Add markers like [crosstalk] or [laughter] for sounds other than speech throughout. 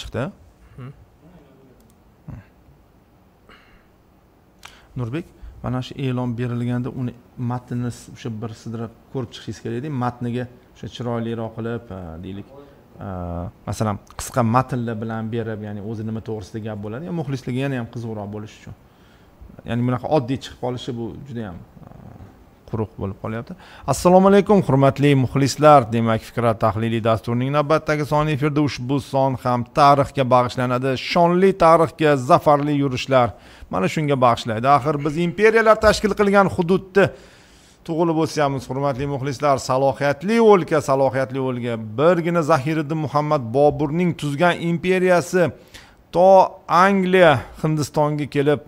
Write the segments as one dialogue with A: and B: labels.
A: chiqdi nurbek mana shu e'lon berilganda uni matnini o'sha bir sidirib ko'rib chiqishingiz kerakda matniga o'sha chiroyliroq qilib deylik masalan qisqa matnlar bilan berib ya'ni o'zi nima to'g'risida gap bo'ladi muxlislarga yana ham qiziqroq bo'lishi uchun ya'ni bunaqa oddiy chiqib qolishi bu juda yam quruq bo'lib qolyapti assalomu alaykum hurmatli muxlislar demak fikrat tahliliy dasturining navbatdagi soni efirda ushbu son ham tarixga bag'ishlanadi shonli tarixga zafarli yurishlar mana shunga bag'ishlaydi axir biz imperiyalar tashkil qilgan hududni tug'ilib o'syapmiz hurmatli muxlislar salohiyatli o'lka salohiyatli o'lka birgina zahiriddin muhammad boburning tuzgan imperiyasi to angliya hindistonga kelib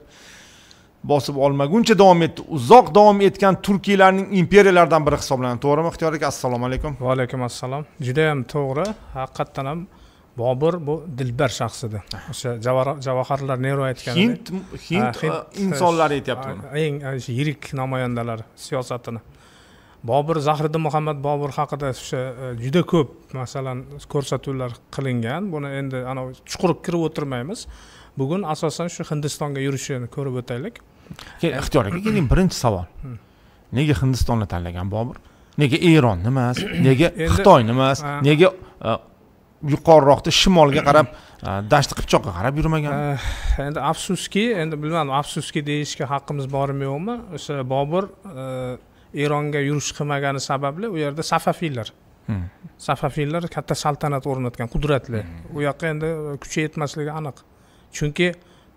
A: bosib olmaguncha davom etdi uzoq davom etgan turkiylarning imperiyalaridan biri hisoblanadi to'g'rimi ixtiyor aka assalomu alaykum va alaykum assalom judayam to'g'ri haqiqatdan ham bobur bu dilbar shaxs edi
B: o'sha javaharlar nehru aytgan hind hind e, insonlari aytyapti buni eng yirik namoyandalar siyosatini bobur zahriddin muhammad bobur haqida o'sha e, juda ko'p masalan ko'rsatuvlar qilingan buni endi anavi chuqur kirib o'tirmaymiz bugun asosan shu hindistonga yurishini ko'rib o'taylik
A: ixtiyor aka [clears throat] keling birinchi savol hmm. nega hindistonni tanlagan bobur nega eronni emas [clears throat] nega xitoyni emas nega e, yuqoriroqda shimolga qarab e, dashti qipchoqqa qarab yurmagan eh,
B: endi afsuski endi bilmadim afsuski deyishga haqqimiz bormi yo'qmi o'sha bobur e, eronga yurish qilmagani sababli u yerda safafiylar hmm. safafiylar katta saltanat o'rnatgan qudratli hmm. u yoqqa endi kuchi yetmasligi aniq chunki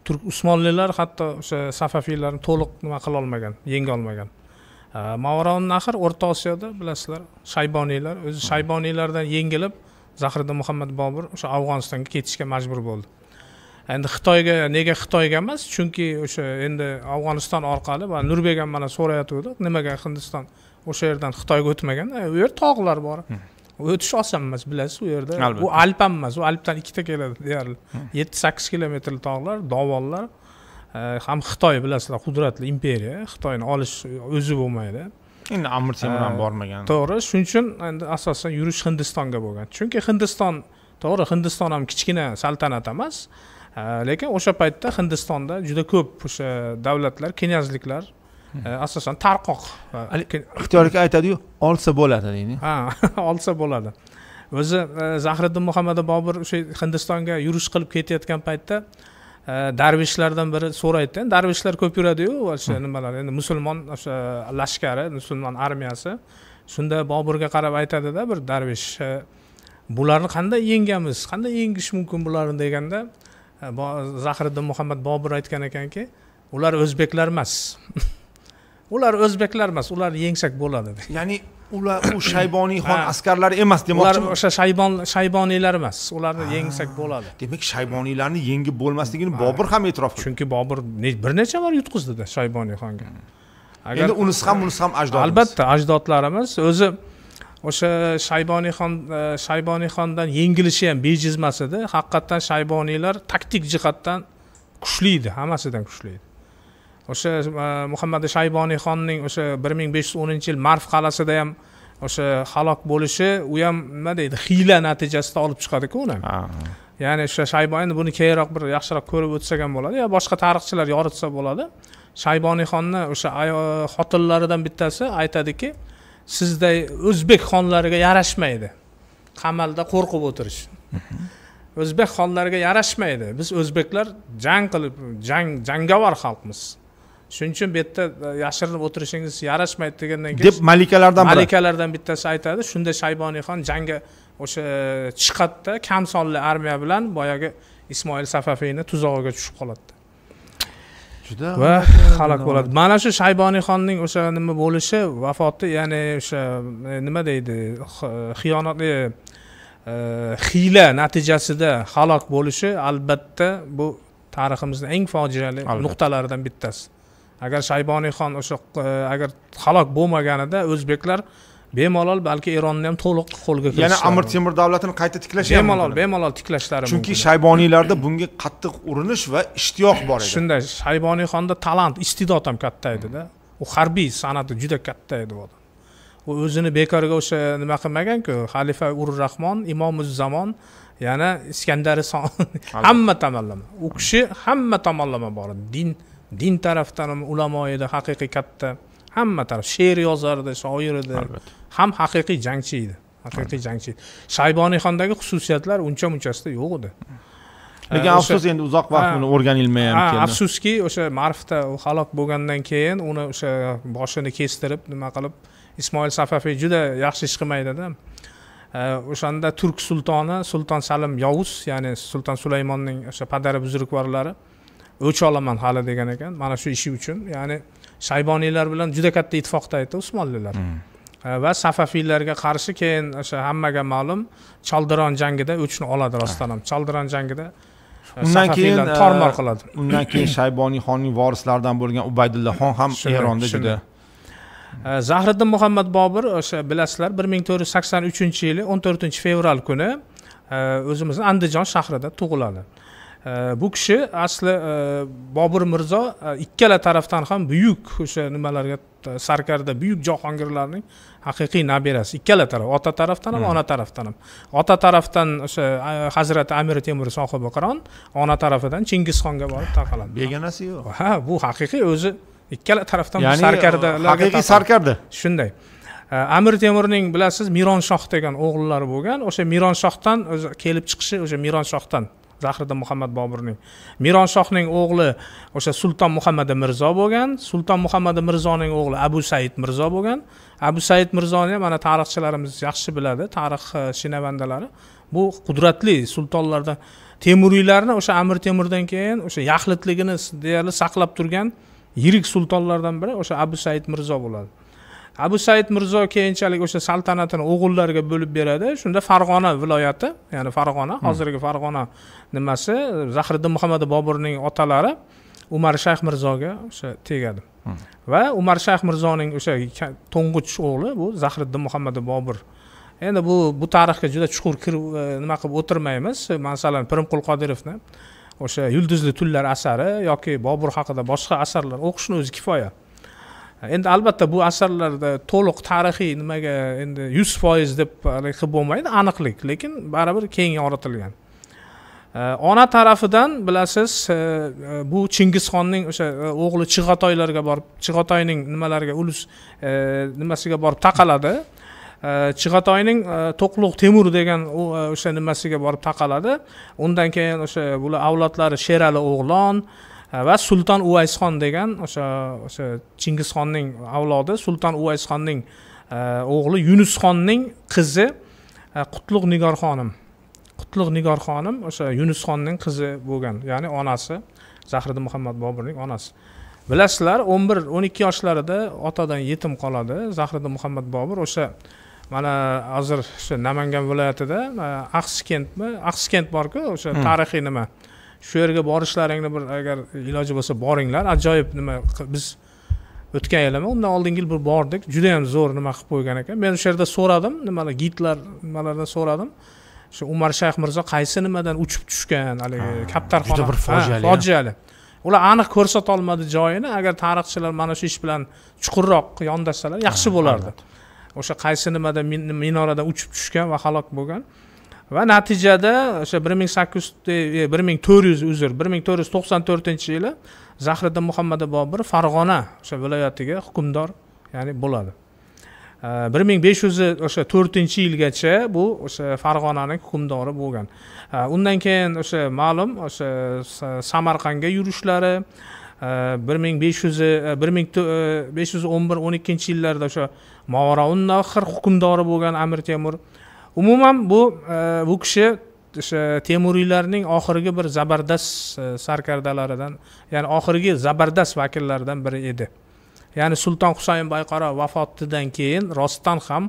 B: turk usmonlilar hatto o'sha safafiylarni to'liq nima qila yenga olmagan mavaron nahr o'rta osiyoda bilasizlar shayboniylar o'zi shayboniylardan yengilib zahiriddin muhammad bobur o'sha afg'onistonga ketishga majbur bo'ldi endi xitoyga nega xitoyga emas chunki o'sha endi afg'oniston orqali va nurbek ham mana so'rayotgandi nimaga hindiston o'sha yerdan xitoyga o'tmagan u yer tog'lar bor o'tish oson emas bilasiz u yerda albatta u alpam emas u alpdan ikkita keladi deyarli yetti sakkiz kilometrli tog'lar dovonlar e, ham xitoy bilasizlar qudratli imperiya xitoyni olish o'zi bo'lmaydi endi amir temur ham e, bormagan to'g'ri shuning uchun endi asosan yurish hindistonga bo'lgan chunki hindiston to'g'ri hindiston ham kichkina saltanat emas e, lekin o'sha paytda hindistonda juda ko'p o'sha davlatlar knyazliklar asosan tarqoq
A: ixtiyorga aytadiyu olsa bo'ladi deydi
B: ha [laughs] olsa bo'ladi o'zi e, zahriddin muhammad bobur o'sha hindistonga yurish qilib ketayotgan paytda e, darvishlardan biri so'raydi darvishlar ko'p yuradiyu o'sha nimalar endi musulmon o'sha lashkari musulmon armiyasi shunda boburga qarab aytadida bir darvish e, bularni qanday yengamiz qanday yengish mumkin bularni deganda zahriddin muhammad bobur aytgan ekanki ular o'zbeklar emas [laughs] ular o'zbeklar emas ular yengsak bo'ladi ya'ni ular u shayboniy xon [coughs] askarlari emas demoqchimi ular o'sha shaybon shayboniylar emas ularni yengsak bo'ladi demak shayboniylarni yengib bo'lmasligini bobur ham e'tirof qildi chunki bobur bir necha bor yutqizdida shayboniy xonga endi unisi ham bunisi ham ajdodimiz albatta ajdodlarimiz o'zi o'sha shayboniyxon e, shayboniyxondan yengilishi ham bejiz emas edi haqiqatdan shayboniylar taktik jihatdan kuchli edi hammasidan kuchli edi o'sha uh, muhammad xonning o'sha bir ming besh yuz o'ninchi yil marv qal'asida ham o'sha halok bo'lishi u ham nima deydi hiyla natijasida olib chiqadiku uni ya'ni o'sha shaybon buni keyinroq bir yaxshiroq ko'rib o'tsak ham bo'ladi yo boshqa tarixchilar yoritsa bo'ladi xonni o'sha xotinlaridan bittasi aytadiki sizday o'zbek xonlariga yarashmaydi qamalda qo'rqib o'tirish mhmm. o'zbek xonlariga yarashmaydi biz o'zbeklar jang qilib jang jangovar xalqmiz shuning uchun bu yerda e, yashirinib o'tirishingiz yarashmaydi degandan keyin deb malikalardan biri malikalardan bittasi aytadi shunda shayboniyxon jangga o'sha e, chiqadida kam sonli armiya bilan boyagi ismoil safafiyni tuzog'iga tushib qoladi juda va halok bo'ladi mana shu shayboniyxonning o'sha nima bo'lishi vafoti ya'ni o'sha e, nima deydi xiyonat hiyla natijasida halok bo'lishi albatta bu tariximizni eng fojiali nuqtalaridan bittasi agar xon o'sha e, agar halok bo'lmaganida o'zbeklar bemalol balki eronni ham to'liq qo'lga kiritish yana amir temur
A: davlatini qayta tiklash bemalol bemalol tiklashlari chunki shayboniylarda bunga qattiq urinish va ishtiyoq bor edi
B: shunday xonda talant
A: iste'dod ham katta edida
B: u harbiy san'ati juda katta edi u odam u o'zini bekorga o'sha nima qilmaganku xalifa ur rahmon imomuz zamon yana iskandari [laughs] hamma tomonlama u kishi hamma tomonlama bor edi din din tarafdan ulamo edi haqiqiy katta hamma taraf she'r yozardi shoir edi ham haqiqiy jangchi edi haqiqiy jangchi shayboniyxondagi xususiyatlar uncha munchasida yo'q edi lekin afsus endi uzoq vaqt buni o'rganilmayapti afsuski o'sha marfda u halok bo'lgandan keyin uni o'sha boshini kestirib nima qilib ismoil safafiy juda yaxshi ish qilmaydida o'shanda turk sultoni sulton salim yovuz ya'ni sulton sulaymonning o'sha padari buzrukvorlari o'ch olaman hali degan ekan mana shu ishi uchun ya'ni shayboniylar bilan juda katta ittifoqda edi usmonlilar hmm. e, va safafiylarga qarshi keyin o'sha hammaga ma'lum chaldiron jangida o'chni oladi rostdan ham ah. chaldiron jangida e, undan keyin e, tormor qiladi undan keyin [coughs]
A: shayboniy xonning vorislaridan bo'lgan ubaydullaxon ham eronda juda
B: zahriddin muhammad bobur o'sha bilasizlar bir ming to'rt yuz sakson uchinchi yili o'n to'rtinchi fevral kuni o'zimizni andijon shahrida tug'iladi bu kishi asli e, bobur mirzo e, ikkala tarafdan ham buyuk o'sha nimalarga e, sarkarda buyuk jahongirlarning haqiqiy nabirasi ikkala taraf ota tarafdan ham hmm. ona tarafdan ham ota tarafdan o'sha hazrati amir temur sohibi qiron ona tarafidan chingizxonga borib taqaladi begonasi yo'q ha bu haqiqiy o'zi ikkala tarafdan ya'ni sarkarda haqiqiy sarkarda shunday amir temurning bilasiz mironshoh degan o'g'illari bo'lgan o'sha mironshohdan o'zi kelib chiqishi o'sha mironshohdan zahriddin muhammad boburning mironshohning o'g'li o'sha sulton muhammad mirzo bo'lgan sulton muhammad mirzoning o'g'li abu said mirzo bo'lgan abu said mirzoni ham mana tarixchilarimiz yaxshi biladi tarix e, shinavandalari bu qudratli sultonlardan temuriylarni o'sha amir temurdan keyin o'sha yaxlitligini deyarli saqlab turgan yirik sultonlardan biri o'sha abu said mirzo bo'ladi abu said mirzo keyinchalik o'sha saltanatini o'g'illarga bo'lib beradi shunda farg'ona viloyati ya'ni farg'ona hmm. hozirgi farg'ona nimasi zahiriddin muhammad boburning otalari umar shayx mirzoga o'sha tegadi hmm. va umar shayx mirzoning o'sha to'ng'ich o'g'li bu zahiriddin muhammad bobur endi bu bu tarixga juda chuqur kirib e, nima qilib o'tirmaymiz masalan pirimqul qodirovni o'sha yulduzli tunlar asari yoki bobur haqida boshqa asarlar o'qishni o'zi kifoya endi albatta bu asarlarda to'liq tarixiy nimaga endi yuz foiz deb qilib bo'lmaydi aniqlik lekin baribir keng yoritilgan ona tarafidan bilasiz e, e, bu chingizxonning o'sha e, o'g'li chig'atoylarga borib chig'atoyning nimalariga ulus nimasiga borib taqaladi chig'atoyning to'qluq temur degan o'sha nimasiga borib taqaladi undan keyin o'sha bular avlodlari sherali o'g'lon va sulton uvaysxon degan o'sha o'sha chingizxonning avlodi sulton uvaysxonning e, o'g'li yunusxonning qizi e, qutlug' nigor xonim qutlug' nigor xonim o'sha yunusxonning qizi bo'lgan ya'ni onasi zahriddin muhammad boburning onasi bilasizlar o'n bir o'n ikki yoshlarida otadan yetim qoladi zahriddin muhammad bobur o'sha mana hozir shu namangan viloyatida e, axskentmi axskent borku o'sha hmm. tarixiy nima shu yerga borishlaringni bir agar iloji bo'lsa boringlar ajoyib nima biz o'tgan yilimi undan oldingi yil bir bordik juda yam zo'r nima qilib qo'ygan ekan men o'sha yerda so'radim nimalar gidlar nimalardan so'radim shu umar shayx mirzo qaysi nimadan uchib tushgan haligi kaptar juda bir fojiali fojiali ular aniq ko'rsata olmadi joyini agar tarixchilar mana shu ish bilan chuqurroq yondashsalar yaxshi bo'lardi o'sha qaysi nimada minoradan uchib tushgan va halok bo'lgan va natijada o'sha bir ming sakkiz yuz e, bir ming to'rt yuz uzr bir ming to'rt yuz to'qson to'rtinchi yili zahriddin muhammad bobur farg'ona o'sha viloyatiga hukmdor ya'ni bo'ladi bir ming besh yuz o'sha to'rtinchi yilgacha bu o'sha farg'onaning hukmdori bo'lgan undan keyin o'sha ma'lum o'sha samarqandga yurishlari bir ming besh yuz e, bir ming e, besh yuz o'n bir o'n ikkinchi yillarda o'sha movaroun hukmdori bo'lgan amir temur umuman bu e, bu kishi o'sha temuriylarning oxirgi bir zabardast e, sarkardalaridan ya'ni oxirgi zabardast vakillaridan biri edi ya'ni sulton husayn boyqaro vafotidan keyin rostdan ham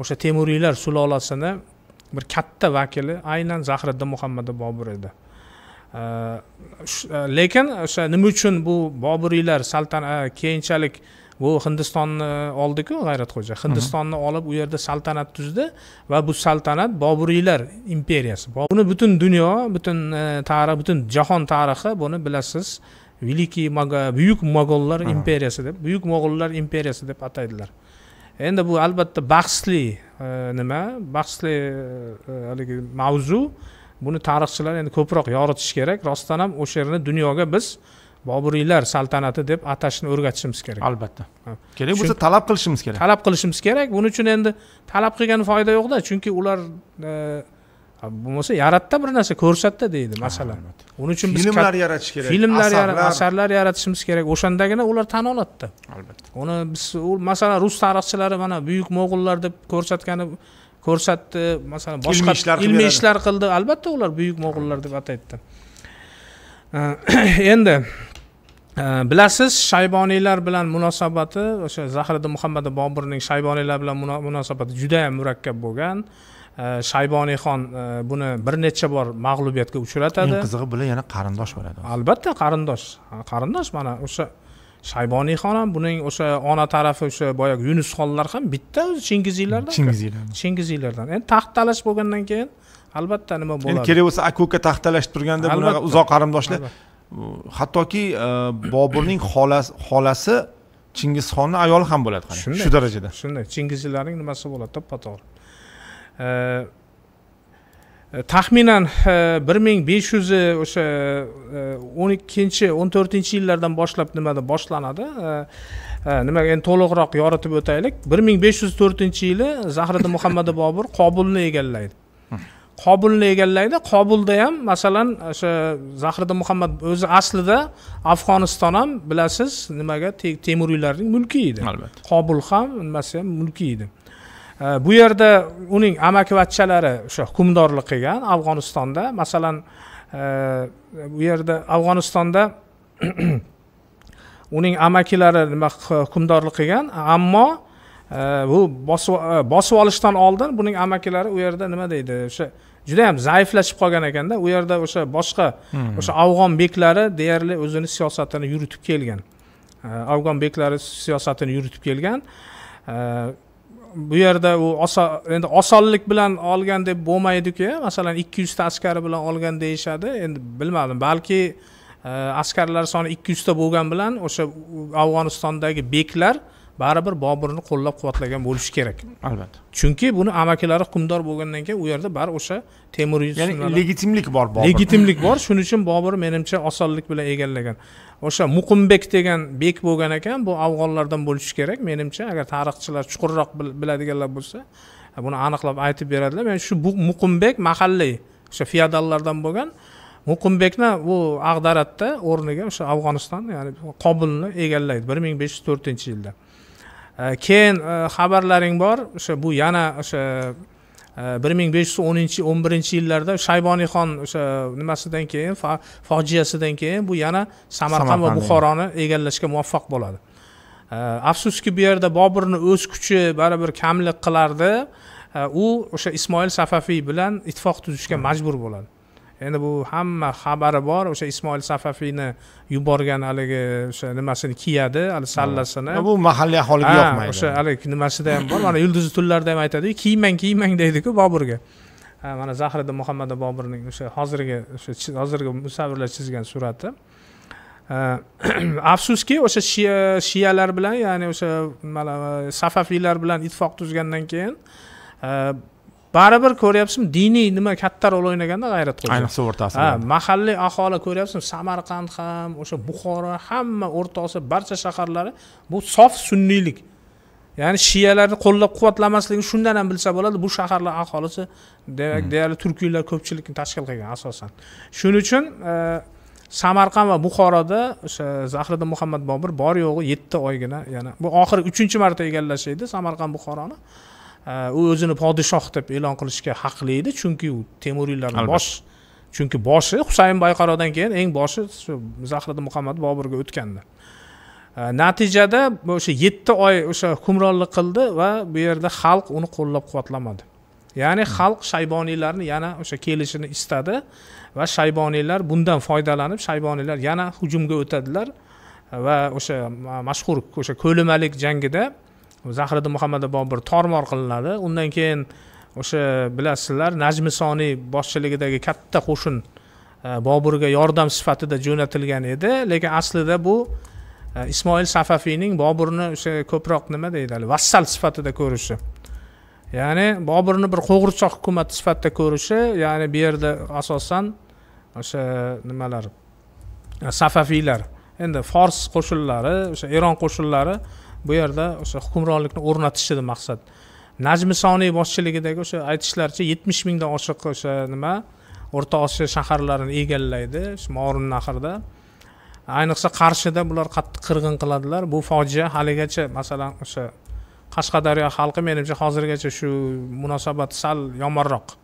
B: o'sha temuriylar sulolasini bir katta vakili aynan zahriddin muhammad bobur edi e, lekin o'sha nima uchun bu boburiylar saltan keyinchalik bu hindistonni e, oldiku g'ayratxo'ja hindistonni olib u yerda saltanat tuzdi va bu saltanat boburiylar imperiyasi buni butun dunyo butun e, tarix butun jahon tarixi buni bilasiz великий buyuk mog'ollar imperiyasi deb buyuk mo'g'ullar imperiyasi deb ataydilar endi bu albatta bahsli e, nima bahsli haligi mavzu buni tarixchilar endi ko'proq yoritish kerak rostdan ham o'sha yerni dunyoga biz boburiylar saltanati deb atashni o'rgatishimiz kerak albatta
A: kerak bo'lsa talab qilishimiz kerak
B: talab qilishimiz kerak buning uchun endi talab qilgan foyda yo'qda chunki ular e, bo'lmasa yaratda bir narsa ko'rsatda deydi masalan uning uchun biz filmlar yaratish kerak filmlar asarlar yaratishimiz kerak o'shandagina ular tan oladida albatta uni biz masalan rus tarixchilari mana buyuk mo'g'ullar deb ko'rsatgani ko'rsatdi masalan boshqa ilmiy ishlar qildi albatta ular buyuk mo'g'ullar deb ataydida [coughs] endi bilasiz shayboniylar bilan munosabati o'sha zahiriddin muhammad boburning shayboniylar bilan munosabati juda yam murakkab bo'lgan shayboniyxon e, buni bir necha bor mag'lubiyatga uchratadi eng qizig'i bular
A: yana qarindosh
B: bo'ladi albatta qarindosh qarindosh mana o'sha shayboniyxon ham buning o'sha ona tarafi o'sha boyagi yunusxonlar ham bitta o'zi chingiziylardan chingiziylardan chingiziylardan endi taxt talash bo'lgandan keyin albatta nima bo'ladi endi kerak
A: bo'lsa aka uka taxt talashib turganda uzoq qarindoshlar hattoki e, boburning xolasi xolasi chingizxonni ayoli ham bo'ladi qani shunday shu darajada
B: shunday chingizlarning nimasi bo'ladi to'ppa to'g'ri e, taxminan e, bir ming besh yuz o'sha o'n ikkinchi o'n to'rtinchi yillardan boshlab nimada boshlanadi nima endi to'liqroq yoritib o'taylik bir ming besh yuz to'rtinchi yili zahriddin muhammad bobur qobulni egallaydi qobulni egallaydi qobulda ham masalan o'sha zahiriddin muhammad o'zi aslida afg'oniston ham bilasiz nimaga temuriylarning mulki edi albatta qobul ham nimasi ham mulki edi bu yerda uning amakivachchalari o'sha hukmdorlik qilgan afg'onistonda masalan bu yerda afg'onistonda [clears throat] uning amakilari nima hukmdorlik qilgan ammo bu bosib e, olishdan oldin buning amakilari u yerda nima deydi o'sha juda yam zaiflashib qolgan ekanda u yerda o'sha boshqa hmm. o'sha afg'on beklari deyarli o'zini siyosatini yuritib kelgan afg'on beklari siyosatini yuritib kelgan bu yerda u oson endi osonlik bilan olgan deb bo'lmaydiku masalan ikki yuzta askari bilan olgan deyishadi endi bilmadim balki e, askarlar soni ikki yuzta bo'lgan bilan o'sha afg'onistondagi beklar baribir boburni qo'llab quvvatlagan bo'lishi kerak albatta chunki buni amakilari hukmdor bo'lgandan keyin u yerda baribir o'sha temur ya'ni legitimlik bor bobur legitimlik bor shuning uchun bobur menimcha osonlik bilan egallagan o'sha muqimbek degan bek bo'lgan ekan bu afg'onlardan bo'lishi kerak menimcha agar tarixchilar chuqurroq biladiganlar bo'lsa buni aniqlab aytib beradilar men shu muqimbek mahalliy o'sha feodallardan bo'lgan muqimbekni u ag'daratda o'rniga o'sha afg'oniston ya'ni qobulni egallaydi bir ming besh yuz to'rtinchi yilda E, keyin e, xabarlaring bor o'sha bu yana o'sha e, bir ming besh yuz o'ninchi o'n birinchi yillarda shayboniyxon o'sha nimasidan keyin fojiasidan keyin bu yana samarqand va buxoroni egallashga muvaffaq bo'ladi afsuski bu yerda boburni o'z kuchi baribir kamlik qilardi u o'sha ismoil safafiy bilan ittifoq tuzishga hmm. majbur bo'ladi endi bu hamma xabari bor o'sha ismoil safafiyni yuborgan haligi o'sha nimasini kiyadi hali sallasini bu mahalliy aholiga yoqmaydi o'sha haligi nimasida ham bor mana yulduzi tunlarda ham aytadiku kiymang kiymang deydiku boburga mana zahiriddin muhammad boburning o'sha hozirgi o'sha hozirgi musavvirlar chizgan surati [clears throat] afsuski o'sha shiyalar bilan ya'ni o'sha nimalar safafiylar bilan ittifoq tuzgandan keyin baribir ko'ryapsizmi diniy nima katta rol o'ynaganda g'ayrat qo'yadi ayniqsa o'rtasida ha mahalliy aholi ko'ryapsizmi samarqand ham o'sha buxoro hamma o'rtoqsi barcha shaharlari bu sof sunniylik ya'ni shiyalarni qo'llab quvvatlamasligini shundan ham bilsa bo'ladi bu shaharlar aholisi demak hmm. deyarli turkiylar ko'pchilikni tashkil qilgan asosan shuning uchun e, samarqand va buxoroda o'sha zahriddin muhammad bobur bor yo'g'i yetti oygina yana bu oxirgi uchinchi marta egallashi edi samarqand buxoroni u o'zini podshoh deb e'lon qilishga haqli edi chunki u temuriylarni bosh chunki boshi husayn bayqarodan keyin eng boshi shu muhammad boburga o'tgandi natijada o'sha yetti oy o'sha hukmronlik qildi va bu yerda xalq uni qo'llab quvvatlamadi ya'ni xalq shayboniylarni yana o'sha kelishini istadi va shayboniylar bundan foydalanib shayboniylar yana hujumga o'tadilar va o'sha mashhur o'sha ko'limalik jangida zahiriddin muhammad bobur tormor qilinadi undan keyin o'sha bilasizlar najmisoniy boshchiligidagi katta qo'shin e, boburga yordam sifatida jo'natilgan edi lekin aslida bu e, ismoil safafiyning boburni o'sha ko'proq nima hali vassal sifatida ko'rishi ya'ni boburni bir qo'g'irchoq hukumat sifatida ko'rishi ya'ni bu yerda asosan o'sha nimalar e, safafiylar endi fors qo'shinlari o'sha eron qo'shinlari bu yerda o'sha hukmronlikni o'rnatish edi maqsad najmisoniy boshchiligidagi o'sha aytishlaricha yetmish mingdan oshiq o'sha nima o'rta osiyo shaharlarini egallaydi shu morin nahrida ayniqsa qarshida bular qattiq qirg'in qiladilar bu fojia haligacha masalan o'sha qashqadaryo xalqi menimcha hozirgacha shu munosabat sal yomonroq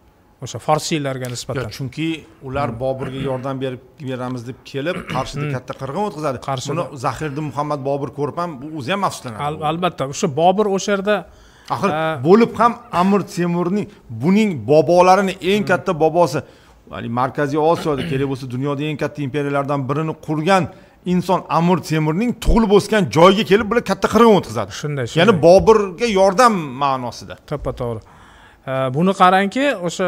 A: o'sha forsiylarga nisbatan chunki ular hmm. boburga yordam berib beramiz deb kelib qarshida hmm. katta qirg'in o'tkazadi qarshi buni zahiriddin muhammad bobur ko'rib ham u o'zi ham afsuslanadi albatta o'sha bobur o'sha yerda axir e, bo'lib ham amir temurning buning bobolarini eng hmm. katta bobosi markaziy osiyoda [coughs] kerak bo'lsa dunyoda eng katta imperiyalardan birini qurgan inson amir temurning tug'ilib o'sgan joyiga kelib bular katta qirg'in o'tkazadi shunday ya'ni boburga yordam ma'nosida to'ppa to'g'ri buni qarangki
B: o'sha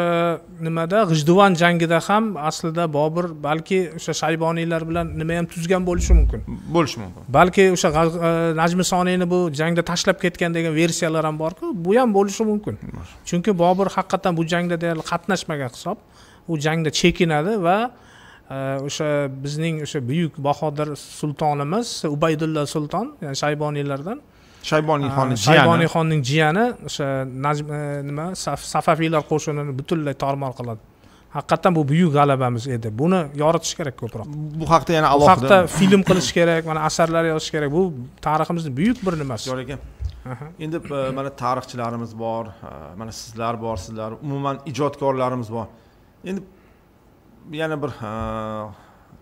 B: nimada g'ijduvan jangida ham aslida bobur balki o'sha shayboniylar bilan nima ham tuzgan bo'lishi mumkin bo'lishi mumkin balki o'sha e, najmisoniyni bu jangda tashlab ketgan degan versiyalar ham borku bu ham bo'lishi mumkin chunki bobur haqiqatdan bu jangda deyarli qatnashmagan hisob u jangda chekinadi va e, o'sha bizning o'sha buyuk bahodir sultonimiz ubaydulla sulton ya'ni shayboniylardan xonning ah, jiyani xonning jiyani o'sha najm e, nima safafiylar qo'shinini butunlay tormor qiladi haqiqatdan bu buyuk g'alabamiz edi buni yoritish kerak ko'proq bu haqida yana alohida bu haqida film qilish kerak mana asarlar yozish kerak bu tariximizni buyuk bir nimasi yor
A: aka endi e, mana tarixchilarimiz bor e, mana sizlar bor sizlar umuman ijodkorlarimiz bor endi yana bir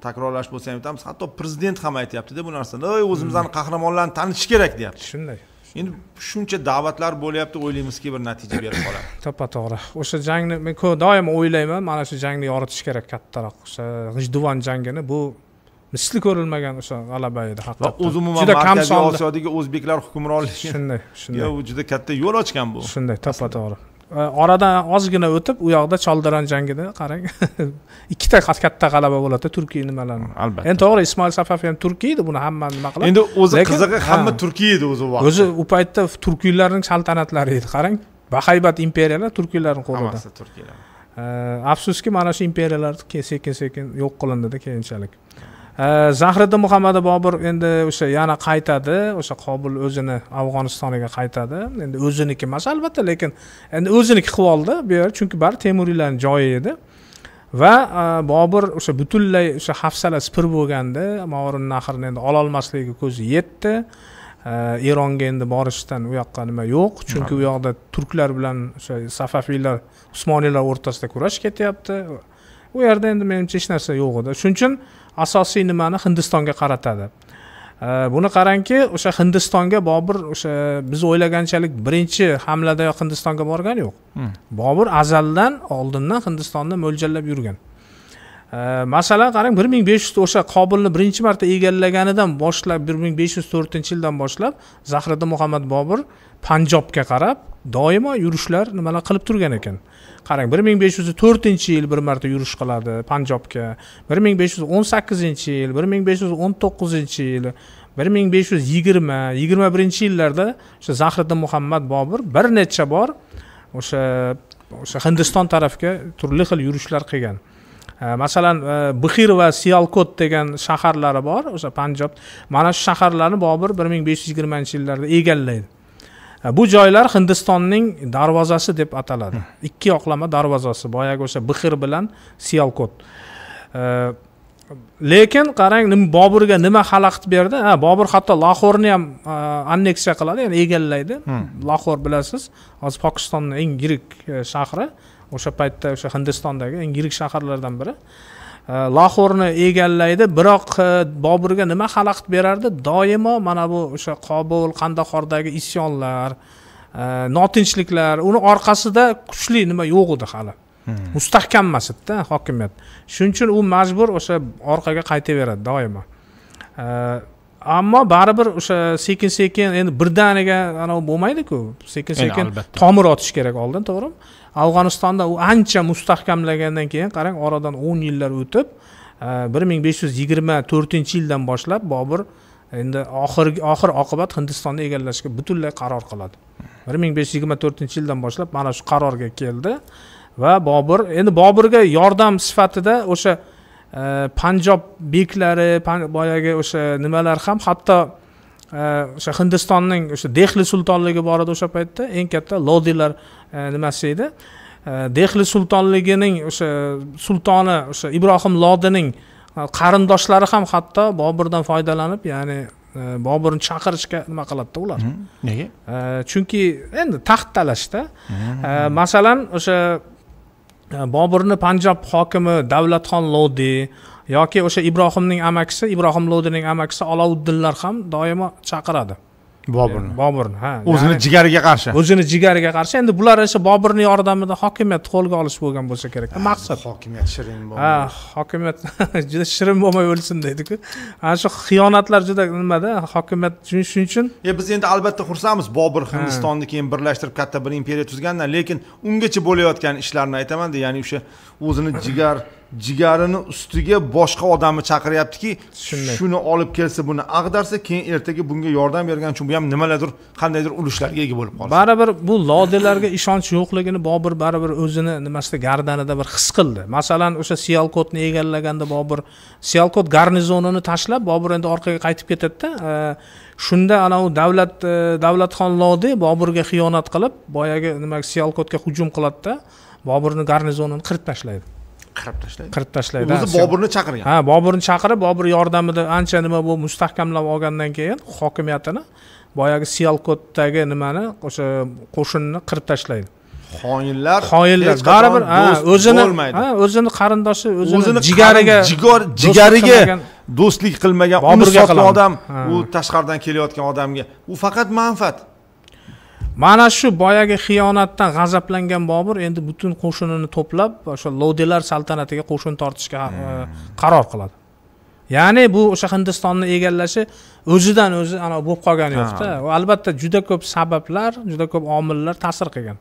A: takrorlash bo'lsa ham aytamiz hatto prezident ham aytyaptida bu narsani ey o'zimizni hmm. qahramonlarni tanitish kerak deyapti shunday endi shuncha da'vatlar bo'lyapti o'ylaymizki bir natija berib qoladi
B: [coughs] to'ppa to'g'ri o'sha jangni men ko'p doim o'ylayman mana shu jangni yoritish kerak kattaroq o'sha g'ijduvan jangini bu misli ko'rilmagan o'sha g'alaba edi haqiqatan va o'zi umuman juda kam markaziy
A: osiyodagi o'zbeklar hukmronligi shunday shunday [laughs] juda katta yo'l ochgan bu shunday to'ppa to'g'ri
B: oradan ozgina o'tib u yoqda choldiron jangida qarang [laughs] ikkita katta g'alaba bo'ladi turkiy nimalarni albatta endi to'g'ri ismoil safaf ham turkiy edi buni hamma nima qiladi endi o'zi qizig'i hamma turkiy edi o'zi vaqtida o'zi u paytda turkiylarning saltanatlari edi qarang bahaybat imperiyalar turkiylarni qo'lida hammasi turkiylar afsuski mana shu imperiyalar sekin sekin yo'q qilindida keyinchalik Э, zahriddin muhammad bobur endi o'sha yana qaytadi o'sha qobul o'zini afg'onistoniga qaytadi endi o'ziniki emas albatta lekin endi o'ziniki qilib oldi bu yer chunki bari temuriylarni joyi edi va e, bobur o'sha butunlay o'sha hafsalasi pir bo'lganda movarun nahrni endi ololmasligiga ko'zi yetdi e, eronga endi borishdan u yoqqa nima yo'q chunki u yoqda turklar bilan o'sha safafiylar usmoniylar o'rtasida kurash ketyapti u yerda endi menimcha hech narsa yo'q edi shuning uchun asosiy nimani hindistonga qaratadi buni qarangki o'sha hindistonga bobur o'sha biz o'ylaganchalik birinchi hamladayoq hindistonga borgani yo'q hmm. bobur azaldan oldindan hindistonni mo'ljallab yurgan masalan qarang bir ming besh yuz o'sha qobilni birinchi marta egallaganidan boshlab bir ming besh yuz to'rtinchi yildan boshlab zahiriddin muhammad bobur panjobga qarab doimo yurishlar nimalar qilib turgan ekan qarang bir ming besh yuz to'rtinchi yil bir marta yurish qiladi panjobga bir ming besh yuz o'n sakkizinchi yil bir ming besh yuz o'n to'qqizinchi yil bir ming besh yuz yigirma yigirma birinchi yillarda o'sha zahiriddin muhammad bobur bir necha bor o'sha o'sha hindiston tarafga turli xil yurishlar qilgan Э, masalan bixir va sialkot degan shaharlari bor o'sha panjob mana shu shaharlarni bobur bir ming besh yuz yigirmanchi yillarda egallaydi э, bu joylar hindistonning darvozasi deb ataladi ikki yoqlama darvozasi boyagi o'sha bixir bilan sialkot э, lekin qarang boburga nima xalaqit berdi ha bobur hatto laxorni ham e, anneksiya qiladi ya'ni egallaydi laxor bilasiz hozir pokistonni eng yirik e, shahri o'sha paytda o'sha hindistondagi eng yirik shaharlardan biri lahorni egallaydi biroq e, boburga nima xalaqit berardi doimo mana bu o'sha qobul qandahordagi isyonlar e, notinchliklar uni orqasida kuchli nima yo'q edi hali hmm. mustahkam emas edida hokimiyat shuning uchun u majbur o'sha orqaga qaytaveradi doimo ammo baribir o'sha sekin sekin endi birdaniga anavi bo'lmaydiku sekin sekin tomir otish kerak oldin to'g'rimi afg'onistonda u ancha mustahkamlagandan keyin qarang oradan o'n yillar o'tib e, bir ming besh yuz yigirma to'rtinchi yildan boshlab bobur endi oxirgi oxir oqibat hindistonni egallashga butunlay qaror qiladi bir ming besh yuz yigirma to'rtinchi yildan boshlab mana shu qarorga keldi va bobur endi boburga yordam sifatida o'sha panjob beklari boyagi o'sha nimalar ham hatto e, o'sha hindistonning o'sha dehli sultonligi bor edi o'sha paytda eng katta lodilar e, nimasi edi e, dehli sultonligining o'sha sultoni o'sha ibrohim lodining qarindoshlari ham hatto boburdan foydalanib ya'ni boburni chaqirishga nima qiladida ular nega chunki endi taxt talashda masalan o'sha boburni panjob hokimi davlatxon lodi yoki o'sha ibrohimning amakisi ibrohim lodining amakisi olovuddinlar ham doimo chaqiradi boburni boburni ha o'zini
A: jigariga qarshi o'zini
B: jigariga qarshi endi bular esa boburni yordamida hokimiyatni qo'lga olish bo'lgan bo'lsa kerak maqsad hokimiyat shirin ha hokimiyat [laughs] juda shirin bo'lmay o'lsin
A: deydiku ana shu xiyonatlar juda nimada hokimiyat shuning uchun e, biz endi albatta xursandmiz bobur hindistonni keyin birlashtirib katta bir imperiya tuzgandan lekin ungacha bo'layotgan ishlarni aytamanda ya'ni o'sha o'zini jigar jigarini ustiga boshqa odamni chaqiryaptiki shuni olib kelsa buni ag'darsa keyin ertaga bunga yordam bergan uchun bu ham nimalardir qandaydir ulushlarga ega bo'lib qoldi
B: baribir bu lodilarga ishonch yo'qligini bobur baribir o'zini nimasida gardanida bir his qildi masalan o'sha sialkotni egallaganda bobur sialkot garnizonini tashlab bobur endi orqaga qaytib ketadida e, shunda anavi davlat e, davlatxon lodi boburga xiyonat qilib boyagi nima sialkotga hujum qiladida boburni garnizonini qirib tashlaydi
A: qirib tashlaydi qirib tashlaydi o'zi boburni chaqirgan
B: ha boburni chaqirib bobur yordamida ancha nima bu mustahkamlab olgandan keyin hokimiyatini boyagi siyalkotdagi nimani o'sha qo'shinni qirib tashlaydi xoinlar xoinlar baribir o'zini o'zini qarindoshi o'zini jigariga jigariga
A: do'stlik qilmagan uni sotgan odam u tashqaridan kelayotgan odamga u faqat manfaat
B: mana shu boyagi xiyonatdan g'azablangan bobur endi butun qo'shinini to'plab o'sha lodilar saltanatiga qo'shin tortishga e, qaror qiladi ya'ni bu o'sha hindistonni egallashi o'zidan o'zi anavi bo'lib qolgani yo'qda albatta juda ko'p sabablar juda ko'p omillar ta'sir qilgan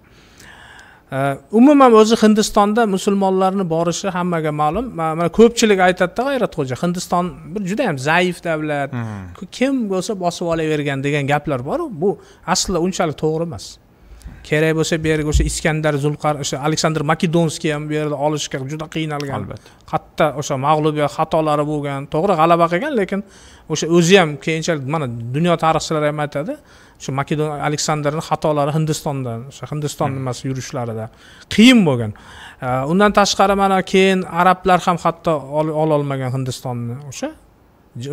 B: umuman o'zi hindistonda musulmonlarni borishi hammaga ma'lum mana ko'pchilik aytadida xo'ja hindiston bir judayam zaif davlat kim bo'lsa bosib olavergan degan gaplar boru bu aslida unchalik to'g'ri emas kerak bo'lsa bu yerga o'sha iskandar zulqar o'sha aleksandr makedonskiy ham bu yerda olishga juda qiynalgan albatta qatta o'sha mag'lubiyat xatolari bo'lgan to'g'ri g'alaba qilgan lekin o'sha o'zi ham keyinchalik mana dunyo tarixchilari ham aytadi shu makedon aleksandrni xatolari hindistondan o'sha hindiston hmm. nimasi yurishlarida qiyin bo'lgan undan tashqari mana keyin arablar ham hatto ololmagan hindistonni o'sha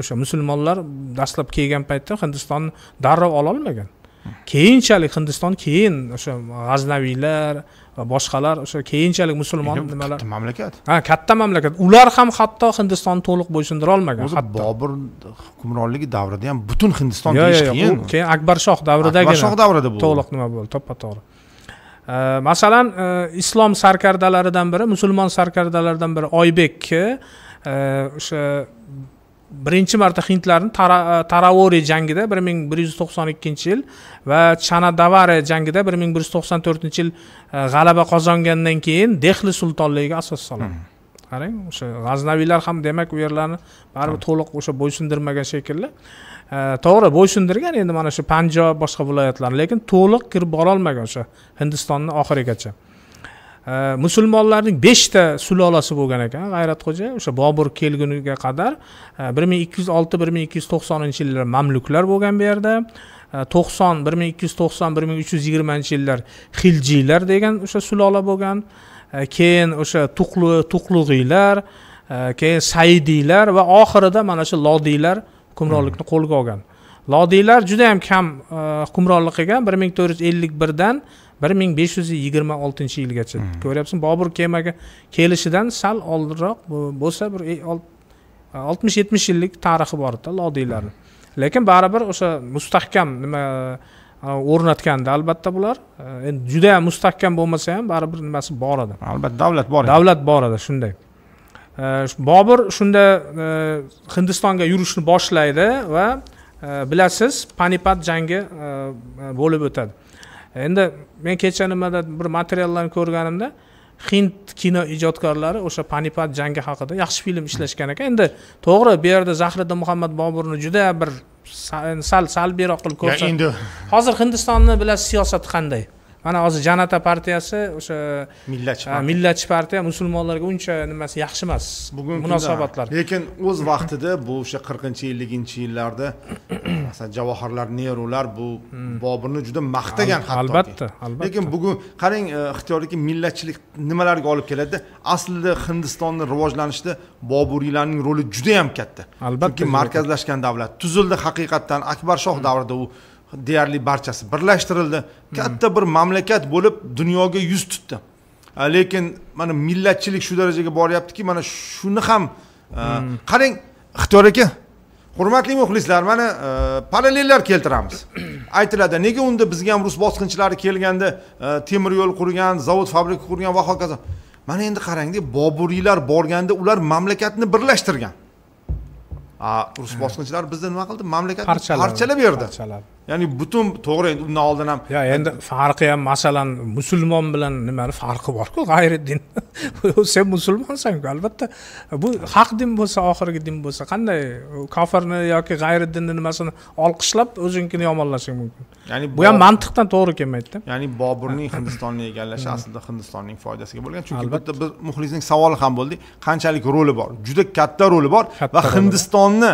B: o'sha musulmonlar dastlab kelgan paytda hindistonni darrov ololmagan hmm. keyinchalik hindiston keyin o'sha g'aznaviylar va boshqalar o'sha keyinchalik musulmon
A: nimalar katta mamlakat
B: ha katta mamlakat ular ham hatto hindistonni to'liq bo'ysundira olmagan o'zi
A: bobur hukmronligi davrida ham butun hindiston deyish qiyin
B: keyin shoh davridagi shoh davrida bu to'liq nima bo'ldi to'ppa to'g'ri masalan e,
A: islom sarkardalaridan
B: biri musulmon sarkardalaridan biri oybekni e, o'sha birinchi marta hindlarni e, taravori jangida bir ming bir yuz to'qson ikkinchi yil va chanadavari jangida bir ming bir yuz to'qson to'rtinchi yil e, g'alaba qozongandan keyin dehli sultonligiga asos soladi hmm. qarang o'sha g'aznaviylar ham demak u yerlarni baribir hmm. to'liq o'sha bo'ysundirmagan shekilli e, to'g'ri bo'ysundirgan endi mana shu panjob boshqa viloyatlarni lekin to'liq kirib borolmagan o'sha hindistonni oxirigacha Э, musulmonlarning beshta sulolasi bo'lgan ekan g'ayratxo'ja o'sha bobur kelguniga qadar e, bir ming ikki yuz olti bir ming ikki yuz to'qsoninchi yillar mamluklar bo'lgan bu yerda e, to'qson bir ming ikki yuz to'qson bir ming uch yuz yigirmanchi yillar xiljiylar degan o'sha sulola bo'lgan e, keyin o'sha tuqlu tuqlug'iylar keyin saidiylar va oxirida mana shu lodiylar hmm. hukmronlikni qo'lga olgan lodiylar juda yam kam e, hukmronlik qilgan bir ming to'rt yuz ellik birdan bir ming besh yuz yigirma oltinchi yilgacha hmm. ko'ryapsizmi bobur kemaga kelishidan sal oldinroq bo'lsa bir e, e, oltmish yetmish yillik tarixi bor lodiylarni hmm. lekin baribir o'sha mustahkam nima o'rnatgandi albatta bular endi juda ham mustahkam bo'lmasa ham baribir nimasi bor edi albatta davlat bor edi davlat bor edi shunday bobur shunda hindistonga yurishni boshlaydi va bilasiz panipat jangi e, e, bo'lib o'tadi endi men kecha nimada bir materiallarni ko'rganimda hind kino ijodkorlari o'sha panipat jangi haqida yaxshi film ishlashgan ekan endi to'g'ri bu yerda zahriddin muhammad boburni juda bir sal salbiyroq qilib ko'rsat endi hozir hindistonni bilasiz siyosati qanday mana hozir janata partiyasi o'sha millatchi millatchi partiya musulmonlarga uncha nimasi yaxshi emas bugungi munosabatlar
A: lekin o'z vaqtida bu o'sha qirqinchi elliginchi yillarda [clears throat] masalan javohirlar nerular bu hmm. boburni juda maqtagan hatto albatta albatta lekin bugun qarang e, ixtiyoriki millatchilik nimalarga olib keladida aslida hindistonni rivojlanishida boburiylarning roli judayam katta albatta chunki markazlashgan davlat tuzildi haqiqatdan akbar shoh davrida u deyarli barchasi birlashtirildi katta bir mamlakat bo'lib dunyoga yuz tutdi lekin mana millatchilik shu darajaga boryaptiki mana shuni ham qarang ixtiyor aka hurmatli muxlislar mana parallellar keltiramiz [clears throat] aytiladi nega unda bizga ham rus bosqinchilari kelganda temir yo'l qurgan zavod fabrika qurgan va hokazo mana endi qarangda boburiylar borganda ular mamlakatni birlashtirgan rus bosqinchilari bizni nima qildi mamlakatni parchalab berdi ya'ni butun to'g'ri endi
B: undan oldin ham yo endi farqi ham masalan musulmon bilan nimani farqi borku din [laughs] sen musulmonsanku albatta bu haq din bo'lsa oxirgi din bo'lsa qanday kofirni yoki g'ayri dinni nimasini olqishlab o'zingnikini yomonlashing mumkin ya'ni bu ham mantiqdan
A: to'g'ri kelmaydida ya'ni boburning [laughs] hindistonni egallashi hmm. aslida hindistonning foydasiga bo'lgan chunki bu yerda biz muxlisning savoli ham bo'ldi qanchalik roli bor juda katta roli bor va hindistonni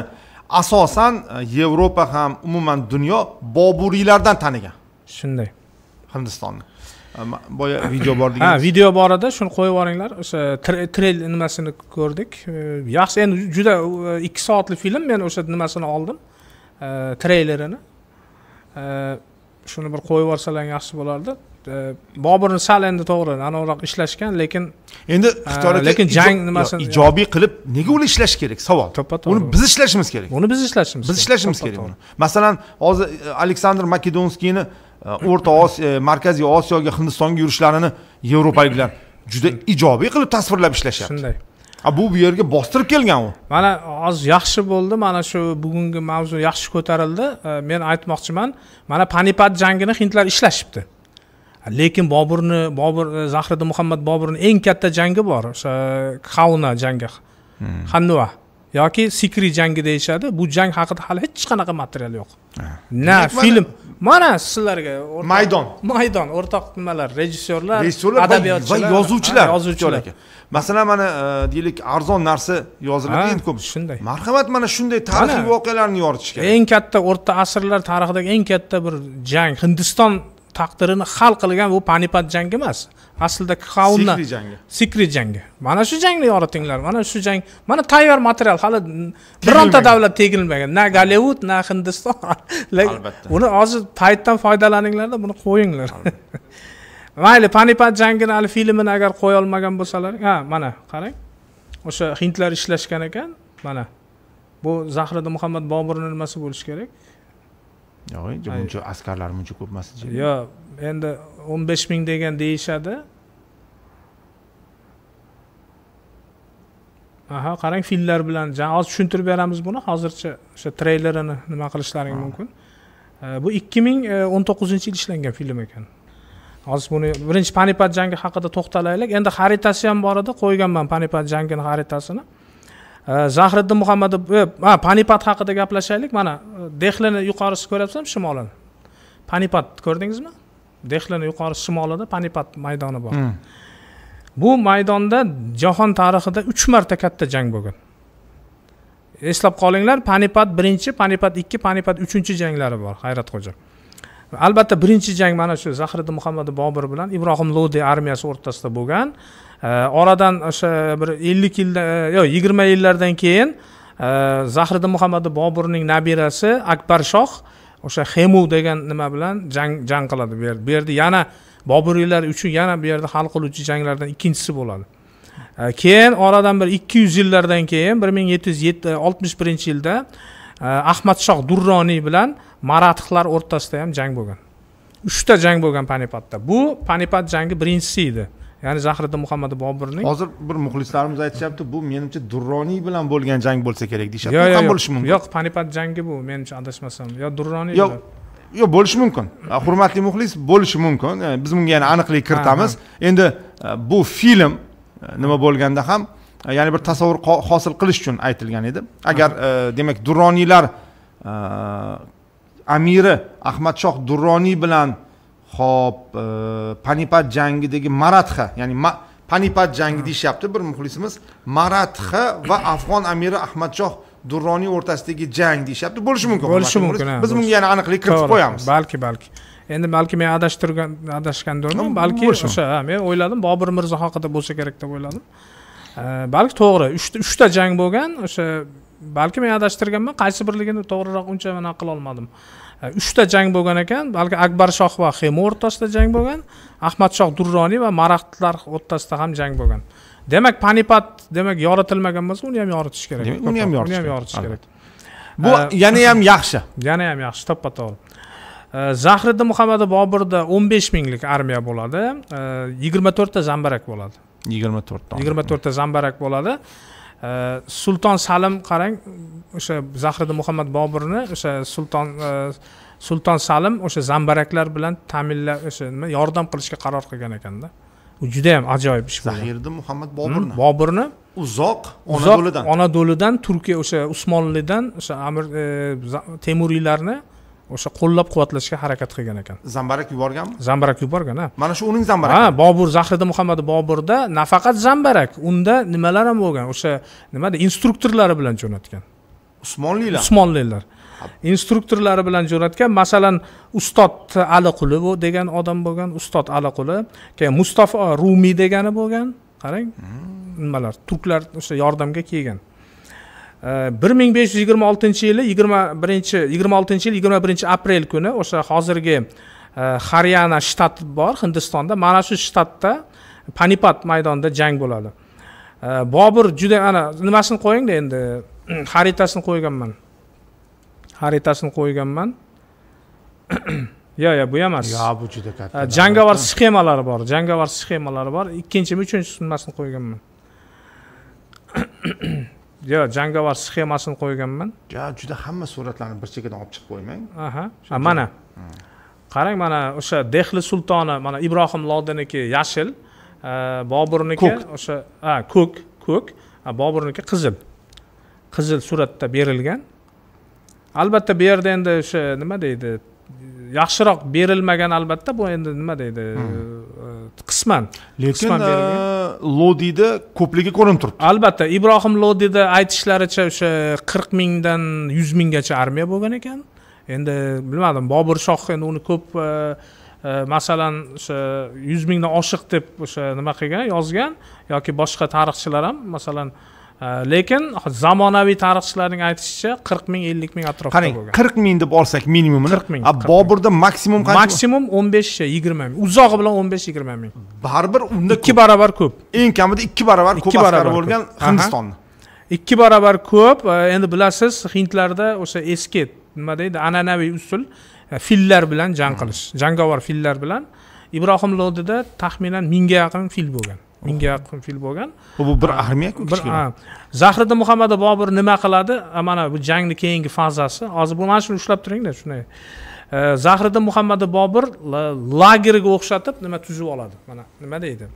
A: asosan e, yevropa ham umuman dunyo boburiylardan tanigan shunday hindistonni e, boya video bor degan ha video
B: bor edi shuni qo'yib yuboringlar o'sha treyl nimasini ko'rdik e, yaxshi endi juda ikki soatlik film men o'sha nimasini oldim treylerini shuni bir qo'yib yuborsalaring yaxshi bo'lardi bobur sal endi to'g'ri anaviroq ishlashgan lekin
A: endi xitoy lekin jang nimasini ijobiy qilib nega uni ishlash kerak savol to'ppa to'g'ri uni biz ishlashimiz kerak uni biz ishlashimiz biz ishlashimiz kerak uni masalan hozir e, aleksandr makedonskiyni e, o'rta osiyo e, markaziy osiyoga hindistonga yurishlarini yevropaliklar juda ijobiy qilib tasvirlab ishlashyapti shunday bu bu yerga bostirib kelgan u mana hozir yaxshi
B: bo'ldi mana shu bugungi mavzu yaxshi ko'tarildi men aytmoqchiman mana panipat jangini hindlar ishlashibdi lekin boburni bobur e, zahiriddin muhammad boburni eng katta jangi bor o'sha xavna jangi hannuva hmm. yoki sikri jangi deyishadi bu jang haqida hali hech qanaqa material yo'q na film mana sizlarga
A: maydon maydon o'rtoq nimalar rejissyorlar rejissyorlar adabiyotchilar va yozuvchilar yozuvchilar masalan mana e, deylik arzon narsa yoziladi endi ko'p shunday marhamat mana shunday tarixiy voqealarni yoritish
B: kerak eng katta o'rta asrlar tarixidagi eng katta bir jang hindiston taqdirini hal qilgan bu panipat jangi emas aslida kaunni sikri jangi sikri jangi mana shu jangni yoritinglar mana shu jang mana tayyor material hali bironta davlat tegilmagan na gollivud na hindiston [laughs] albatta uni hozir paytdan foydalaninglarda buni qo'yinglar [laughs] mayli panipat jangini hali filmini agar qo'ya olmagan bo'lsalar ha mana qarang o'sha hindlar ishlashgan ekan mana bu zahrida muhammad boburni nimasi bo'lishi kerak
A: yo'q buncha askarlar buncha ko'p emas
B: yo'q endi o'n besh ming degan deyishadi aha qarang fillar bilan hozir tushuntirib beramiz buni hozircha o'sha treylerini nima qilishlaring mumkin bu ikki ming e, o'n to'qqizinchi yil ishlangan film ekan hozir buni birinchi panipat jangi haqida to'xtalaylik endi xaritasi ham bor edi qo'yganman panipat jangini xaritasini Э, zahriddin muhammadov ha э, panipat haqida gaplashaylik mana dehlini yuqorisi ko'ryapsizmi shimolini panipat ko'rdingizmi dehlini yuqori shimolida panipat maydoni bor hmm. bu maydonda jahon tarixida uch marta katta jang bo'lgan eslab qolinglar panipat birinchi panipat ikki panipat uchinchi janglari bor hayratxo'ja albatta birinchi jang mana shu zahriddin muhammad bobur bilan ibrohim lodiy armiyasi o'rtasida bo'lgan Э, oradan o'sha bir ellik yilda e, yo'q yigirma yillardan keyin e, zahriddin muhammad boburning nabirasi akbar shoh o'sha hemu degan nima bilan jang jang qiladi bu yerda bu yerda yana boburiylar uchun yana bu yerda hal qiluvchi janglardan ikkinchisi bo'ladi e, keyin oradan bir ikki yuz yillardan keyin bir ming yetti yuz oltmish birinchi yilda ahmad shoh durroniy bilan maratixlar o'rtasida ham jang bo'lgan uchta jang bo'lgan panipatda bu panipat jangi birinchisi edi ya'ni zahiriddin muhammad
A: boburning hozir bir muxlislarimiz aytishyapti bu menimcha durroniy bilan bo'lgan jang bo'lsa kerak deyishyapti yo'q ham bo'lishi mumkin
B: yo'q panipat jangi bu menimcha adashmasam yo durroniy yo'q
A: yo'q bo'lishi mumkin hurmatli muxlis bo'lishi mumkin biz bunga yana aniqlik kiritamiz endi e, bu film e, nima bo'lganda ham e, ya'ni bir tasavvur hosil qilish uchun aytilgan edi agar demak durroniylar amiri ahmadshoh durroniy bilan hop e, panipat jangidagi maratxa ya'ni panipat jangi deyishyapti bir muxlisimiz maratxa va afg'on amiri ahmadshoh durroniy o'rtasidagi jang deyishyapti bo'lishi mumkin bo'lishi mumkin biz bunga yana aniqlik kiritib qo'yamiz
B: balki balki endi balki men adashtirgan adashgandirman balki o'sha men o'yladim bobur mirzo haqida bo'lsa kerak deb o'yladim e, balki to'g'ri uchta jang bo'lgan o'sha balki men adashtirganman qaysi birligini to'g'riroq uncha anaqa qilolmadim olmadim E, uchta jang bo'lgan ekan balki akbar shoh va hemo o'rtasida jang bo'lgan ahmadshoh durroniy va maraxtlar o'rtasida ham jang bo'lgan demak panipat demak yoritilmagan bo'lsa uni ham yoritish kerak uni ham yoritish uni ham yoritish kerak
A: bu e, yana ham yaxshi
B: yana ham yaxshi to'ppa to'g'ri e, zahriddin muhammad boburda o'n besh minglik armiya bo'ladi yigirma to'rtta zambarak bo'ladi yigirma to'rtta yigirma to'rtta zambarak bo'ladi sulton э, salim qarang o'sha zahiriddin muhammad boburni o'sha sulton sulton salim o'sha zambaraklar bilan ta'minlab o'sha nima yordam qilishga qaror qilgan ekanda u juda yam ajoyib ish zahiriddin muhammad hmm, boburni boburni uzoq ona do'lidan ona do'lidan turkiya o'sha usmonlidan o'sha amir e, temuriylarni o'sha qo'llab quvvatlashga harakat qilgan ekan zambarak yuborganmi zambarak yuborgan ha mana shu uning zambarak ha bobur zahriddin muhammad boburda nafaqat zambarak unda nimalar ham bo'lgan o'sha nima deydi instruktorlari bilan jo'natgan usmonlilar usmonlilar instruktorlari bilan jo'natgan masalan ustod aliquli degan odam bo'lgan ustod aliquli keyin mustafo rumiy degani bo'lgan qarang hmm. nimalar turklar o'sha yordamga kelgan Э, bir ming besh yuz yigirma oltinchi yili yigirma birinchi yigirma oltinchi yil yigirma birinchi aprel kuni o'sha hozirgi e, haryana shtati bor hindistonda mana shu shtatda panipat maydonida jang bo'ladi e, bobur juda ana nimasini qo'yingda endi [clears throat] xaritasini qo'yganman xaritasini qo'yganman yo [clears throat] yo bu emas yo bu juda katta e, jangovar sxemalari bor jangovar sxemalari bor ikkinchimi uchinchisi nimasini qo'yganman [clears throat] yo jangovar sxemasini qo'yganman
A: juda hamma suratlarni bir chekkadan olib chiqib qo'ymang aha mana hmm.
B: qarang mana o'sha dehli sultoni mana ibrohim lodiniki yashil e, boburniki o'sha ko'k ko'k boburniki qizil qizil suratda berilgan albatta bu yerda endi o'sha nima deydi yaxshiroq berilmagan albatta bu endi nima deydi hmm. e, qisman lekin e,
A: lodiyda ko'pligi ko'rinib
B: turibdi albatta ibrohim lodiyda aytishlaricha o'sha qirq mingdan yuz minggacha armiya bo'lgan ekan endi bilmadim bobur shoh endi uni ko'p e, masalan o'sha yuz mingdan oshiq deb o'sha nima qilgan yozgan yoki boshqa tarixchilar ham masalan Э, lekin zamonaviy tarixchilarning aytishicha qirq ming ellik ming atrofida qarang
A: qirq ming deb olsak minimumini qirq ming boburda maksimum qancha maksimum o'n besh yigirma ming uzog'i bilan o'n besh yigirma ming baribir unda ikki baravar ko'p eng kamida ikki baravar ko'p askari bo'lgan hindistonni
B: ikki baravar ko'p endi bilasiz hindlarda o'sha eski nima deydi an'anaviy usul e, fillar bilan jang qilish hmm. jangovar fillar bilan ibrohim lodida taxminan mingga yaqin fil bo'lgan mingga yaqin fil bo'lgan
A: bu bir armiyaku kichkina
B: zahriddin muhammad bobur nima qiladi mana bu jangni keyingi fazasi hozir bu mana shuni ushlab turinglar shunday zahriddin muhammad bobur lagerga o'xshatib nima tuzib oladi mana nima deydi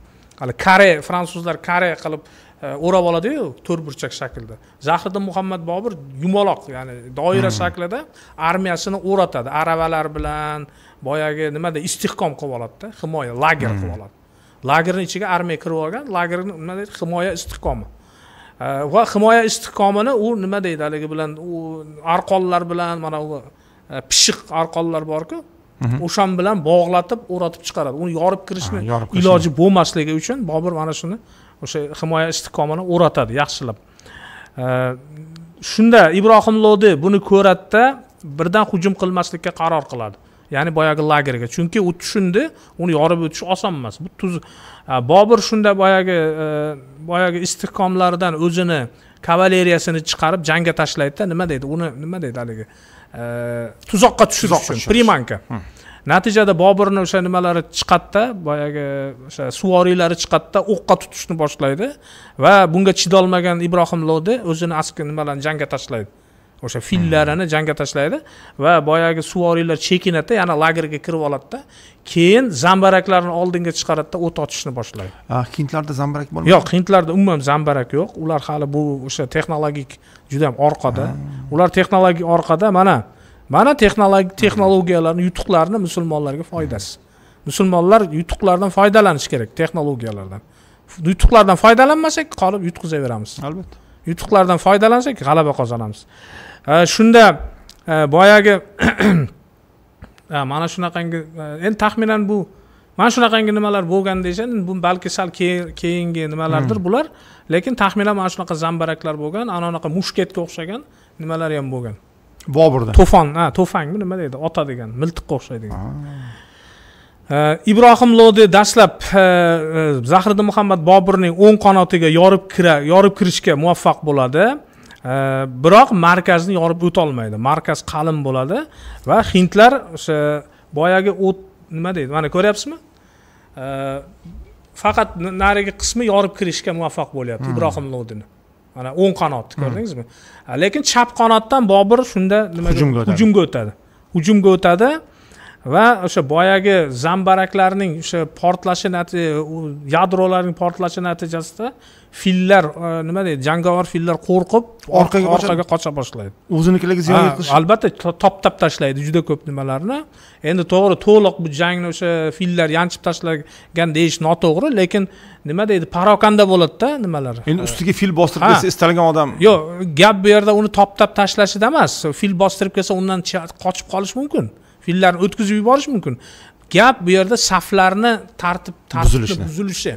B: hali kare fransuzlar kare qilib e, o'rab oladiyu to'rtburchak shaklda zahriddin muhammad bobur yumaloq ya'ni doira hmm. shaklida armiyasini o'ratadi aravalar bilan boyagi nimada istehkom qilib oladida himoya lager qilib hmm. oladi lagerni ichiga armiya kirib olgan lagerni nima deydi himoya istiqkomi va himoya istiqkomini u nima deydi haligi bilan u arqonlar bilan mana u e, pishiq arqonlar borku mhm. o'shan bilan bog'latib o'ratib chiqaradi uni yorib kirishni iloji bo'lmasligi uchun bobur mana shuni o'sha himoya istiqkomini o'ratadi yaxshilab shunda ibrohim lodi buni ko'radida birdan hujum qilmaslikka qaror qiladi ya'ni boyagi lagerga chunki u tushundi uni yorib o'tish oson emas bu tuz e, bobur shunda boyagi boyagi e, istihkomlaridan o'zini kavaleriyasini chiqarib jangga tashlaydida nima deydi uni nima deydi haligi e, tuzoqqa tushirish uchun primanka natijada boburni o'sha nimalari chiqadida boyagi o'sha suvoriylari chiqadida o'qqa tutishni boshlaydi va bunga chidolmagan ibrohim lodi o'zini aski nimalarni jangga tashlaydi o'sha fillarini jangga tashlaydi va boyagi suvoriylar chekinadida yana lagerga kirib oladida keyin zambaraklarni oldinga chiqaradida o't otishni boshlaydi
A: hindlarda zambarak bormi yo'q
B: hindlarda umuman zambarak yo'q ular hali bu o'sha texnologik juda yam orqada ular texnologik orqada mana mana texnologik texnologiyalarni yutuqlarni musulmonlarga foydasi musulmonlar yutuqlardan foydalanish kerak texnologiyalardan yutuqlardan foydalanmasak qolib yutqizaveramiz albatta yutuqlardan foydalansak g'alaba qozonamiz Э, shunda э, boyagi [coughs] mana shunaqangi э, endi taxminan bu mana shunaqangi nimalar bo'lgan deyishadi bu balki sal keyingi nimalardir hmm. bular lekin taxminan mana shunaqa zambaraklar bo'lgan ana unaqa mushketga o'xshagan nimalar ham bo'lgan boburda to'fon ha to'fangmi nima deydi ota degan miltiqqa o'xshaydigan ah. ibrohim lodi dastlab zahriddin muhammad boburning o'ng qanotiga yorib kira yorib kirishga muvaffaq bo'ladi biroq markazni yorib o'tolmaydi markaz qalin bo'ladi va hindlar o'sha boyagi o't nima deydi mana ko'ryapsizmi faqat narigi qismi yorib kirishga muvaffaq bo'lyapti hmm. ibrohim lodini mana o'ng qanotni hmm. ko'rdingizmi lekin chap qanotdan bobur shunda nimaga hujumga o'tadi hujumga o'tadi va o'sha boyagi zambaraklarning o'sha portlashi e, yadrolarning portlashi natijasida fillar e, nima deydi jangovar fillar qo'rqib orqaga orqaga qocha boshlaydi o'zinikilarga ziyon yetkazish albatta toptab tashlaydi juda ko'p nimalarni endi to'g'ri to'liq bu jangni o'sha fillar yanchib tashlagan deyish noto'g'ri lekin nima deydi parokanda bo'ladida nimalar endi ustiga fil bostirib kelsa istalgan odam yo'q gap bu yerda uni toptab tashlashida emas fil bostirib kelsa undan qochib qolish mumkin fillarni o'tkazib yuborish mumkin gap bu yerda saflarni tartib tartibni buzilishi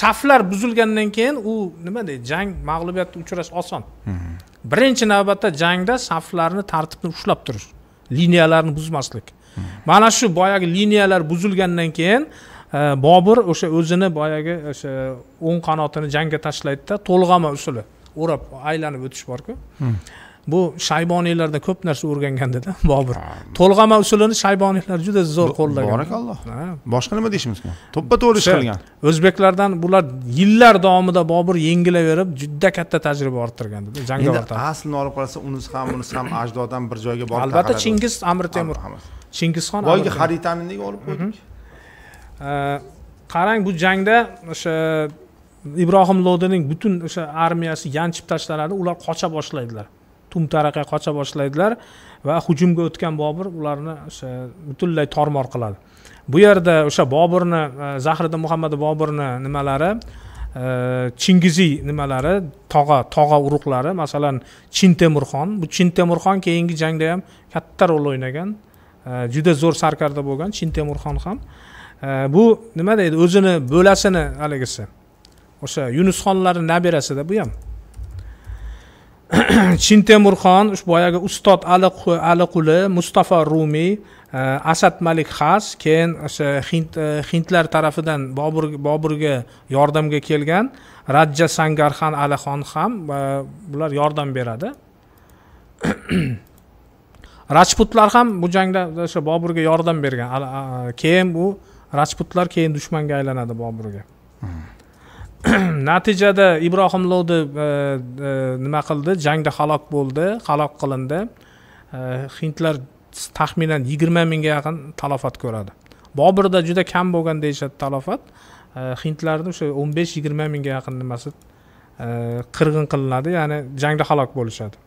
B: saflar buzilgandan keyin u nima deydi jang mag'lubiyatga uchrash oson hmm. birinchi navbatda jangda saflarni tartibni ushlab turish liniyalarni buzmaslik hmm. mana shu boyagi liniyalar buzilgandan keyin e, bobur o'sha o'zini boyagi o'sha o'ng qanotini jangga tashlaydida to'lg'ama usuli o'rab aylanib o'tish borku hmm. bu shayboniylarda ko'p narsa o'rgangandada [laughs] bobur to'lg'ama usulini shayboniylar juda zo'r qo'llagan
A: barakalloh boshqa nima deyishimiz kerak to'ppa to'g'ri ish qilgan
B: o'zbeklardan bular yillar davomida bobur yengilaverib juda katta tajriba orttirgan jangovar
A: aslini olib qarasa unisi ham bunisi ham ajdoddan bir joyga borib albatta chingiz amir temur chingizxon boyagi xaritani nega olib mhm. qo'ydik
B: qarang bu jangda o'sha ibrohim lodining butun o'sha armiyasi yanchib tashlanadi ular qocha boshlaydilar tum taraqa qocha boshlaydilar va hujumga o'tgan bobur ularni o'sha butunlay tormor qiladi bu yerda o'sha boburni e, zahriddin muhammad boburni nimalari e, chingiziy nimalari tog'a tog'a urug'lari masalan chin temurxon bu chin temurxon keyingi jangda ham katta rol o'ynagan e, juda zo'r sarkarda bo'lgan chin temurxon ham bu nima deydi o'zini bo'lasini haligisi o'sha yunusxonlarni nabirasida bu ham [clears throat] chin temurxon ushbu boyagi ustod ali aliquli mustafa rumiy e, asad malik xas keyin o'sha hind e, hindlar tarafidan bobur boburga yordamga kelgan rajja sangarxan alixon ham e, bular yordam beradi [clears throat] rajputlar ham bu jangda o'sha boburga yordam bergan keyin bu rajputlar keyin dushmanga aylanadi boburga hmm. [clears throat] natijada ibrohim lovdi e, e, nima qildi jangda halok bo'ldi halok qilindi e, hindlar taxminan yigirma mingga yaqin talofat ko'radi boburda juda kam bo'lgan deyishadi talofat hindlarni o'sha o'n besh yigirma mingga yaqin nimasi qirg'in qilinadi ya'ni jangda halok bo'lishadi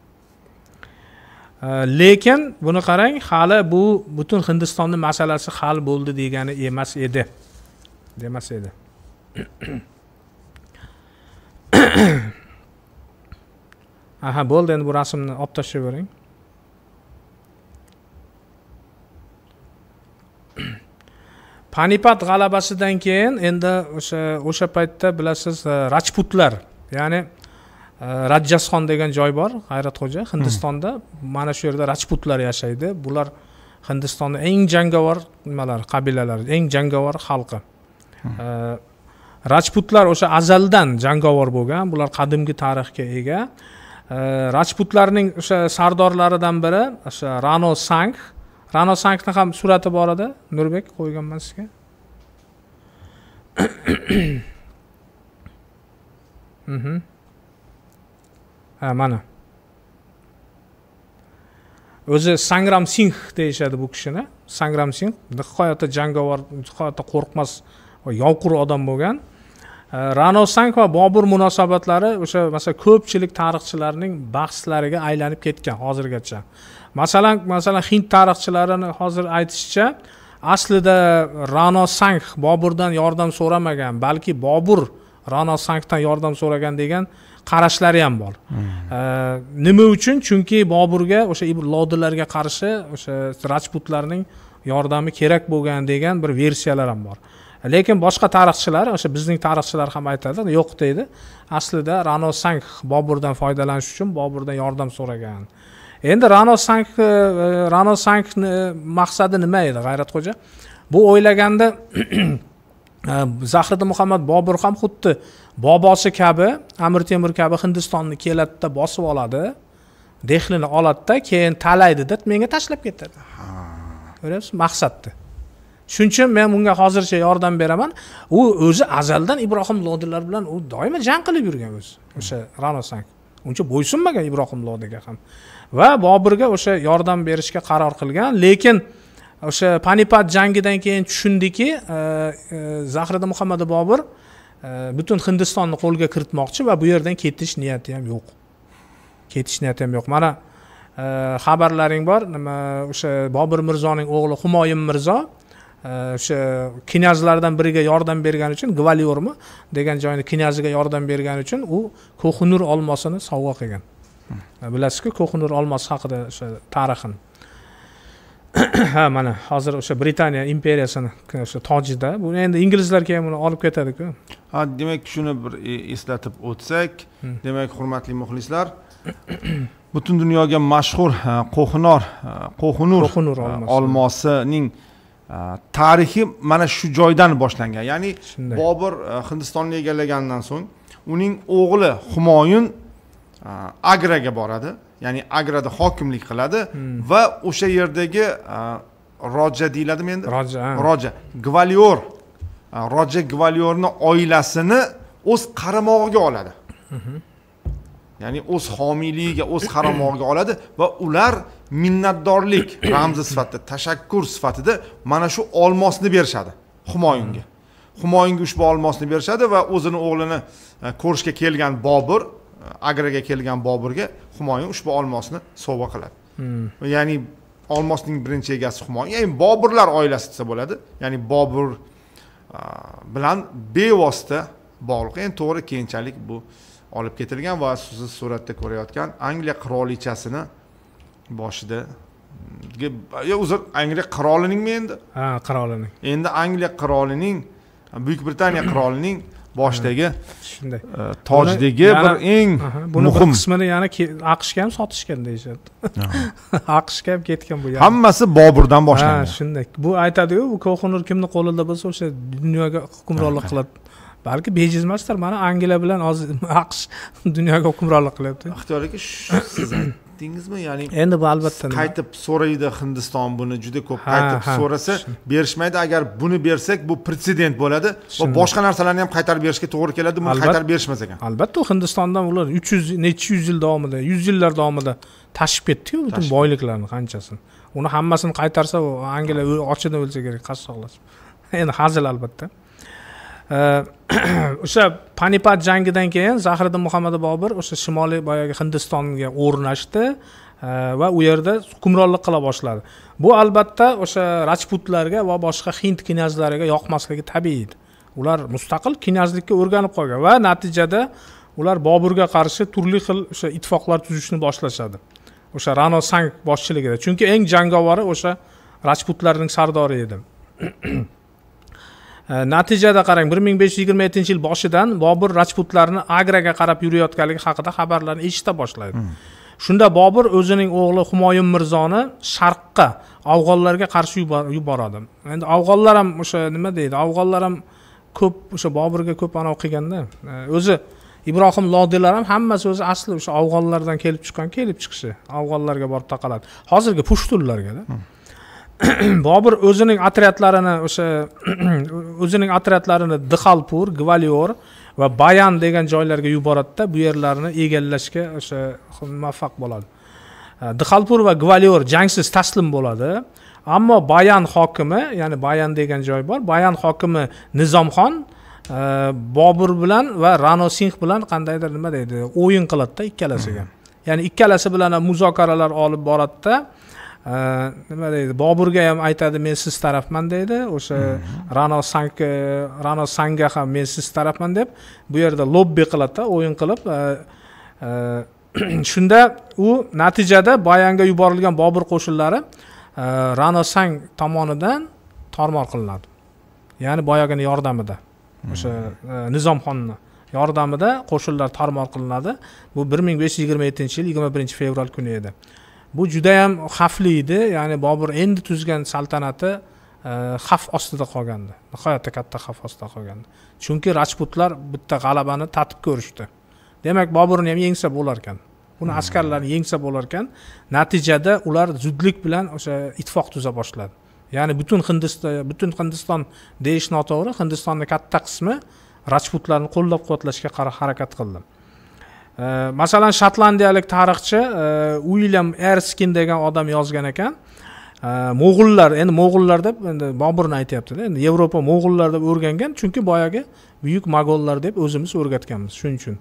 B: lekin buni qarang hali bu butun hindistonni masalasi hal bo'ldi degani emas edi demas edi [clears throat] [coughs] aha bo'ldi endi bu rasmni olib tashlab yuboring [coughs] panipat g'alabasidan keyin endi o'sha o'sha paytda bilasiz e, rajputlar ya'ni e, rajjasxon degan joy bor g'ayratxo'ja hmm. hindistonda mana shu yerda rajputlar yashaydi bular hindistonni eng jangovar nimalari qabilalari eng jangovar xalqi hmm. e, rajputlar o'sha azaldan jangovar bo'lgan bular qadimgi tarixga ega rajputlarning o'sha sardorlaridan biri o'sha rano sank rano sankni ham surati bor edi nurbek qo'yganman sizga [coughs] mhm. ha mana o'zi sangram singh deyishadi bu kishini sangram singh nihoyatda jangovar nihoyatda qo'rqmas yovqur odam bo'lgan rano sank va bobur munosabatlari o'sha masalan ko'pchilik tarixchilarning bahslariga aylanib ketgan hozirgacha masalan masalan hind tarixchilarini hozir aytishicha aslida rano sank boburdan yordam so'ramagan balki bobur rano sankdan yordam so'ragan degan qarashlari ham bor hmm. э, nima uchun chunki boburga o'sha lodilarga qarshi o'sha rajputlarning yordami kerak bo'lgan degan bir versiyalar ham bor lekin boshqa tarixchilar o'sha bizning tarixchilar ham aytadi yo'q deydi aslida rano sank boburdan foydalanish uchun boburdan yordam so'ragan endi rano sank e, rano sankni maqsadi nima edi g'ayratxo'ja bu o'ylaganda [clears throat] e, zahriddin muhammad bobur ham xuddi bobosi kabi amir temur kabi hindistonni keladida bosib oladi dehlini oladida keyin talaydida menga tashlab ketadi ko'ryapsizmi maqsadni shuning uchun men bunga hozircha yordam beraman u o'zi azaldan ibrohim lodilar bilan u doimo jang qilib yurgan o'zi o'sha sang uncha bo'ysunmagan ibrohim lodiga ham va boburga o'sha yordam berishga qaror qilgan lekin o'sha panipat jangidan keyin tushundiki e, e, zahrida muhammad bobur e, butun hindistonni qo'lga kiritmoqchi va bu yerdan ketish niyati ham yo'q ketish niyati ham yo'q mana xabarlaring bor nima o'sha bobur mirzoning o'g'li humoyim mirzo o'sha knyazlardan biriga yordam bergani uchun gvalyormi degan joyni knyaziga yordam bergani uchun u ko'hinur olmosini sovg'a qilgan bilasizku ko'hinur olmosi haqida o'sha tarixini [clears throat] ha mana hozir o'sha britaniya imperiyasini o'sha tojida bu endi inglizlar keyin buni olib ketadiku
A: ha demak shuni bir eslatib o'tsak hmm. demak hurmatli muxlislar butun dunyoga mashhur qo'hinor qo'hinur olmosining tarixi mana shu joydan boshlangan ya'ni bobur hindistonni egallagandan so'ng uning o'g'li humoyun agraga boradi ya'ni agrada hokimlik qiladi hmm. va o'sha yerdagi roja deyiladimi endi roja roja gvalyor roja gvalyorni oilasini o'z qaramog'iga oladi mhm. ya'ni o'z homiyligiga o'z qaramog'iga oladi va ular minnatdorlik [coughs] ramzi sifatida tashakkur sifatida mana shu olmosni berishadi humoyunga humoyunga ushbu olmosni berishadi va o'zini o'g'lini e, ko'rishga kelgan bobur e, agraga kelgan boburga humoyun ushbu olmosni sovg'a qiladi hmm. ya'ni olmosning birinchi egasi humoyun ya'ni boburlar oilasi desa bo'ladi ya'ni bobur e, bilan bevosita bog'liq endi to'g'ri keyinchalik bu olib ketilgan va siz suratda ko'rayotgan angliya qirolichasini boshida uzr angliya qirolininmi endi ha qirolining endi angliya qirolining buyuk britaniya qirolining boshidagi shunday e, tojdagi bir eng muhim qismini yana aqshga ham sotishgan deyishadi
B: [laughs] aqshga ham ketgan bu hammasi boburdan boshlangan shunday bu aytadiku bu kohinur kimni qo'lida bo'lsa o'sha dunyoga hukmronlik qiladi balki bejiz emasdir mana angliya bilan hozir [laughs] aqsh dunyoga hukmronlik qilyapti ixtiyor aka siz
A: aytdingizmi ya'ni endi bu albatta qaytib so'raydi hindiston buni juda ko'p qaytib so'rasa berishmaydi agar buni bersak bu pretsedent bo'ladi va boshqa narsalarni ham qaytarib berishga to'g'ri keladi buni qaytarib berishmas ekan
B: albatta hindistondan ular uch yuz necha yuz yil davomida yuz yillar davomida tashib ketdiku butun boyliklarni qanchasini uni hammasini qaytarsa angliya ochidan o'lsa kerak qassoblashib [laughs] endi hazil albatta Э, [clears throat] o'sha panipat jangidan keyin zahiriddin muhammad bobur o'sha shimoliy boyagi hindistonga o'rnashdi e, va u yerda hukmronlik qila boshladi bu albatta o'sha rajputlarga va boshqa hind knyazlariga yoqmasligi tabiiy edi ular mustaqil knyazlikka o'rganib qolgan va natijada ular boburga qarshi turli xil o'sha ittifoqlar tuzishni boshlashadi o'sha rano sang boshchiligida chunki eng jangovari o'sha rajputlarning sardori edi [clears throat] Э, natijada qarang bir ming besh yuz yigirma yettinchi yil boshidan bobur rajputlarni agraga qarab yurayotganligi haqida xabarlarni eshita boshlaydi hmm. shunda bobur o'zining o'g'li humoyun mirzoni sharqqa afg'onlarga qarshi yuboradi endi afg'onlar ham o'sha nima deydi afg'onlar ham ko'p o'sha boburga ko'p anavi qilganda e, o'zi ibrohim lodiylar ham hammasi o'zi asli o'sha afg'onlardan kelib chiqqan kelib chiqishi afg'onlarga borib taqaladi hozirgi pushtunlargada hmm. [clears throat] bobur o'zining otryadlarini o'sha [clears throat] o'zining otryadlarini dixalpur gvalior va bayan degan joylarga yuboradida bu yerlarni egallashga o'sha muvaffaq bo'ladi dixalpur va gvalior jangsiz taslim bo'ladi ammo bayan hokimi ya'ni bayan degan joy bor bayan hokimi nizomxon bobur bilan va rano singh bilan qandaydir nima deydi o'yin qiladida ikkalasiga hmm. ya'ni ikkalasi bilan ham muzokaralar olib boradida Э, nima deydi boburga ham aytadi men siz tarafman deydi o'sha rano sank э, rano sanga ham men siz tarafman deb bu yerda lobbi qiladida o'yin qilib e, e, [clears throat] shunda u natijada bayanga yuborilgan bobur qo'shinlari e, rano sang tomonidan tormor qilinadi ya'ni boyagini yordamida o'sha nizomxonni yordamida qo'shinlar tormor qilinadi bu bir ming besh yuz yigirma yettinchi yil yigirma birinchi fevral kuni edi bu juda yam xavfli edi ya'ni bobur endi tuzgan saltanati e, xavf ostida qolgandi nihoyatda katta xavf ostida qolgandi chunki rajputlar bitta g'alabani tatib ko'rishdi demak boburni ham yengsa bo'lar ekan uni hmm. askarlarni yengsa bo'lar ekan natijada ular zudlik bilan o'sha ittifoq tuza boshladi ya'ni butun hindiston butun hindiston deyish noto'g'ri hindistonni katta qismi rajputlarni qo'llab quvvatlashga harakat qildi masalan shotlandiyalik tarixchi e, uilyam erskin degan odam yozgan ekan mo'g'ullar endi mo'g'ullar deb endi boburni aytyaptida endi yevropa mo'g'ullar deb o'rgangan chunki boyagi buyuk mog'ollar deb o'zimiz o'rgatganmiz shuning uchun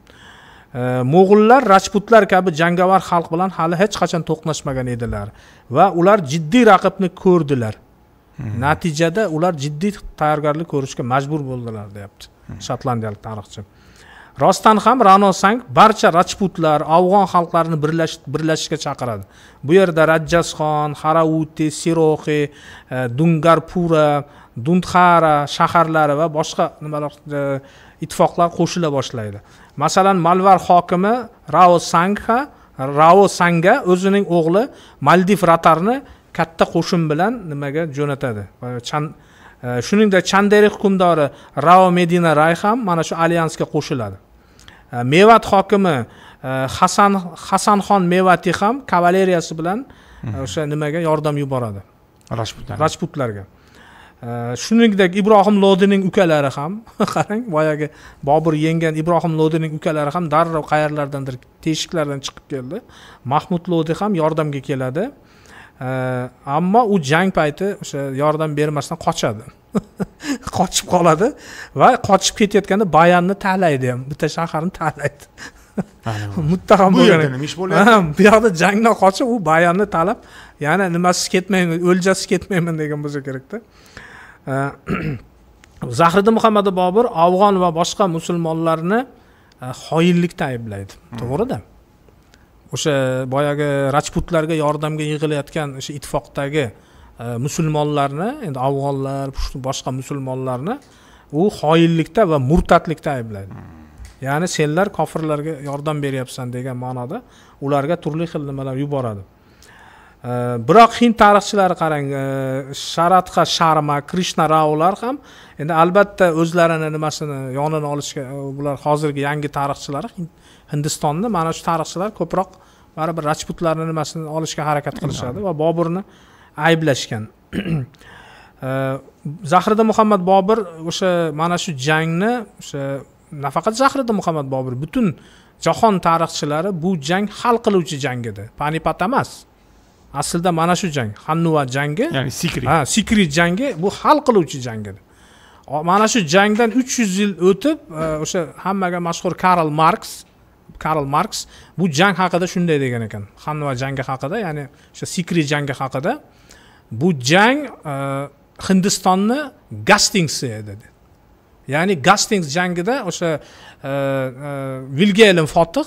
B: mo'g'ullar rajputlar kabi jangovar xalq bilan hali hech qachon to'qnashmagan edilar va ular jiddiy raqibni ko'rdilar hmm. natijada ular jiddiy tayyorgarlik ko'rishga majbur bo'ldilar deyapti hmm. shotlandiyalik tarixchi rostdan ham rano sang barcha rajputlar afg'on xalqlarini birlashishga chaqiradi bu yerda rajjasxon haravute siroxi e, dungarpura dundxara shaharlari va boshqa nimalar e, ittifoqlar qo'shila boshlaydi masalan malvar hokimi rao sangha rao sanga o'zining o'g'li maldiv ratarni katta qo'shin bilan nimaga jo'natadi chan shuningdek chanderi hukmdori rao medina ray ham mana shu alyansga qo'shiladi mevat hokimi e, hasan hasanxon mevati ham kavaleriyasi bilan e, mhm. o'sha nimaga yordam yuboradi rajputlarga rajputlarga shuningdek ibrohim lodining ukalari ham [laughs] qarang boyagi bobur yenggan ibrohim lodining ukalari ham darrov qayerlardandir teshiklardan chiqib keldi mahmud lodi ham yordamga keladi ammo u jang payti o'sha yordam bermasdan qochadi [laughs] qochib qoladi va qochib ketayotganda bayanni talaydi ham bitta shaharni talaydi [laughs] muttaham bu yerda nima ish [laughs] bo'lyapti bu yoqda jangdan qochib u bayanni talab yana nimasiz ketmayman o'ljasiz ketmayman degan bo'lsa kerakda [clears throat] zahriddin muhammad bobur afg'on va boshqa musulmonlarni e, xoinlikda ayblaydi hmm. to'g'rida hmm. o'sha boyagi rajputlarga yordamga yig'ilayotgan o'sha ittifoqdagi e, musulmonlarni endi afg'onlar boshqa musulmonlarni u xoinlikda va murtadlikda ayblaydi ya'ni senlar kofirlarga yordam beryapsan degan ma'noda ularga turli xil nimalar yuboradi e, biroq hind tarixchilari qarang e, sharatxa sharma krishna raular ham endi albatta o'zlarini nimasini yonini olishga bular hozirgi yangi tarixchilar hindistonni mana shu tarixchilar ko'proq baribir rajputlarni nimasini olishga harakat qilishadi va boburni ayblashgan [clears throat] zahrida muhammad bobur o'sha mana shu jangni o'sha nafaqat zahrida muhammad bobur butun jahon tarixchilari bu jang hal qiluvchi jang edi panipat emas aslida mana shu jang hannuva jangi ya'ni sikri ha sikri jangi bu hal qiluvchi jang edi mana shu jangdan uch yuz yil o'tib e, o'sha hammaga mashhur karl marks karl marks bu jang haqida shunday degan ekan xanva jangi haqida ya'ni o'sha sikri jangi haqida bu jang e, hindistonni gastingsi edi ya'ni gastings jangida o'sha vilgelm e, e, fotih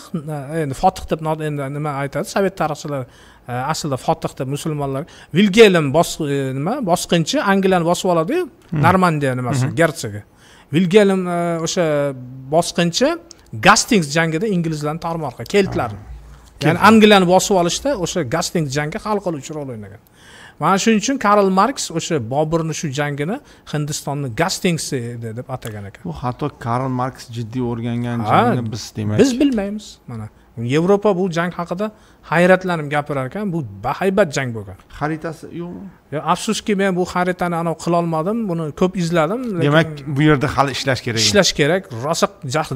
B: endi fotih deb endi nima aytadi sovet tarixchilari aslida fotih deb musulmonlar vilgelm nima bosqinchi angliyani bosib oladiyu hmm. normandiya nimasi gersogi vilgelm o'sha bosqinchi gastings jangida inglizlarni tarmoqi keltlarni ya'ni angliyani bosib olishda o'sha gastings jangi hal qiluvchi rol o'ynagan mana shuning uchun karl marks o'sha boburni shu jangini hindistonni gastings edi deb atagan ekan bu hatto karl marks jiddiy o'rgangan jangni biz demak biz bilmaymiz mana yevropa bu jang haqida hayratlanib gapirar ekan bu bahaybat jang bo'lgan xaritasi yo'qmi yo afsuski men bu xaritani anavi qilolmadim buni ko'p izladim demak
A: bu yerda hali ishlash kerak ishlash
B: kerak rosa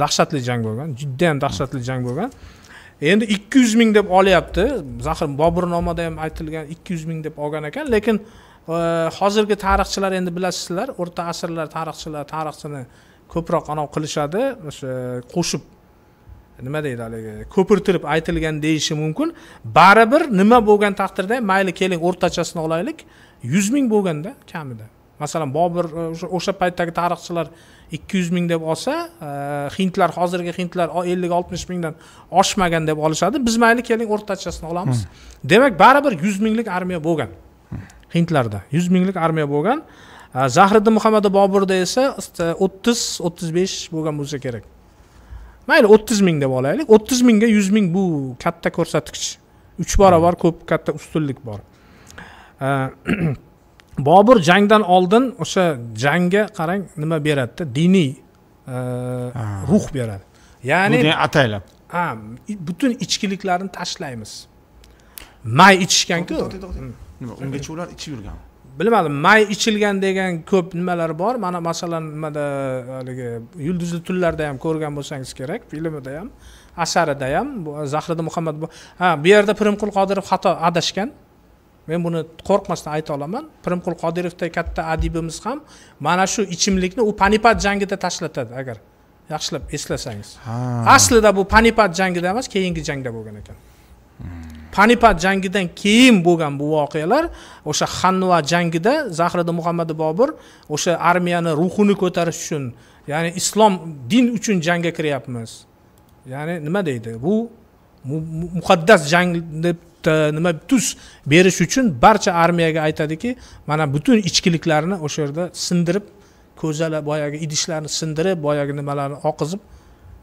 B: dahshatli jang bo'lgan judayam dahshatli jang bo'lgan endi ikki yuz ming deb olyapti zahir boburnomada ham aytilgan ikki yuz ming deb olgan ekan lekin e, hozirgi tarixchilar endi bilasizlar o'rta asrlar tarixchilar tarixchini ko'proq anav qilishadi o'sha qo'shib nima deydi haligi ko'pirtirib aytilgan deyishi mumkin baribir nima bo'lgan taqdirda ham mayli keling o'rtachasini olaylik yuz ming bo'lganda kamida masalan bobur e, o'sha paytdagi tarixchilar ikki yuz ming deb olsa e, hindlar hozirgi hindlar ellik oltmish mingdan oshmagan deb olishadi biz mayli keling o'rtachasini olamiz hmm. demak baribir yuz minglik armiya bo'lgan hindlarda yuz minglik armiya bo'lgan e, zahriddin muhammad boburda esa o'ttiz o'ttiz besh bo'lgan bo'lsa kerak mayli o'ttiz ming deb olaylik o'ttiz mingga yuz ming bu katta ko'rsatkich uch barobar hmm. ko'p katta ustunlik bor [clears throat] bobur jangdan oldin o'sha jangga qarang nima beradida diniy ruh beradi ya'ni ataylab ha butun ichkiliklarni tashlaymiz may ichishganku hmm. ungacha
A: ular ichib yurgan
B: bilmadim may ichilgan degan ko'p nimalar bor mana masalan nimada e, haligi yulduzli tunlarda ham ko'rgan bo'lsangiz kerak filmida ham asarida ham zahrida muhammad ha bu yerda pirimqul qodirov xato adashgan men buni qo'rqmasdan ayta olaman pirimqul qodirovdek katta adibimiz ham mana shu ichimlikni u panipat jangida tashlatadi agar yaxshilab eslasangiz aslida bu panipat jangida emas keyingi jangda bo'lgan ekan hmm. panipat jangidan keyin bo'lgan bu voqealar o'sha xanva jangida zahriddin muhammad bobur o'sha armiyani ruhini ko'tarish uchun ya'ni islom din uchun jangga kiryapmiz ya'ni nima deydi bu muqaddas jang deb nima tus berish uchun barcha armiyaga aytadiki mana butun ichkiliklarni o'sha yerda sindirib ko'zala boyagi idishlarni sindirib boyagi nimalarni oqizib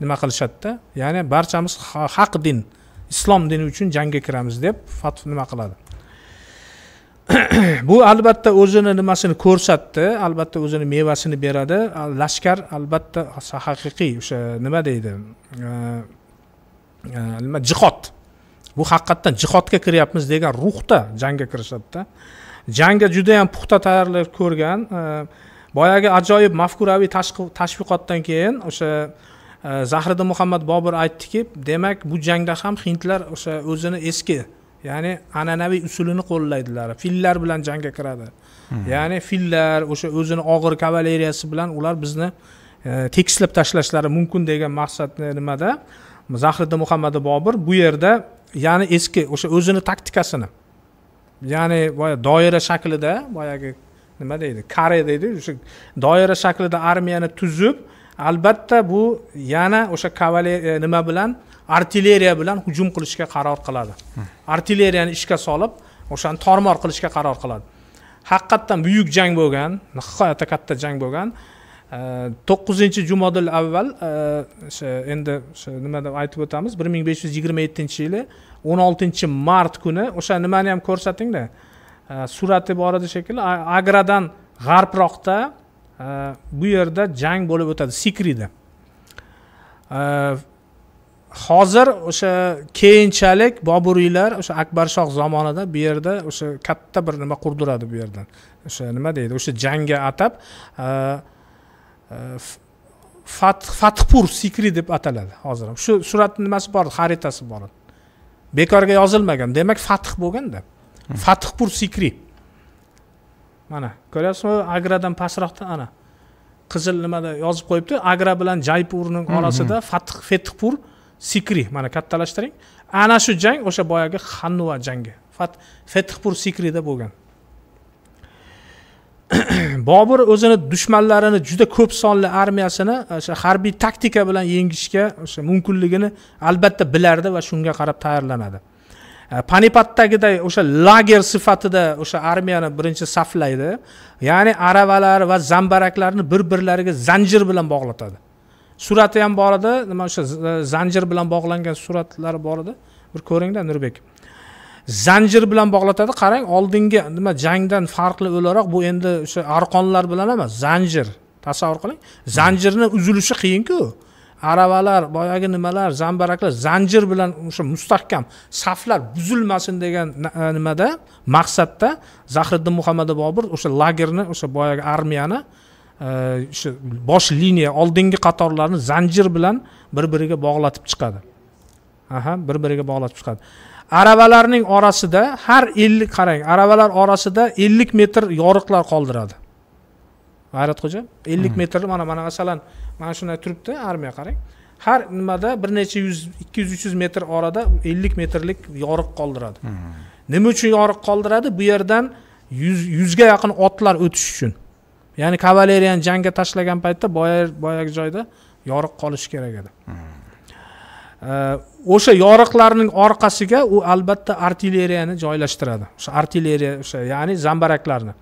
B: nima qilishadida ya'ni barchamiz haq din islom dini uchun jangga kiramiz deb fath nima qiladi [coughs] bu albatta o'zini nimasini ko'rsatdi albatta o'zini mevasini beradi lashkar albatta haqiqiy o'sha nima deydi nima jihod bu haqiqatdan jihodga kiryapmiz degan ruhda jangga kirishadida jangga judayam puxta tayyorlik ko'rgan boyagi ajoyib mafkuraviy tashviqotdan keyin o'sha Э, zahriddin muhammad bobur aytdiki demak bu jangda ham hindlar o'sha o'zini eski ya'ni an'anaviy usulini qo'llaydilar fillar bilan jangga kiradi hmm. ya'ni fillar o'sha o'zini og'ir kavaleriyasi bilan ular bizni e, tekislab tashlashlari mumkin degan maqsadni nimada zahriddin muhammad bobur bu yerda ya'ni eski o'sha o'zini taktikasini ya'ni boya doira shaklida boyagi nima deydi kare deydi o'sha doira shaklida armiyani tuzib albatta bu yana o'sha kavaler e, nima bilan artilleriya bilan hujum qilishga qaror qiladi artilleriyani ishga solib o'shani tormor qilishga qaror qiladi haqiqatdan buyuk jang bo'lgan nihoyatda katta jang bo'lgan e, to'qqizinchi jumodil avval e, o'sha endi o'sha nima deb aytib o'tamiz bir ming besh yuz yigirma yettinchi yili o'n oltinchi mart kuni o'sha nimani ham ko'rsatingda surati bor edi shekilli agradan g'arbroqda Э, bu yerda jang bo'lib o'tadi sikrida э, hozir o'sha keyinchalik boburiylar o'sha akbar shoh zamonida bu yerda o'sha katta bir nima qurdiradi bu yerdan o'sha nima deydi o'sha jangga atab э, fathpur sikri deb ataladi hozir shu suratni nimasi bor xaritasi bor bekorga yozilmagan demak fath bo'lganda hmm. fathpur sikri mana ko'ryapsizmi agradan pastroqda ana qizil nimada yozib qo'yibdi agra bilan jaypurni mm-hmm. orasida fath fetihpur sikri mana kattalashtiring ana shu jang o'sha boyagi xannuva jangi fetihpur sikrida bo'lgan [coughs] bobur o'zini dushmanlarini juda ko'p sonli armiyasini e, o'sha harbiy taktika bilan yengishga o'sha mumkinligini albatta bilardi va shunga qarab tayyorlanadi panipatdagiday o'sha lager sifatida o'sha armiyani birinchi saflaydi ya'ni aravalar va zambaraklarni bir birlariga zanjir bilan bog'latadi surati ham bor edi nima o'sha zanjir bilan bog'langan suratlar bor edi bir ko'ringda nurbek zanjir bilan bog'latadi qarang oldingi nima jangdan farqli o'laroq bu endi o'sha arqonlar bilan emas zanjir tasavvur qiling zanjirni uzilishi qiyinku aravalar boyagi nimalar zambaraklar zanjir bilan o'sha mustahkam saflar buzilmasin degan e, nimada maqsadda zahriddin muhammad bobur o'sha lagerni o'sha boyagi armiyani o'sha e, bosh liniya oldingi qatorlarni zanjir bilan bir biriga bog'latib chiqadi aha bir biriga bog'latib chiqadi aravalarning orasida har ellik qarang aravalar orasida ellik metr yoriqlar qoldiradi g'ayratxo'ja ellik hmm. metr mana mana masalan mana shunday turibdi armiya qarang har nimada bir necha yuz ikki yuz uch yuz metr orada ellik metrlik yoriq qoldiradi hmm. nima uchun yoriq qoldiradi bu yerdan yuz yuzga yaqin otlar o'tish uchun ya'ni kavaleriyani jangga tashlagan paytda boyagi joyda yoriq qolishi kerak edi hmm. o'sha yoriqlarning orqasiga u albatta artilleriyani joylashtiradi o'sha artilleriya o'sha ya'ni zambaraklarni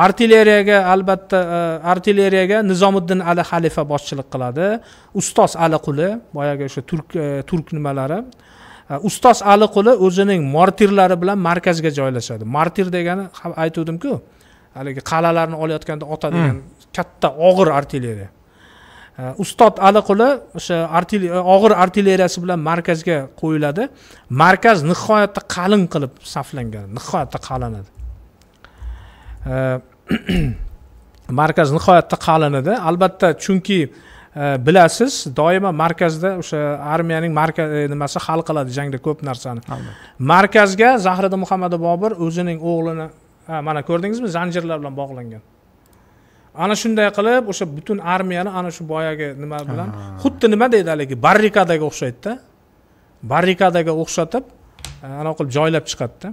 B: artilleriyaga albatta e, artilleriyaga nizomiddin ali xalifa boshchilik qiladi ustoz aliquli boyagi o'sha turk e, turk nimalari e, ustoz aliquli o'zining mortirlari bilan markazga joylashadi martir degani aytuvdimku haligi qal'alarni olayotganda otadigan hmm. katta og'ir artilleriya ustod aliquli o'sha og'ir artilleriyasi bilan markazga qo'yiladi markaz nihoyatda qalin qilib saflangan nihoyatda edi Э, [clears throat] markaz nihoyatda qalin edi albatta chunki e, bilasiz doimo markazda o'sha armiyaning markaz e, nimasi hal qiladi jangda ko'p narsani markazga zahriddin muhammad bobur o'zining o'g'lini mana ko'rdingizmi zanjirlar bilan bog'langan ana shunday qilib o'sha butun armiyani ana shu boyagi nima bilan xuddi nima deydi haligi barrikadaga o'xshaydida barrikadaga o'xshatib e, anaqa qilib joylab chiqadida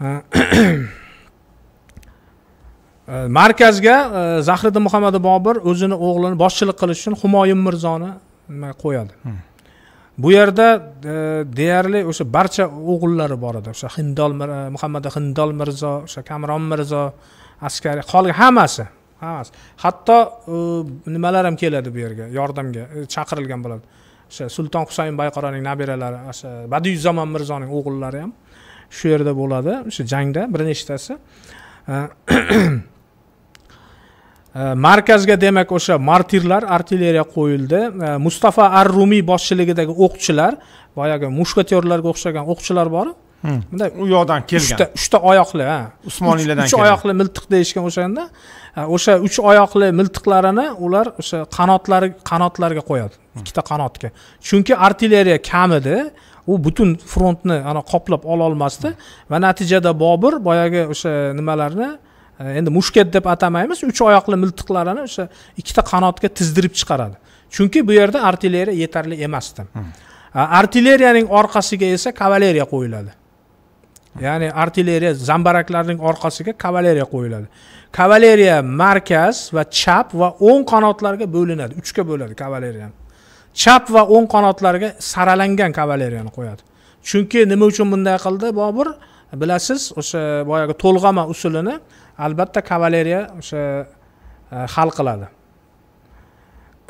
B: [coughs] markazga e, zahriddin muhammad bobur o'zini o'g'lini boshchilik qilish uchun humoyun mirzoni mm, qo'yadi hmm. bu yerda e, deyarli o'sha barcha o'g'illari bor edi o'sha hindol e, muhammad hindol mirzo o'sha kamron mirzo askari qolgan hammasi hammasi hatto nimalar ham keladi bu yerga yordamga chaqirilgan bo'ladi o'sha sulton husayn boyqaroning nabiralari o'sha badiuzzamon mirzoning o'g'illari ham shu yerda bo'ladi o'sha jangda bir nechtasi [clears throat] e, markazga demak o'sha martirlar artilleriya qo'yildi e, mustafa ar rumiy boshchiligidagi o'qchilar boyagi mushkatyorlarga o'xshagan o'qchilar bor hmm. bunday u yoqdan kelgan uchta uchta oyoqli ha usmoniylardan uch oyoqli miltiq deyishgan o'shanda e, o'sha uch oyoqli miltiqlarini ular o'sha qanotlari qanotlarga qo'yadi hmm. ikkita qanotga chunki artilleriya kam edi u butun frontni ana qoplab ololmasdi va natijada bobur boyagi o'sha nimalarni e, endi mushket deb atamaymiz uch oyoqli miltiqlarini o'sha ikkita qanotga tizdirib chiqaradi chunki bu yerda artilleriya yetarli emasdi hmm. artilleriyaning orqasiga esa kavaleriya qo'yiladi ya'ni artilleriya zambaraklarning orqasiga kavaleriya qo'yiladi kavaleriya markaz va chap va o'ng qanotlarga bo'linadi uchga bo'ladi kavaleriyani chap va o'ng qanotlariga saralangan kavaleriyani qo'yadi chunki nima uchun bunday qildi bobur bilasiz o'sha boyagi to'lg'ama usulini albatta kavaleriya o'sha e, hal qiladi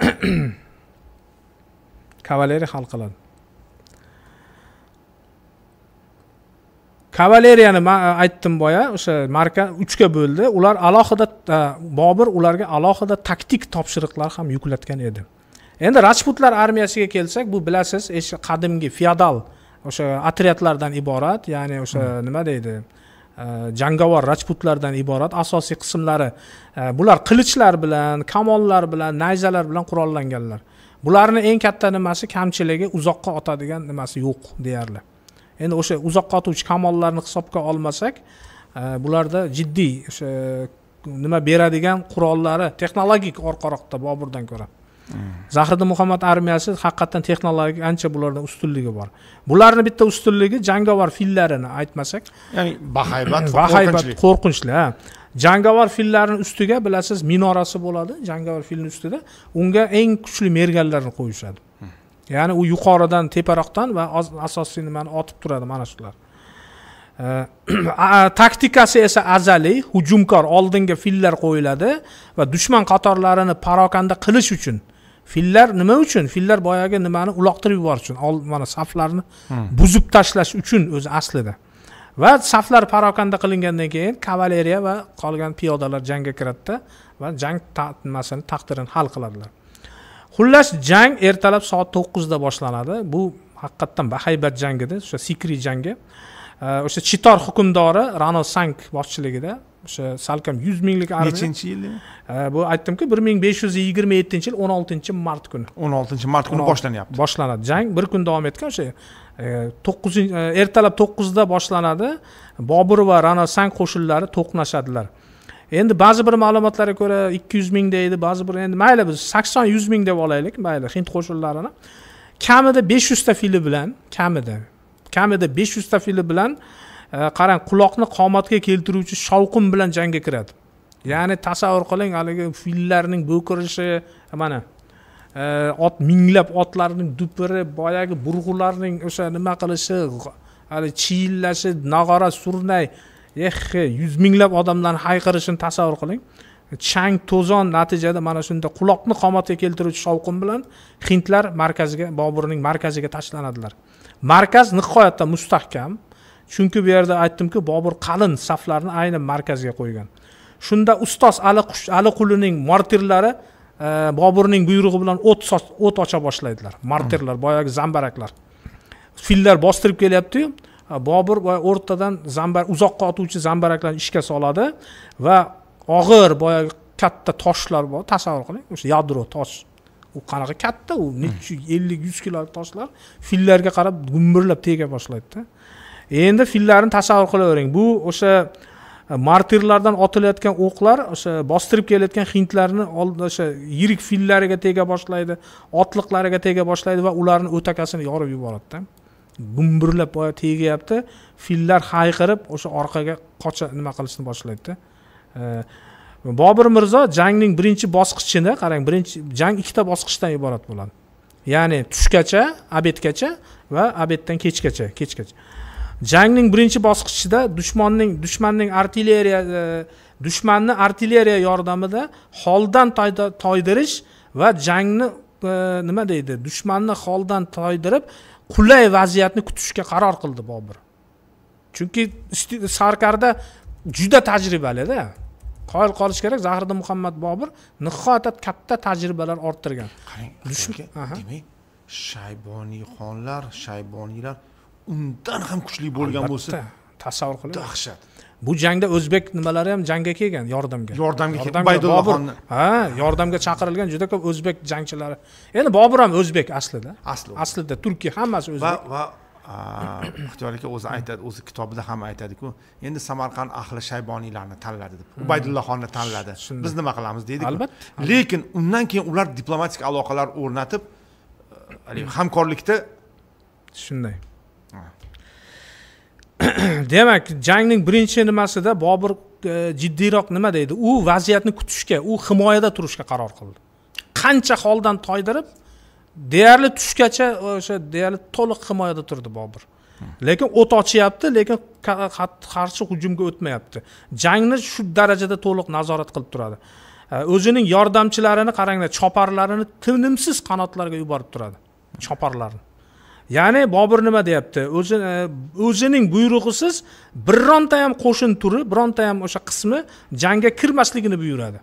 B: [coughs] kavaleriya hal qiladi kavaleriyani man e, aytdim boya o'sha marka uchga bo'ldi ular alohida e, bobur ularga alohida taktik topshiriqlar ham yuklatgan edi endi rajputlar armiyasiga kelsak bu bilasiz qadimgi feodal o'sha otryadlardan iborat ya'ni o'sha hmm. nima deydi e, jangovar rajputlardan iborat asosiy qismlari e, bular qilichlar bilan kamonlar bilan nayzalar bilan qurollanganlar bularni eng katta nimasi kamchiligi uzoqqa otadigan nimasi yo'q deyarli endi o'sha uzoqqa otuvchi kamonlarni hisobga olmasak e, bularda jiddiy o'sha nima beradigan qurollari texnologik orqaroqda boburdan ko'ra zahiriddin muhammad armiyasi haqiqatdan texnologik ancha bulardan ustunligi bor bularni bitta ustunligi jangovar fillarini aytmasak ya'ni bahaybat [clears throat] bahaybat qo'rqinchli ha jangovar fillarni ustiga bilasiz minorasi bo'ladi jangovar filni ustida unga eng kuchli merganlarni qo'yishadi ya'ni u yuqoridan teparoqdan va asosiy nimani otib turadi mana shular [clears throat] taktikasi esa azaliy hujumkor oldinga fillar qo'yiladi va dushman qatorlarini parokanda qilish uchun fillar nima uchun fillar boyagi nimani uloqtirib yuborish uchun mana saflarni hmm. buzib tashlash uchun o'zi aslida va saflar parokanda qilingandan keyin kavaleriya va qolgan piyodalar jangga kiradida va jang nimasini taqdirini hal qiladilar xullas jang ertalab soat to'qqizda boshlanadi bu haqiqatdan bahaybat jang edi o'sha sikri jangi o'sha chitor hukmdori rano sank boshchiligida o'sha salkam yuz minglik armiya nechinchi yil bu aytdimku bir ming besh yuz yigirma yettinchi yil o'n oltinchi mart kuni o'n oltinchi mart kuni boshlanyapti boshlanadi jang bir kun davom etgan o'sha e, to'qqizinchi e, ertalab to'qqizda boshlanadi bobur va rana sang qo'shinlari to'qnashadilar endi ba'zi bir ma'lumotlarga ko'ra ikki yuz ming deydi ba'zi bir endi mayli biz sakson yuz ming deb olaylik mayli hind qo'shinlarini kamida besh yuzta fili bilan kamida kamida besh yuzta fili bilan Э, qarang quloqni qomatga keltiruvchi shovqin bilan jangga kiradi ya'ni tasavvur qiling haligi fillarning bo'kirishi mana e, ot minglab otlarning dupiri boyagi burg'ularning o'sha nima qilishi haligi chiyillashi nog'ora surnay eh yuz minglab odamlarni hayqirishini tasavvur qiling chang to'zon natijada mana shunda quloqni qomatga keltiruvchi shovqin bilan hindlar markaziga boburning markaziga tashlanadilar markaz nihoyatda mustahkam chunki bu yerda aytdimku bobur qalin saflarni aynan markazga qo'ygan shunda ustoz ali qulining martirlari e, boburning buyrug'i bilan o't o't ocha boshlaydilar martirlar hmm. boyagi zambaraklar fillar bostirib kelyaptiyu e, bobur o'rtadan zambar uzoqqa otuvchi zambaraklarni ishga soladi va og'ir boyagi katta toshlar bor tasavvur qiling o'sha yadro tosh u qanaqa katta u nechi ellik yuz kilolik toshlar fillarga qarab gumburlab tega boshlaydida endi fillarni tasavvur qilavering bu o'sha e, martirlardan otilayotgan o'qlar o'sha bostirib kelayotgan hindlarni o'sha yirik fillariga tega boshlaydi otliqlariga tega boshlaydi va ularni o'takasini yorib yuboradida gumburlab boya tegyapti fillar hayqirib o'sha orqaga qocha nima qilishni boshlaydida e, bobur mirzo jangning birinchi bosqichini qarang birinchi jang ikkita bosqichdan iborat bo'ladi ya'ni tushgacha abedgacha va abeddan kechgacha kechgacha jangning birinchi bosqichida dushmanning dushmanning artilleriya e, dushmanni artilleriya yordamida holdan toydirish va jangni e, nima deydi dushmanni holdan toydirib qulay vaziyatni kutishga qaror qildi bobur chunki sarkarda juda tajribalida qoyil qolish kerak zahiriddin muhammad bobur nihoyatda katta tajribalar orttirgan qarang demak
A: shayboniyxonlar shayboniylar undan ham kuchli bo'lgan bo'lsa
B: tasavvur qiling dahshat bu jangda o'zbek nimalari ham jangga kelgan yordamga yordamga kelgan baydulla ha yordamga chaqirilgan juda ko'p o'zbek jangchilari endi bobur ham o'zbek aslida asli aslida turkiy hammasi o'zbek
A: va ixtiyor aka o'zi aytadi o'zi kitobida ham aytadiku endi samarqand ahli shayboniylarni tanladi deb ubaydullaxonni hmm. tanladi biz nima qilamiz deydi albatta lekin undan keyin ular diplomatik aloqalar o'rnatib hamkorlikda
B: shunday [clears throat] demak jangning birinchi nimasida bobur e, jiddiyroq nima deydi u vaziyatni kutishga u himoyada turishga qaror qildi qancha holdan toydirib deyarli tushgacha e, o'sha deyarli to'liq himoyada turdi bobur lekin o't ochyapti lekin qarshi hujumga o'tmayapti jangni shu darajada to'liq nazorat qilib turadi e, o'zining yordamchilarini qaranglar choparlarini tinimsiz qanotlarga yuborib turadi choparlarni ya'ni bobur nima deyapti o'zi e, o'zining buyrug'isiz bironta ham qo'shin turi bironta ham o'sha qismi jangga kirmasligini buyuradi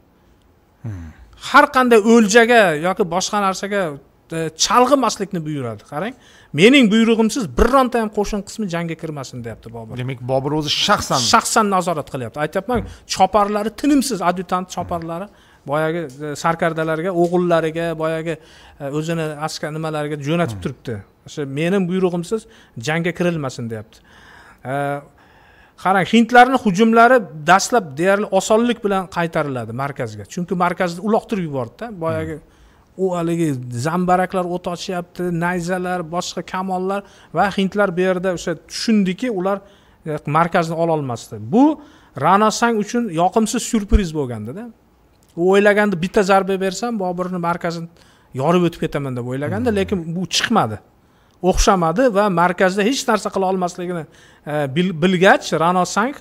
B: hmm. har qanday o'ljaga yoki boshqa narsaga e, chalg'imaslikni buyuradi qarang mening buyrug'imsiz bironta ham qo'shin qismi jangga kirmasin deyapti bobur demak bobur o'zi shaxsan shaxsan nazorat qilyapti aytyapman choparlari tinimsiz adyutant choparlari hmm. boyagi e, sarkardalarga o'g'illariga boyagi e, o'zini askar nimalariga jo'natib hmm. turibdi o'sha meni buyrug'imsiz jangga kirilmasin deyapti e, qarang hindlarni hujumlari dastlab deyarli osonlik bilan qaytariladi markazga chunki markazni uloqtirib yubordida boyagi hmm. u haligi zambaraklar o't ochyapti nayzalar boshqa kamonlar va hindlar bu yerda o'sha tushundiki ular markazni ololmasdi bu ranosang uchun yoqimsiz syurpriz bo'lgandida u o'ylagandi bitta zarba bersam boburni markazini yorib o'tib ketaman deb o'ylagandi hmm. lekin bu chiqmadi o'xshamadi va markazda hech narsa qila olmasligini e, bilgach rano sang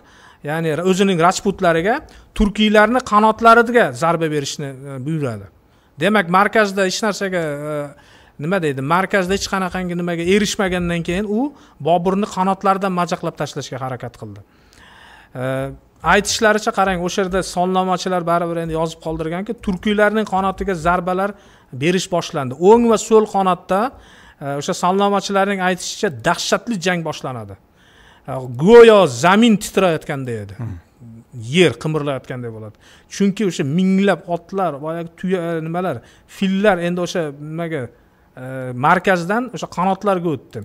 B: ya'ni o'zining rajputlariga turkiylarni qanotlariga zarba berishni e, buyuradi demak markazda hech narsaga e, nima deydi markazda hech qanaqangi nimaga erishmagandan keyin u boburni qanotlaridan majaqlab tashlashga harakat qildi aytishlaricha qarang o'sha yerda solnomachilar baribir endi yozib qoldirganki turkiylarning qanotiga zarbalar berish boshlandi o'ng va so'l qanotda e, o'sha solnomachilarning aytishicha dahshatli jang boshlanadi e, go'yo zamin titrayotganday edi hmm. yer qimirlayotganday bo'ladi chunki o'sha minglab otlar boyagi tuya e, nimalar fillar endi o'sha nimaga markazdan o'sha qanotlarga o'tdi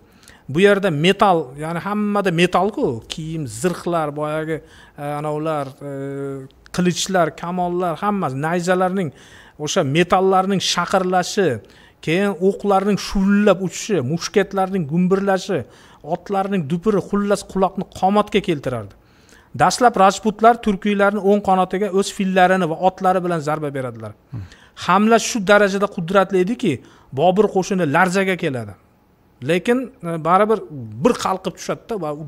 B: bu yerda metal ya'ni hammada metalku kiyim zirhlar boyagi e, anavilar e, qilichlar kamonlar hammasi nayzalarning o'sha metallarning shaqirlashi keyin o'qlarning shuvillab uchishi mushketlarning gumburlashi otlarning dupuri xullas quloqni qomatga keltirardi dastlab rajputlar turkiylarni o'ng qanotiga o'z fillarini va otlari bilan zarba beradilar hmm. hamla shu darajada qudratli ediki bobur qo'shini larzaga keladi lekin e, baribir bir qalqib tushadida va u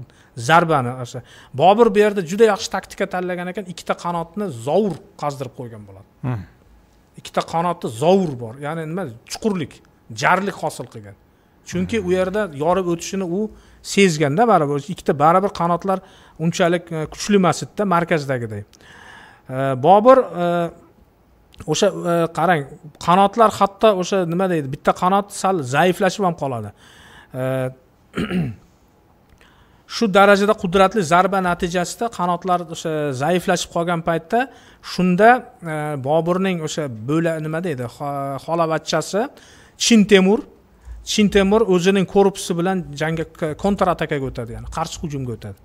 B: zarbani o'sha bobur bu yerda juda yaxshi taktika tanlagan ekan ikkita qanotni zovur qazdirib qo'ygan bo'ladi hmm. ikkita qanotda zovur bor ya'ni nima chuqurlik jarlik hosil qilgan chunki u hmm. yerda yorib o'tishini u sezganda baribir ikkita baribir qanotlar unchalik e, kuchli emas edida markazdagiday e, bobur o'sha qarang qanotlar hatto o'sha nima deydi bitta qanot sal zaiflashib ham qoladi Э, [clears throat] shu darajada qudratli zarba natijasida qanotlar o'sha zaiflashib qolgan paytda shunda e, boburning o'sha bo'la nima deydi xolavachchasi chin temur chin temur o'zining korpusi bilan jangga kontra atakaga o'tadi ya'ni qarshi hujumga o'tadi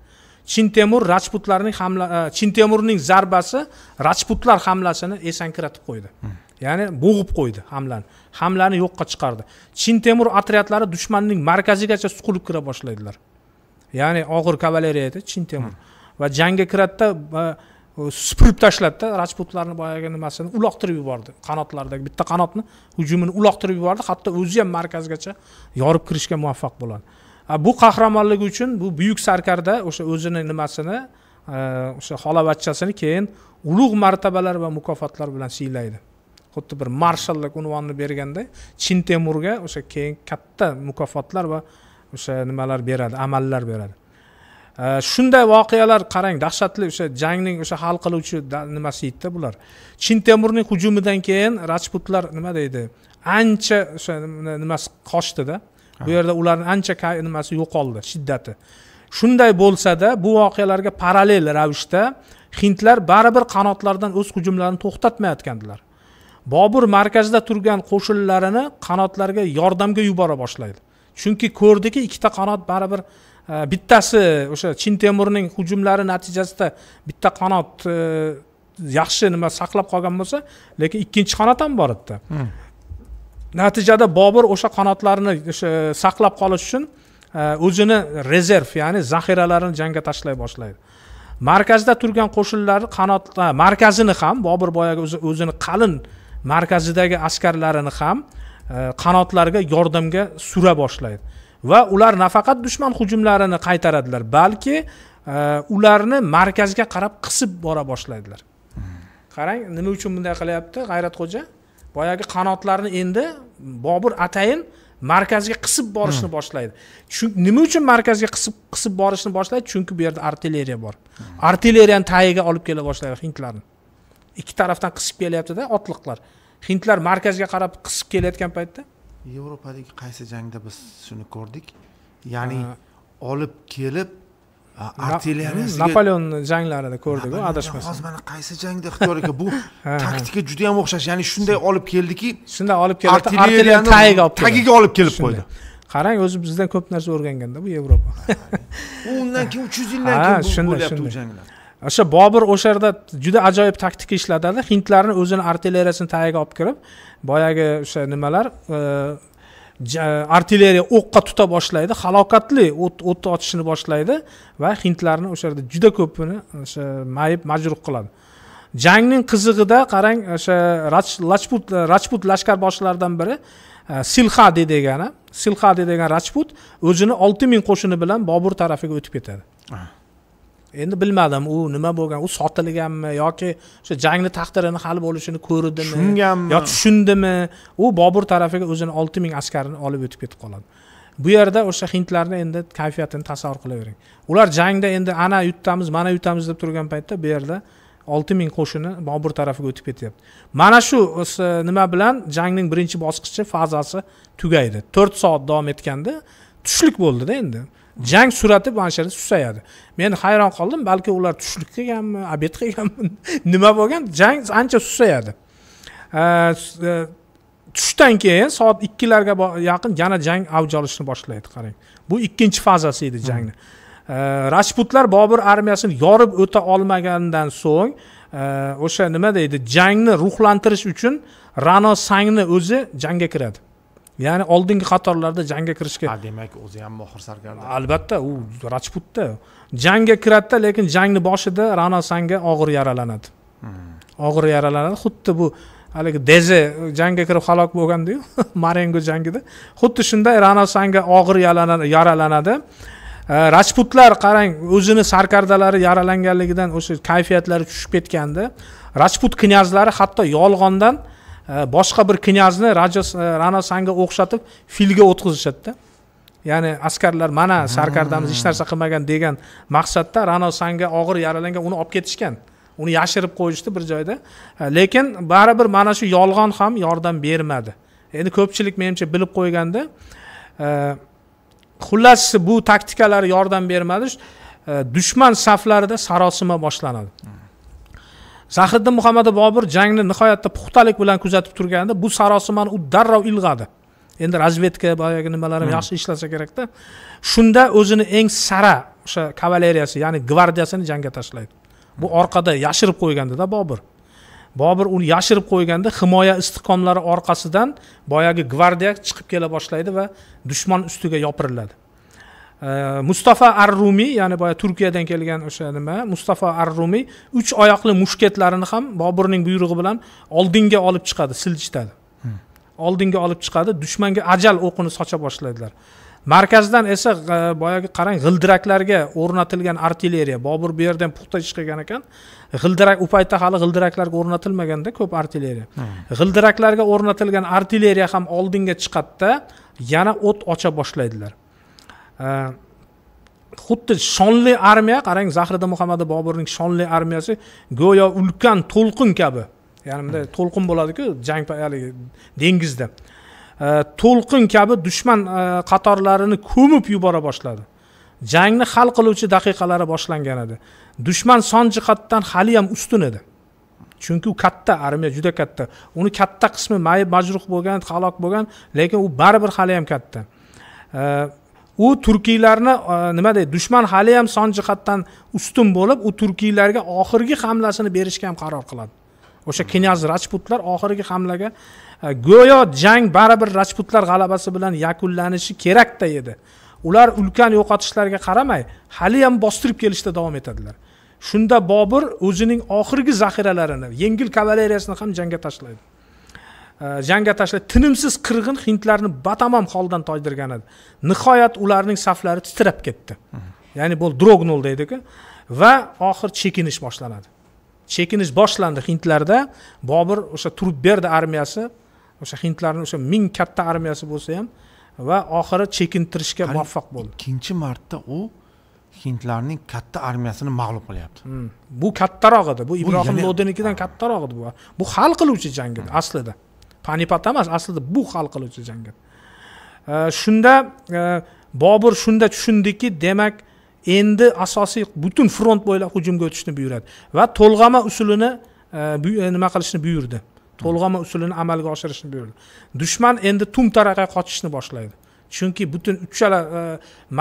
B: chin temur rajputlarning hamla e, chin temurning zarbasi rajputlar hamlasini esankiratib qo'ydi hmm. ya'ni bo'g'ib qo'ydi hamlani hamlani yo'qqa chiqardi chin temur otryadlari dushmanning markazigacha suqilib kira boshlaydilar ya'ni og'ir kavaleriya edi chin temur va jangga kiradida e, supurib tashladida rajputlarni boyagi nimasini uloqtirib yubordi qanotlaridagi bitta qanotni hujumini uloqtirib yubordi hatto o'zi ham markazgacha yorib kirishga muvaffaq bo'ladi bu qahramonligi uchun bu buyuk sarkarda o'sha o'zini nimasini e, o'sha xolavachchasini keyin ulug' martabalar va mukofotlar bilan siylaydi xuddi bir marshallik unvonni berganda chin temurga o'sha keyin katta mukofotlar va o'sha nimalar beradi amallar beradi shunday voqealar qarang dahshatli o'sha jangning o'sha hal qiluvchi nimasi edida bular chin temurning hujumidan keyin rajputlar nima deydi ancha o'sha nimasi qochdida bu yerda ularni ancha nimasi yo'qoldi shiddati shunday bo'lsada bu voqealarga parallel ravishda hindlar baribir qanotlardan o'z hujumlarini to'xtatmayotgandilar bobur markazda turgan qo'shinlarini qanotlarga yordamga yubora boshlaydi chunki ko'rdiki ikkita qanot baribir e, bittasi o'sha chin temurning hujumlari natijasida bitta qanot e, yaxshi nima saqlab qolgan bo'lsa lekin ikkinchi qanot ham bor yerda hmm. natijada bobur o'sha qanotlarini o'sha e, saqlab qolish uchun o'zini rezerv ya'ni zaxiralarini jangga tashlay boshlaydi markazda turgan qo'shinlarni qanot markazini ham bobur boyagi o'zini qalin markazidagi askarlarini ham e, qanotlarga yordamga sura boshlaydi va ular nafaqat dushman hujumlarini qaytaradilar balki e, ularni markazga qarab qisib bora boshlaydilar qarang nima uchun bunday qilyapti g'ayratxo'ja boyagi qanotlarni endi bobur atayin markazga qisib borishni hmm. boshlaydi chunki nima uchun markazga qisib qisib borishni boshlaydi chunki bu yerda artilleriya bor hmm. artilleriyani tagiga olib kela boshlaydi hindlarni ikki tarafdan qisib kelyaptida otliqlar hindlar markazga qarab qisib kelayotgan paytda
A: yevropadagi qaysi jangda biz shuni ko'rdik ya'ni olib kelib artilleriyasiga napoleon janglarida ko'rdik adashmasam hozir mana qaysi jangda ixtiyor aka bu [laughs] taktika juda yam o'xshash ya'ni shunday olib keldiki shunday olib keldi artilleriyani tagiga olib kelib qo'ydi
B: qarang o'zi bizdan ko'p narsa o'rganganda bu yevropa
A: [laughs] u undan keyin uch yuz yildan keyin bo'lyapti bu janglar
B: o'sha bobur o'sha yerda juda ajoyib taktika ishlatadi hindlarni o'zini artilleriyasini tagiga olib kirib boyagi o'sha nimalar e, artilleriya o'qqa tuta boshlaydi halokatli o't otishni boshlaydi va hindlarni o'sha yerda juda ko'pini o'sha mayib majruh qiladi jangning qizig'ida qarang o'sha rajput rajput boshlaridan biri e, silha degani silha degan rajput o'zini olti ming qo'shini bilan bobur tarafiga o'tib ketadi ah. endi bilmadim u nima bo'lgan u sotilganmi yoki o'sha jangni taqdirini hal bo'lishini ko'rdimi tushunganmi yo tushundimi u bobur tarafiga o'zini olti ming askarini olib o'tib ketib qoladi bu yerda o'sha hindlarni endi kayfiyatini tasavvur qilavering ular jangda endi ana yutamiz mana yutamiz deb turgan paytda bu yerda olti ming qo'shini bobur tarafiga o'tib ketyapti mana shu nima bilan jangning birinchi bosqichi fazasi tugaydi to'rt soat davom etganda tushlik bo'ldida endi jang surati yerda susayadi men hayron qoldim balki ular tushlik qilganmi obed qilganmi [laughs] nima bo'lgan jang ancha susayadi e, tushdan keyin soat ikkilarga yaqin yana jang avj olishni boshlaydi qarang bu ikkinchi fazasi edi jangni hmm. rashputlar bobur armiyasini yorib o'ta olmagandan so'ng e, o'sha nima deydi jangni ruhlantirish uchun rano sangni o'zi jangga kiradi ya'ni oldingi qatorlarda jangga kirishga ha demak o'zi ham mohir sarkarda albatta u rajputda jangga kiradida lekin jangni boshida rana sanga og'ir yaralanadi hmm. og'ir yaralanadi xuddi bu haligi deze jangga kirib halok bo'lgandiyu [laughs] marengo jangida xuddi shunday rana sanga og'ir yaralanadi rajputlar qarang o'zini sarkardalari yaralanganligidan o'sha kayfiyatlari tushib ketganda rajput knyazlari hatto yolg'ondan boshqa bir knyazni rana sanga o'xshatib filga o'tqizishadida ya'ni askarlar mana sarkardamiz hech narsa qilmagan degan maqsadda rano sanga og'ir yaralangan uni olib ketishgan uni yashirib qo'yishdi bir joyda lekin baribir mana shu yolg'on ham yordam bermadi endi ko'pchilik menimcha bilib qo'yganda xullas bu taktikalar yordam bermadi dushman saflarida sarosima boshlanadi zahiriddin muhammadi bobur jangni nihoyatda puxtalik bilan kuzatib turganda bu sarosimani u darrov ilg'adi endi razvedka boyagi nimalari ham yaxshi ishlasa kerakda shunda o'zini eng sara o'sha kavaleriyasi ya'ni gvardiyasini jangga tashlaydi bu orqada yashirib qo'ygandida bobur bobur uni yashirib qo'yganda himoya istiqomlari orqasidan boyagi gvardiya chiqib kela boshlaydi va dushman ustiga yopiriladi mustafa ar rumiy ya'ni boya turkiyadan kelgan o'sha nima mustafa ar rumiy uch oyoqli mushketlarini ham boburning buyrug'i bilan oldinga olib chiqadi siljitadi hmm. oldinga olib chiqadi dushmanga ajal o'qini socha boshlaydilar markazdan esa e, boyagi qarang g'ildiraklarga o'rnatilgan artilleriya bobur bu yerda ham puxta ish qilgan ekan g'ildirak u paytda hali g'ildiraklarga o'rnatilmaganda ko'p artilleriya hmm. g'ildiraklarga o'rnatilgan artilleriya ham oldinga chiqadida yana o't ocha boshlaydilar Э, xuddi shonli armiya qarang zahrida muhammadi boburning shonli armiyasi go'yo ulkan to'lqin kabi ya'ni bunday to'lqin bo'ladiku jang haligi dengizda э, to'lqin kabi dushman э, qatorlarini ko'mib yubora boshladi jangni hal qiluvchi daqiqalari boshlangan edi dushman son jihatdan haliyam ustun edi chunki u katta armiya juda katta uni katta qismi mayib majruh bo'lgan halok bo'lgan lekin u baribir haliyam katta u turkiylarni e, nima deydi dushman hali ham son jihatdan ustun bo'lib u turkiylarga oxirgi hamlasini berishga ham qaror qiladi o'sha knyaz rajputlar oxirgi hamlaga e, go'yo jang baribir rajputlar g'alabasi bilan yakunlanishi kerakda edi ular ulkan yo'qotishlarga qaramay hali ham bostirib kelishda davom etadilar shunda bobur o'zining oxirgi zaxiralarini yengil kavaleriyasini ham jangga tashlaydi Э, jangga tashlab tinimsiz qirg'in hindlarni batamom holdan toydirgan edi nihoyat ularning saflari titrab ketdi ya'ni bu drognul deydiku va oxir chekinish boshlanadi chekinish boshlandi hindlarda bobur o'sha turib berdi armiyasi o'sha hindlarni o'sha ming katta armiyasi bo'lsa ham va oxiri chekintirishga muvaffaq bo'ldi ikkinchi marta u hindlarning katta
A: armiyasini mag'lub qilyapti
B: hmm. bu kattaroq edi bu ibrohim lodinikidan kattaroq edi bu bu hal qiluvchi jang edi hmm. aslida panipat emas aslida bu hal qiluvchi jangdir shunda e, bobur shunda tushundiki demak endi asosiy butun front bo'ylab hujumga o'tishni buyuradi va to'lg'ama usulini e, e, nima qilishni buyurdi to'lg'ama usulini amalga oshirishni buyurdi dushman endi tum taraqay qochishni boshlaydi chunki butun uchala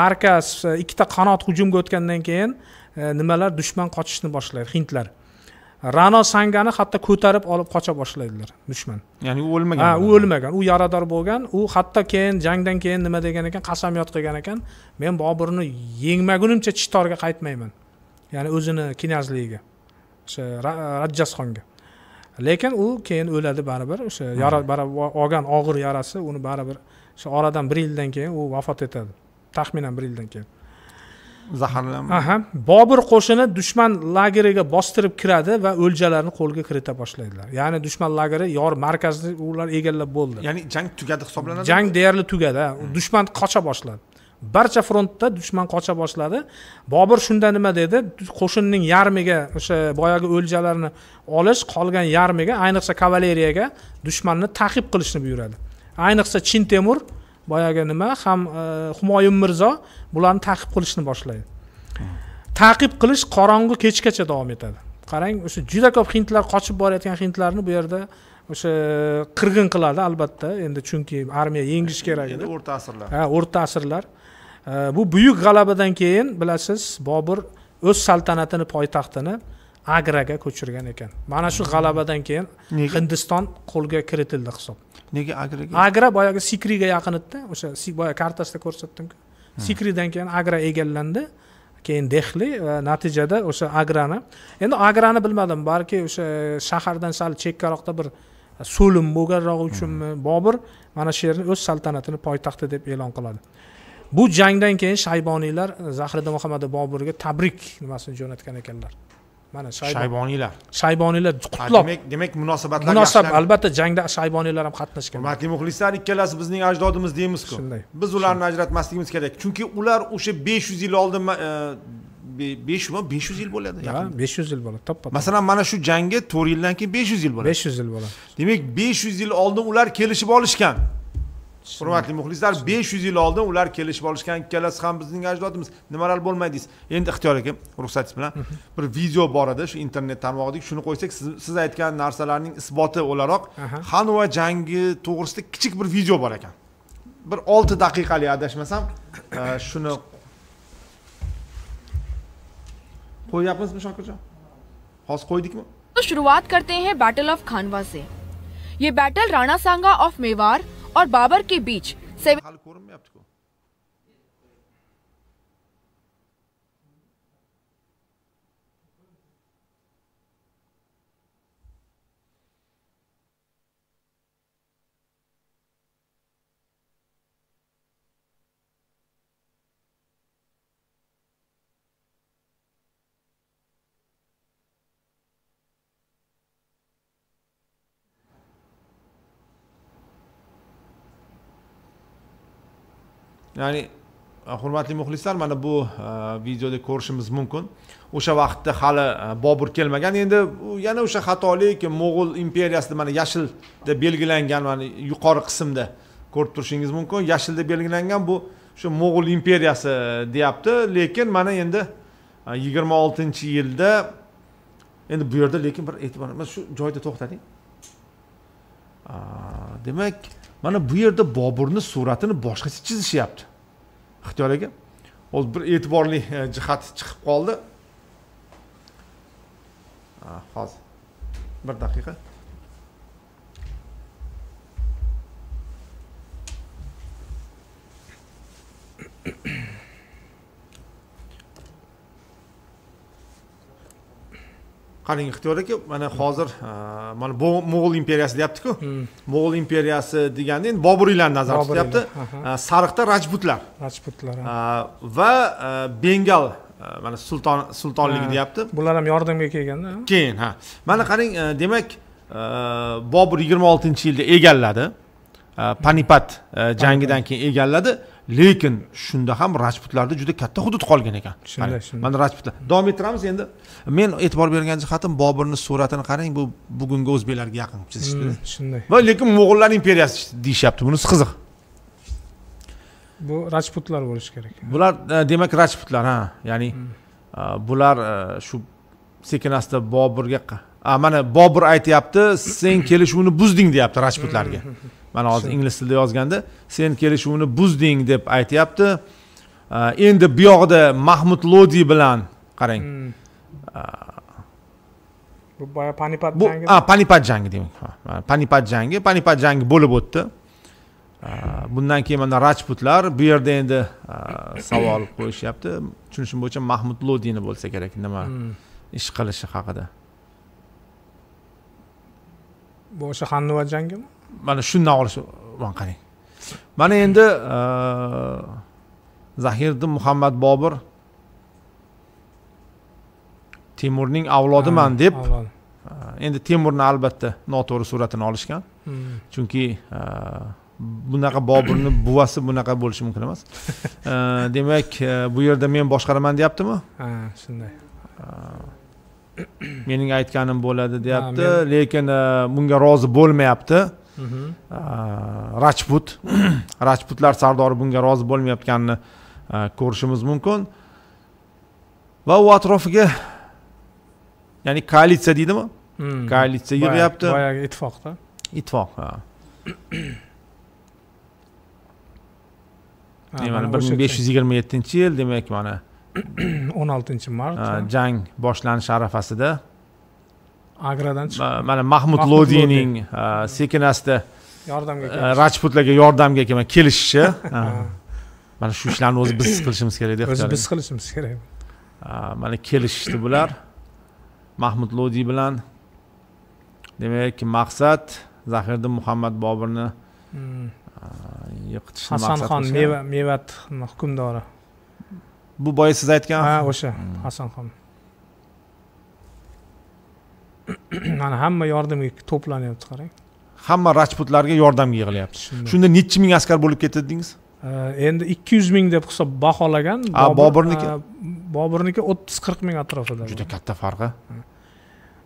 B: markaz ikkita qanot hujumga o'tgandan keyin nimalar dushman qochishni boshlaydi hindlar rano sangani hatto ko'tarib olib qocha boshlaydilar dushman
A: ya'ni u o'lmagan ha u
B: o'lmagan u yarador bo'lgan u hatto keyin jangdan keyin nima degan ekan qasamyod qilgan ekan men boburni yengmagunimcha chitorga qaytmayman ya'ni o'zini knyazligiga o'sha rajjasxonga lekin u keyin o'ladi baribir o'sha hmm. yara olgan og'ir yarasi uni baribir o'sha oradan bir yildan keyin u vafot etadi taxminan bir yildan keyin zaharlanmadi aha bobur qo'shini dushman lageriga bostirib kiradi va o'ljalarni qo'lga kirita boshlaydilar ya'ni dushman lageri yor markazni ular egallab bo'ldi ya'ni jang tugadi hisoblanadi jang deyarli tugadi dushman qocha boshladi barcha frontda dushman qocha boshladi bobur shunda nima dedi qo'shinning yarmiga o'sha boyagi o'ljalarni olish qolgan yarmiga ayniqsa kavaleriyaga dushmanni ta'qib qilishni buyuradi ayniqsa chin temur boyagi nima ham e, humoyun mirzo bularni ta'qib qilishni boshlaydi ta'qib qilish qorong'u kechgacha davom etadi qarang o'sha juda ko'p hindlar qochib borayotgan hindlarni bu yerda o'sha e, qirg'in qiladi albatta endi chunki armiya yengish kerak edi o'rta asrlar ha o'rta asrlar e, bu buyuk g'alabadan keyin bilasiz bobur o'z saltanatini poytaxtini agraga ko'chirgan ekan mana shu g'alabadan keyin hindiston qo'lga kiritildi hisob nega agraga agra boyagi sikriga yaqin edida o'sha boya kartasida ko'rsatdimku sikridan keyin agra egallandi keyin dehli va e, natijada o'sha agrani endi agrani bilmadim balki o'sha shahardan sal chekkaroqda bir so'lim bo'lganrog'i uchunmi bobur mana shu yerni o'z saltanatini poytaxti deb e'lon qiladi bu jangdan keyin shayboniylar zahriddin muhammad boburga tabrik nimasini jo'natgan ekanlar mana shayboniylar shayboniylar qutlab demak demak munosabatlar munosab
A: albatta jangda shayboniylar ham qatnashgan hurmatli muxlislar ikkalasi bizning ajdodimiz deymizku shunday biz ularni ajratmasligimiz kerak chunki ular o'sha besh yuz yil oldin e, besh yuzmi besh yuz yil bo'ladi besh yuz yil bo'ladi toppa masalan mana shu jangga to'rt yildan keyin besh yuz yil bo'ladi besh yuz yil bo'ladi demak besh yuz yil oldin ular kelishib olishgan hurmatli muxlislar besh yuz yil oldin ular kelishib olishgan ikkalasi ham bizning ajdodimiz nimalar bo'lmaydi deysiz endi ixtiyor aka ruxsatingiz bilan bir video bor edi shu internet tarmog'idagi shuni qo'ysak siz aytgan narsalarning isboti o'laroq hanva jangi to'g'risida kichik bir video bor ekan bir olti daqiqalik adashmasam e, shuni qo'yyapmizmi shokirjon hozir qo'ydikmi shuruat karte hain battle of Khanwa se ye battle rana sanga of Mewar और बाबर के बीच सेवन ya'ni e, hurmatli muxlislar mana bu e, videoda ko'rishimiz mumkin o'sha vaqtda hali e, bobur kelmagan endi yana o'sha xatolik mo'g'ul imperiyasida mana yashilda belgilangan mana yuqori qismda ko'rib turishingiz mumkin yashilda belgilangan bu o'sha mo'g'ul imperiyasi deyapti lekin mana endi yigirma oltinchi yilda endi bu yerda lekin bir e'tibor shu joyda to'xtating demak mana bu yerda boburni suratini boshqacha chizishyapti ixtiyoriga hozir bir e'tiborli e, jihat chiqib qoldi hozir bir daqiqa qarang ixtiyor aka mana hozir e, mana mo'g'ul imperiyasi deyaptiku hmm. mo'g'ul imperiyasi deganda endi boburiylarni nazarda tutyapti e, sariqda rajputlar
B: rajputlar e,
A: va bengal mana sulton sultonligi deyapti
B: bular ham yordamga kelganda
A: keyin ha mana qarang demak bobur yigirma oltinchi yilda egalladi panipat jangidan keyin egalladi lekin shunda ham rajputlarda juda katta hudud qolgan ekan shunday mana rajputlar davom ettiramiz endi men e'tibor bergan jihatim boburni suratini qarang bu bugungi o'zbeklarga yaqin qilib chizishdi hmm, shunday va lekin mo'g'ullar imperiyasi deyishyapti bunisi qiziq
B: bu rajputlar bo'lishi kerak
A: bular e, demak rajputlar ha ya'ni hmm. e, bular e, shu sekin asta boburga mana bobur aytyapti sen kelishuvni buzding deyapti rajputlarga mana hozir ingliz tilida yozganda sen kelishuvni buzding deb aytyapti endi bu yoqda mahmud lodi bilan qarang
B: hmm. bu boya panipat jangi a
A: panipat jangi demak panipat jangi panipat jangi bo'lib o'tdi bundan keyin mana rajputlar bu yerda endi savol qo'yishyapti tushunishim bo'yicha mahmud lodini bo'lsa kerak nima hmm. ish qilishi haqida
B: o'sha xannova jangimi
A: mana shundan olish man qarang mana endi e, zahiriddin muhammad bobur temurning avlodiman deb e, endi temurni albatta noto'g'ri suratini olishgan hmm. chunki e, bunaqa boburni [coughs] buvasi bunaqa bo'lishi mumkin emas demak bu yerda men boshqaraman deyaptimi
B: ha shunday
A: [clears throat] mening aytganim bo'ladi deyapti lekin e, bunga rozi bo'lmayapti mhm. e, rajput [clears throat] rajputlar sardori bunga rozi bo'lmayotganini e, ko'rishimiz mumkin va u atrofiga ya'ni koalitsiya deydimi hmm. koalitsiya yig'yapti boyagi ittifoqda ittifoq ha [clears throat] demak bir ming besh yuz yigirma yettinchi yil demak mana
B: [clears throat] o'n oltinchi mart
A: jang boshlanish arafasida agradan chiqib mana mahmud lodiyning sekin asta yordamga rajputlarga yordamga kelishishi [laughs] mana shu ishlarni o'zi biz qilishimiz kerakda o'zi biz qilishimiz kerak mana kelishishdi bular mahmud lodiy bilan demak maqsad zahiriddin muhammad boburni hmm. yiqitishni hasanxon
B: mevat hukmdori bu boya siz aytgan ha o'sha hasanxon [clears throat] mana hamma yordamga to'planyapti
A: qarang hamma rajputlarga yordamga yig'ilyapti shunda nechi ming askar bo'lib ketdi dedingiz
B: endi ikki yuz ming deb hisob baholagan boburniki boburniki o'ttiz qirq ming atrofida juda katta farqi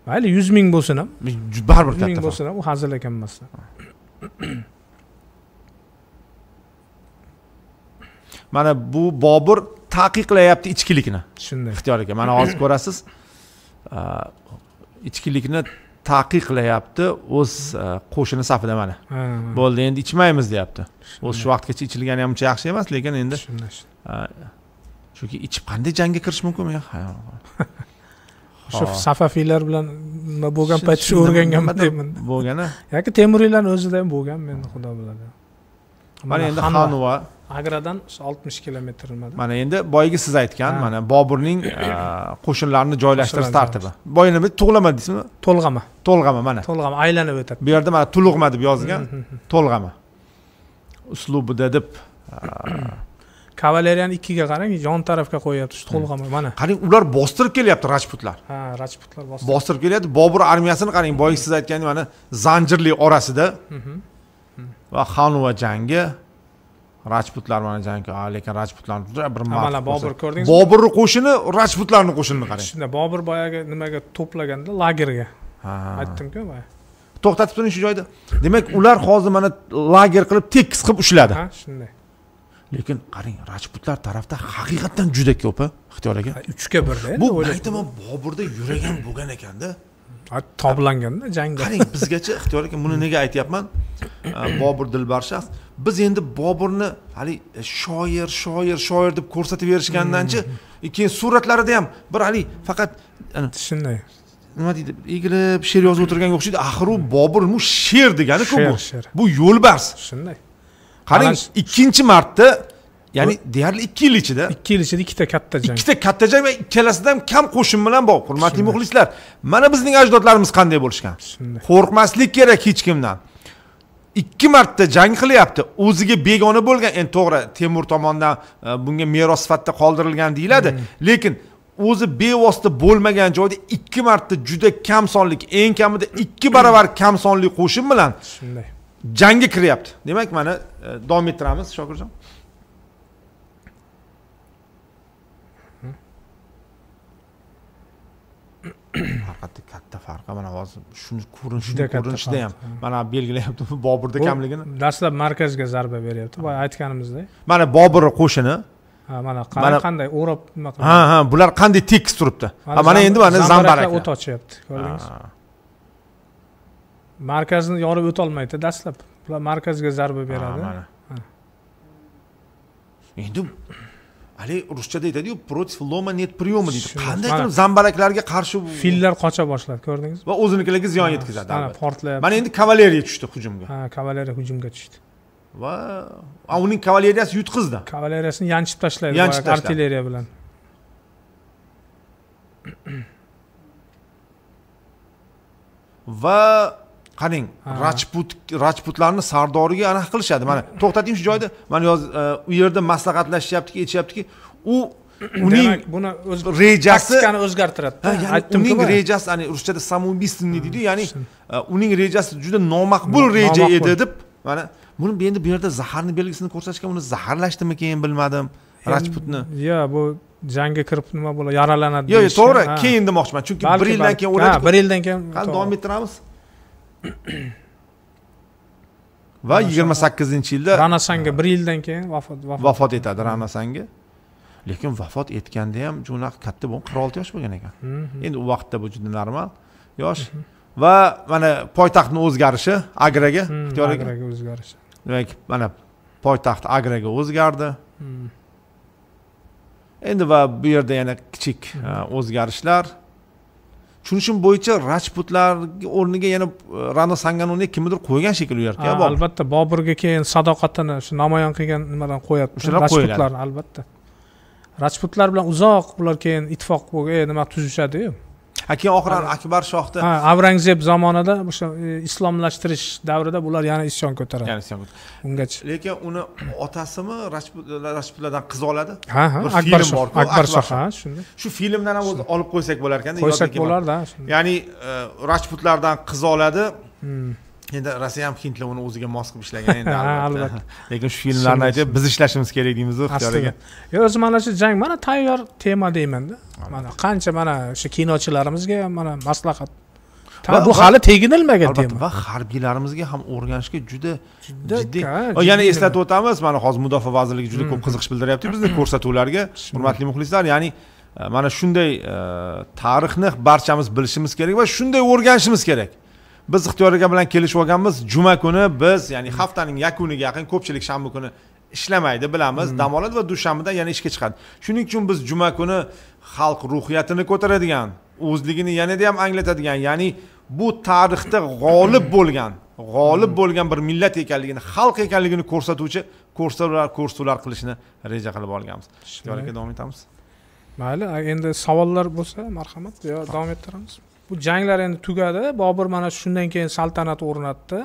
B: mayli yuz ming bo'lsin ham baribir katta ming bo'lsin ham u hazil ekan
A: mana bu bobur taqiqlayapti ichkilikni shunday ixtiyor aka mana hozir ko'rasiz [clears throat] ichkilikni taqiqlayapti o'z qo'shini safida mana bo'ldi endi ichmaymiz deyapti o'zi shu vaqtgacha ichilgani ham uncha yaxshi emas lekin endi chunki ichib qanday jangga kirish mumkin men o'sha
B: safafiylar bilan nima bo'lgan payt shu o'rganganman deyman bo'lgani yoki temuriylarni o'zida ham bo'lgan men xudo biladi mana endi xanova agradan oltmish nimada mana
A: endi boyagi siz aytgan mana boburning [coughs] e, qo'shinlarini joylashtirish tartibi boyini nima to'g'lama deysizmi to'lg'ama to'lg'ama mana to'lg'ama
B: aylanib o'tadi bu
A: yerda mana tulug'ma deb yozilgan mm-hmm, mm-hmm. to'lg'ama uslubida deb e, [clears throat] kavaleriyani ikkiga qarang yon tarafga qo'yyapti shu to'lg'ama hmm. mana qarang ular bostirib kelyapti rajputlar
B: ha rajputlar bostirib
A: kelyapti bobur armiyasini qarang boyagi siz aytgandek mana zanjirli orasida mm-hmm, va xanva jangi rajputlar mana janki lekin rajputlarni bir mana bobur ko'rdingizmi boburni qo'shini rajputlarni qo'shinini qarang
B: shunda bobur boyagi nimaga to'plaganda lagerga
A: aytdimku to'xtatib turing shu joyda demak ular hozir mana lager qilib tekis qilib ushladi ha shunday lekin qarang rajputlar tarafda haqiqatdan juda ko'p ixtiyor aka uchga birda bu aytaman boburda yuragan bo'lgan ekanda toblanganda jangda qarang bizgacha ixtiyor aka buni nega aytyapman bobur dilbar shaxs biz endi boburni haligi e, shoir shoir shoir deb ko'rsatib berishgandanchi hmm. keyin suratlarida ham bir haligi faqat shunday nima deydi egilib she'r yozib o'tirganga o'xshaydi axir u bobur bu she'r deganiku bu bu yo'lbars shunday qarang ikkinchi marta ya'ni deyarli ikki yil ichida ikki yil ichida ikkita katta jang ikkita katta jang va ikkalasida ham kam qo'shin bilan bor hurmatli muxlislar mana bizning ajdodlarimiz qanday bo'lishgan qo'rqmaslik kerak hech kimdan ikki marta jang qilyapti o'ziga begona bo'lgan endi to'g'ri temur tomonidan e, bunga meros sifatida qoldirilgan deyiladi hmm. lekin o'zi bevosita bo'lmagan joyda ikki marta juda kam sonlik eng kamida ikki barobar kam sonli qo'shin bilan shunday jangga kiryapti demak mana e, davom ettiramiz shokirjon haqiqatda katta farqi mana hozir shuni ko'rinishida ko'rinishida ham
B: mana belgilayapti boburda kamligini dastlab markazga zarba beryapti boya aytganimizdek
A: mana bobur qo'shini mana qarang qanday o'rab nima qilib ha ha bular qanday tekis turibdi mana endi mana zambarak o't ochyapti ko'rdingiz
B: markazni yorib o'tolmaydi dastlab bular markazga zarba beradi mana
A: endi haligi ruschada aytadiku против лома нет приема deydi qanday qilib zambaraklarga qarshi fillar qocha boshladi ko'rdingizmi va o'zinikilarga ziyon yetkazadi portlab mana endi kavaleriya tushdi hujumga ha kavaleriya hujumga tushdi va uning kavaleriyasi
B: yutqizdi kavaleriyasini yanchib tashlaydi yanchib artilleriya bilan
A: va qarang rajput rajputlarni sardoriga anaqa qilishadi mana to'xtating shu joyda mana hozir e, u yerda maslahatlashyaptiki aytishyaptiki u uning
B: buni rejasi taktikani
A: o'zgartiradi uning rejasi hani ruschada самоубийственный deydi hmm, ya'ni e, uning rejasi juda nomaqbul reja edi deb mana buni endi bu yerda zaharni belgisini ko'rsatishgan uni zaharlashdimikin bilmadim rajputni yo'q bu jangga kirib nima bo'ladi yaralanadi yo'q yo'q to'g'ri keyin demoqchiman chunki bir yildan keyin o'yladi bir yildan keyin qani davom ettiramiz [clears throat] va yigirma sakkizinchi yilda rana sanga bir yildan
B: keyin vafot vafot
A: etadi rana sanga lekin vafot etganda ham unaqa katta bo'lgan qirq olti yosh bo'lgan ekan mhm. endi u vaqtda bu juda normal yosh mhm. va mana poytaxtni o'zgarishi agraga mhm, agraga o'zgarishi demak mana poytaxt agraga o'zgardi endi va bu yerda yana kichik e, o'zgarishlar tushunishim bo'yicha rajputlar o'rniga yana e, rana sanganuni kimnidir qo'ygan shekilli u yerga
B: albatta boburga keyin sadoqatini shu namoyon qilgan nimadan qo'yapti o'shalar rajputlarni albatta rajputlar bilan uzoq bular keyin ittifoq e, nima tuzishadiyu
A: keyin oxiri akbar shohda
B: avrangzeb zamonida o'sha e, islomlashtirish davrida bular yana isyon ko'taradi yana isyon ungacha
A: lekin uni otasimi rashidlardan qiz oladi ha ha akbar shoh akbar shoh ha shunday shu filmdan ham o'zi olib qo'ysak bo'lar ekanda qo'ysak bo'lardi ya'ni e, rashputlardan qiz oladi hmm. endi rossiya ham hind tilini o'ziga mos qilib ishlagan endi [laughs] albatta [laughs] lekin shu filmlarni aytib biz ishlashimiz kerak deymizu ixtiyoriga
B: yo'q o'zi mana shu jang mana tayyor tema deymanda mana qancha mana o'sha kinochilarimizga mana maslahat bu hali teginilmagan tema va
A: harbiylarimizga ham o'rganishga juda jiddiy yana eslatib o'tamiz mana hozir mudofaa vazirligi juda ko'p hmm. qiziqish bildiryapti bizni hmm. ko'rsatuvlarga hurmatli muxlislar ya'ni e, mana shunday e, tarixni barchamiz bilishimiz kerak va shunday o'rganishimiz kerak biz ixtiyor aka bilan kelishib olganmiz juma kuni biz ya'ni haftaning yakuniga yaqin ko'pchilik shanba kuni ishlamaydi bilamiz hmm. dam oladi va dushanbadan yana ishga chiqadi shuning uchun biz juma kuni xalq ruhiyatini ko'taradigan o'zligini yanada ham anglatadigan ya'ni bu tarixda g'olib bo'lgan g'olib hmm. bo'lgan bir millat ekanligini xalq ekanligini ko'rsatuvchi ko'rsatuvlar ko'rsatuvlar qilishni reja qilib olganmiz aka davom etamiz
B: mayli endi savollar bo'lsa marhamat davom ettiramiz bu janglar endi tugadi bobur mana shundan keyin saltanat o'rnatdi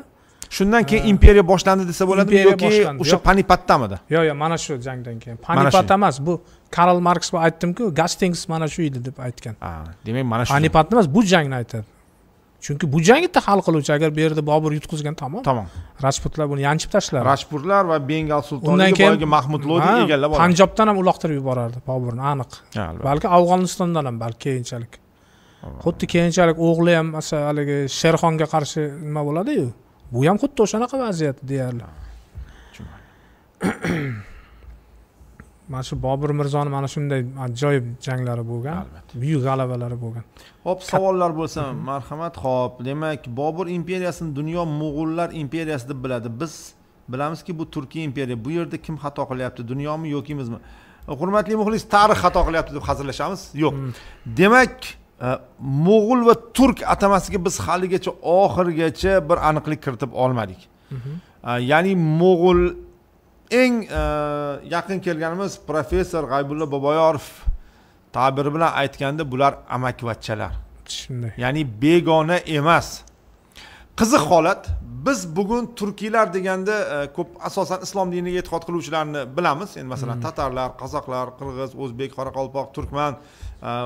A: shundan keyin imperiya boshlandi desa bo'ladimi yoki o'sha panipatdamidi yo'q yo'q mana shu jangdan keyin panipat
B: emas bu karl marks aytdimku gastings mana shu edi deb aytgan
A: demak mana shu panipat
B: emas bu jangni aytadi chunki bu jang bitta hal qiluvchi agar bu yerda bobur yutqizgan tamom tamom rajputlar buni yanchib tashladi
A: rajputlar va bengal sultoni undan boyagi mahmud lodi egallab oladi panjobdan
B: ham uloqtirib yuborardi boburni aniq balki afg'onistondan ham balki keyinchalik xuddi keyinchalik o'g'li ham masalan haligi sherxonga qarshi nima bo'ladiyu bu ham xuddi o'shanaqa vaziyat deyarli [coughs] mana shu bobur mirzoni mana shunday ajoyib janglari bo'lgan albatta buyuk g'alabalari bo'lgan
A: ho'p savollar bo'lsa marhamat ho'p demak bobur imperiyasini dunyo mo'g'ullar imperiyasi deb biladi biz bilamizki bu turkiy imperiya bu yerda kim xato qilyapti dunyomi yoki bizmi hurmatli muxlis tarix xato qilyapti deb hazillashamiz yo'q hmm. demak Э, mo'g'ul va turk atamasiga biz haligacha oxirigacha bir aniqlik kiritib olmadik mhm. э, ya'ni mo'g'ul eng э, yaqin kelganimiz professor g'aybulla boboyorov tabiri bilan aytganda bular amakivachchalar shunday ya'ni begona emas qiziq holat biz bugun turkiylar deganda e, ko'p asosan islom diniga e'tiqod qiluvchilarni bilamiz endi masalan mhm. tatarlar qozoqlar qirg'iz o'zbek qoraqalpoq turkman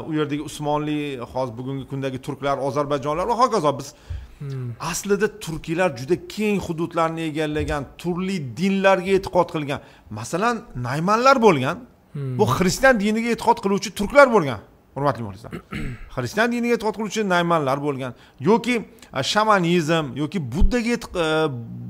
A: u yerdagi usmonli hozir bugungi kundagi turklar ozarbayjonlar va hokazo biz hmm. aslida turkiylar juda keng hududlarni egallagan turli dinlarga e'tiqod qilgan masalan naymanlar bo'lgan hmm. bu xristian diniga e'tiqod qiluvchi turklar bo'lgan hurmatli muxlislar [clears throat] xristian diniga e'tiqod qiluvchi naymanlar bo'lgan yoki e, shamanizm yoki buddaga e,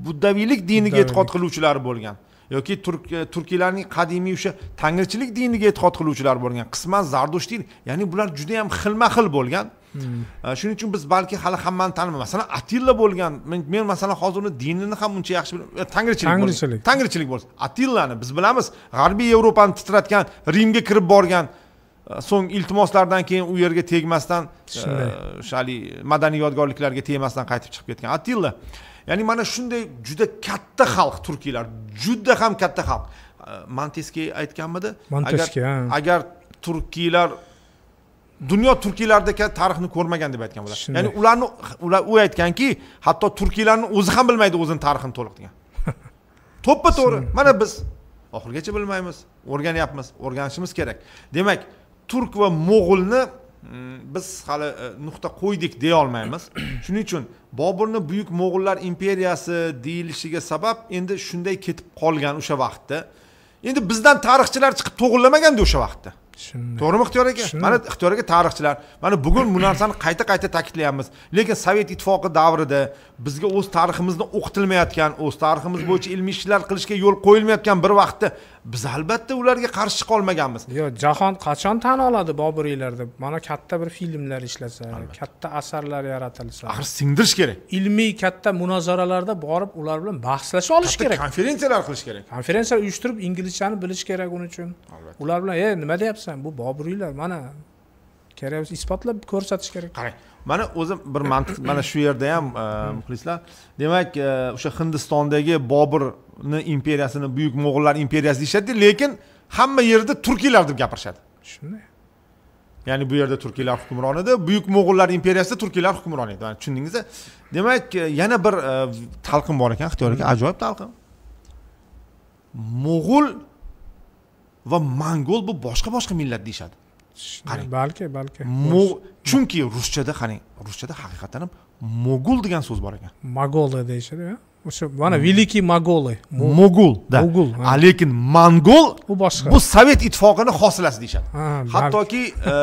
A: buddaviylik diniga e'tiqod qiluvchilar bo'lgan yoki turk e, turkiylarning qadimiy o'sha tangrichilik diniga e'tiqod qiluvchilar bo'lgan qisman zardush din ya'ni bular juda yam xilma xil bo'lgan hmm. e, shuning uchun biz balki hali hammani tanimaymiz masalan atilla bo'lgan men masalan hozir uni dinini ham uncha yaxshi bilmayman e, tangrichilik tangrichilik tangrichilik bo'lsa atillani biz bilamiz g'arbiy yevropani titratgan rimga kirib borgan so'ng iltimoslardan keyin u yerga tegmasdan shunday o'sha haligi madaniy yodgorliklarga tegmasdan qaytib chiqib ketgan atilla ya'ni mana shunday juda katta xalq turkiylar juda ham katta xalq monteskey aytganmidi monteskey agar, agar turkiylar dunyo turkiylarda tarixni ko'rmagan deb aytgan bo'ladi ya'ni ularni ular u aytganki hatto turkiylarni o'zi ham bilmaydi o'zini tarixini to'liq degan [laughs] to'ppa to'g'ri mana biz oxirigacha bilmaymiz o'rganyapmiz o'rganishimiz kerak demak turk va mo'g'ulni biz hali e, nuqta qo'ydik deya olmaymiz [clears throat] shuning uchun boburni buyuk mo'g'ullar imperiyasi deyilishiga sabab endi shunday ketib qolgan o'sha vaqtda endi bizdan tarixchilar chiqib to'g'irlamaganda o'sha vaqtda to'g'rimi ixtiyor aka mana ixtiyor aka tarixchilar mana bugun bu narsani qayta qayta ta'kidlayapmiz lekin sovet ittifoqi davrida bizga o'z tariximizni o'qitilmayotgan o'z tariximiz bo'yicha ilmiy ishlar qilishga yo'l qo'yilmayotgan bir vaqtda biz albatta ularga qarshi chiqa olmaganmiz
B: yo'q jahon qachon tan oladi boburiylar deb mana katta bir filmlar ishlasa katta asarlar yaratilsa axir
A: singdirish kerak
B: ilmiy katta munozaralarda borib ular bilan bahslasha olish kerak konferensiyalar qilish kerak konferensiya uyushtirib inglizchani bilish kerak uning uchun ular bilan ey nima deyapsan bu boburiylar mana kerak bo'lsa isbotlab ko'rsatish kerak qarang
A: mana o'zim bir mantiq mana shu yerda ham e, muxlislar demak e, o'sha hindistondagi boburni imperiyasini buyuk mo'g'ullar imperiyasi deyishadida lekin hamma yerda turkiylar deb gapirishadi shunday ya'ni bu yerda turkiylar hukmron edi buyuk mo'g'ullar imperiyasida turkiylar hukmron edi tushundingiz demak e, yana bir talqin bor ekan ixtiyor aka ajoyib talqin mo'g'ul va mongol bu boshqa boshqa millat deyishadi qarang balki balki chunki ruschada qarang ruschada haqiqatdan ham mogul degan so'z bor ekan mogola deyishadi o'sha mana великий mogoli mogul да mogul lekin mongol u boshqa bu sovet ittifoqini hosilasi deyishadi hattoki e,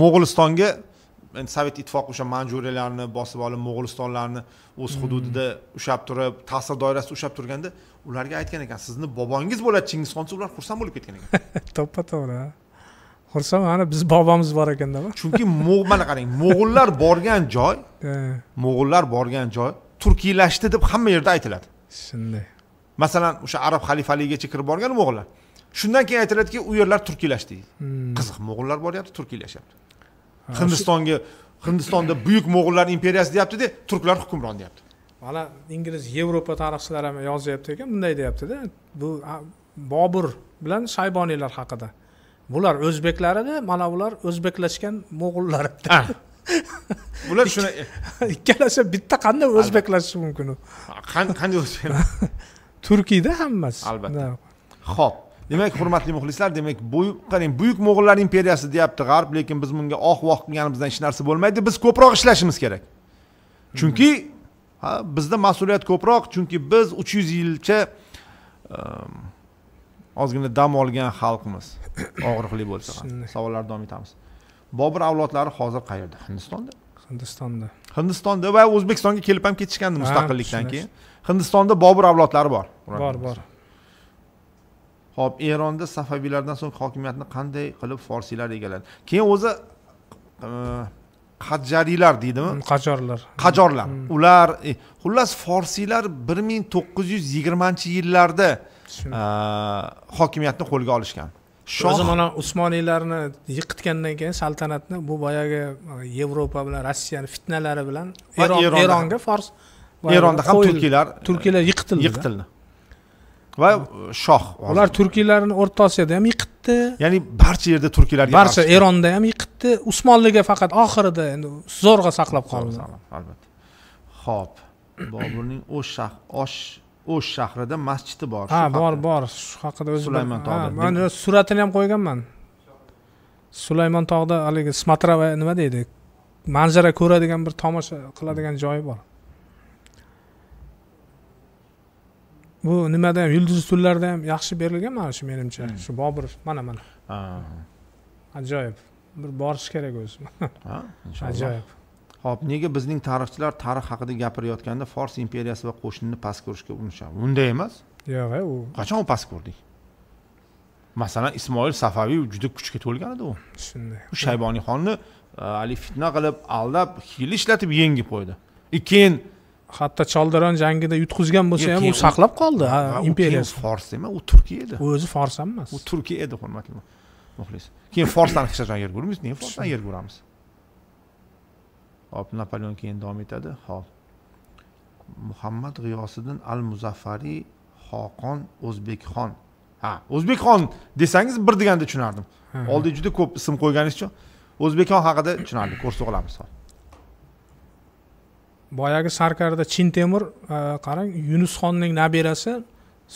A: mo'g'ulistonga endi sovet ittifoqi o'sha manjuriyalarni bosib olib mo'g'ulistonlarni o'z hmm. hududida ushlab turib ta'sir doirasida ushlab turganda ularga aytgan ekan sizni bobongiz bo'ladi chingizxon desa ular xursand bo'lib ketgan ekan
B: [laughs] to'ppa to'g'ri xursand mana biz bobomiz bor ekanda chunki
A: mana qarang mo'g'ullar borgan joy [laughs] mo'g'ullar borgan joy turkiylashdi deb hamma yerda aytiladi shunday masalan o'sha arab xalifaligigacha kirib borgan mo'g'ullar shundan keyin aytiladiki u yerlar turkiylashdi deydi hmm. qiziq mo'g'ullar boryapti turkiylashyapti hindistonga hindistonda buyuk mo'g'ullar imperiyasi deyaptida turklar hukmron deyapti
B: mana ingliz yevropa tarixchilari ham yozyapti ekan bunday deyaptida bu bobur bilan shayboniylar haqida bular o'zbeklar edi mana bular o'zbeklashgan mo'g'ullar edi [laughs] bular shuni [laughs] ikkalasi bitta qanday o'zbeklashishi mumkin u
A: qanday o'zbek [laughs]
B: turkiyda hammasi
A: albatta ho'p demak hurmatli muxlislar demak bu qarang buyuk mo'g'ullar imperiyasi deyapti g'arb lekin biz bunga oh voh qilganimizdan hech narsa bo'lmaydi biz ko'proq ishlashimiz kerak chunki bizda mas'uliyat ko'proq chunki biz uch yuz yilcha ehm, ozgina dam olgan xalqmiz [coughs] og'riqli bo'lsa ham savollarni davom etamiz bobur avlodlari hozir qayerda hindistonda hindistonda hindistonda va o'zbekistonga kelib ham ketishgandi mustaqillikdan keyin hindistonda bobur avlodlari bor bor bor ho'p eronda safaviylardan so'ng hokimiyatni qanday qilib forsiylar egalladi keyin o'zi e, qajariylar deydimi hmm, qajorlar qajorlar hmm. ular e, xullas forsiylar bir ming to'qqiz yuz yigirmanchi yillarda hokimiyatni qo'lga olishgan o'zi
B: mana usmoniylarni yiqitgandan keyin saltanatni bu boyagi e, yevropa bilan rossiyani fitnalari bilan eronga fors eronda ham turkiylar
A: turkiylar yiqitildi yiqitildi va shoh ular
B: turkiylarni o'rta
A: osiyoda ham yiqitdi ya'ni barcha yerda turkiylar barcha eronda ham
B: yiqitdi usmonliga faqat oxirida endi zo'rg'a saqlab qoldi
A: albatta ho'p boburning o'sh osh o'sh shahrida masjidi bor ha bor
B: bor shu haqida o'zi sulaymon tog'da man suratini ham qo'yganman sulaymon tog'da haligi смотровая nima deydi manzara ko'radigan bir tomosha qiladigan joyi bor bu nimada ham yulduz tunlarda ham yaxshi berilgan mana shu menimcha hmm. shu bobur mana mana ajoyib bir borish kerak o'zi
A: [laughs] ajoyib hop nega bizning tarixchilar tarix haqida gapirayotganda fors imperiyasi va qo'shnini past ko'rishga urinishadi unday emas yo'q u qachon u past ko'rdik masalan ismoil safaviy juda kuchga to'lgan edi u shunday u shayboniy xonni haligi e, fitna qilib aldab hiyla ishlatib yengib qo'ydi e keyin hatto choldiron jangida yutqizgan bo'lsa ham u saqlab qoldi imperiyasi fors emas u turkiya edi u o'zi fors ham emas u turkiya edi hurmatli muxlis keyin forsdan hech qachon yer ko'rmaymiz nega forsdan yer ko'ramiz hop napoleon keyin davom etadi hop muhammad g'iyosiddin al muzaffariy xoqon o'zbekxon ha o'zbekxon desangiz bir deganda tushunardim oldiga juda ko'p ism qo'yganingiz uchun o'zbekxon haqida tushunardim ko'rsatib olamiz
B: boyagi sarkarda chin temur e, qarang yunusxonning nabirasi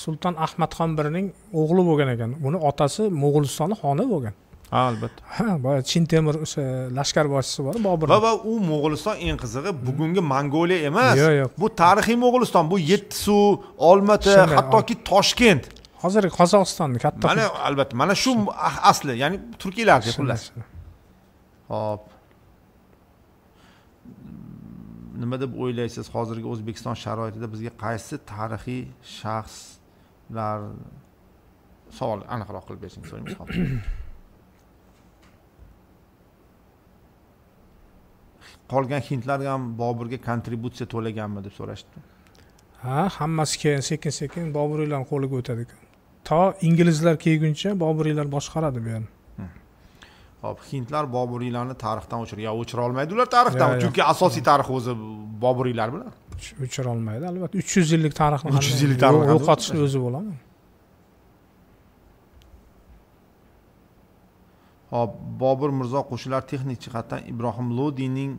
B: sulton ahmadxon birining o'g'li bo'lgan ekan uni otasi mo'g'uliston xoni bo'lgan ha albatta ha boya chin temur o'sha lashkar boshchisi bor
A: bobur va va u mo'g'uliston eng qizig'i bugungi mongoliya emas yo'q yo'q bu tarixiy mo'g'uliston bu yettisuv olmaota hattoki toshkent hozirgi qozog'istonni katta mana albatta mana shu ah, asli ya'ni turkiylar xullas hop nima deb o'ylaysiz hozirgi o'zbekiston sharoitida bizga qaysi tarixiy shaxslar savol aniqroq qilib bersangiz so'raymiz [clears throat] qolgan hindlar ham boburga kontributsiya to'laganmi deb so'rashdi
B: ha hammasi keyin sekin sekin boburiylarni qo'liga o'tadi ekan to inglizlar kelguncha boburiylar boshqaradi bu yerni
A: hop hindlar boburiylarni tarixdan o'chir yo o'chira olmaydi ular tarixdan chunki asosiy tarix o'zi boburiylar bilan
B: o'chira olmaydi albatta uch yuz yillik tarixni uch yuz yillik tarix yo'qotishni o'zi bo'ladimi
A: hop bobur mirzo qo'shilar texnik jihatdan ibrohim lodiyning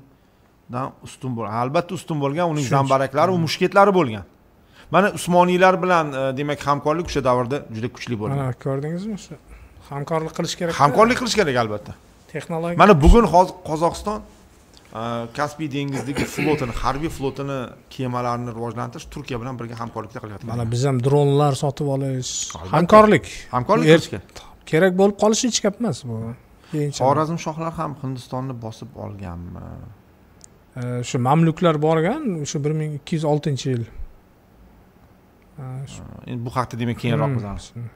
A: ustun bo'lgan albatta ustun bo'lgan uning zambaraklari va hmm. mushketlari bo'lgan mana usmoniylar bilan e, demak hamkorlik o'sha davrda juda kuchli bo'lgan mana
B: ko'rdingizmi shu hamkorlik qilish kerak hamkorlik qilish
A: kerak albatta texnologiya mana bugun hozir qozog'iston e, kaspiy dengizidagi flotini harbiy flotini kemalarini rivojlantirish turkiya bilan birga hamkorlikda qilyapti mana biz
B: ham dronlar sotib olish hamkorlik hamkorlik qilish er- kerak kerak bo'lib qolishi hech gap emas bu xorazm
A: shohlari ham hindistonni bosib olganmi
B: Э, shu mamluklar borgan o'sha bir ming ikki yuz oltinchi yil
A: э, endi bu haqda demak keyinroq bilamiz hmm.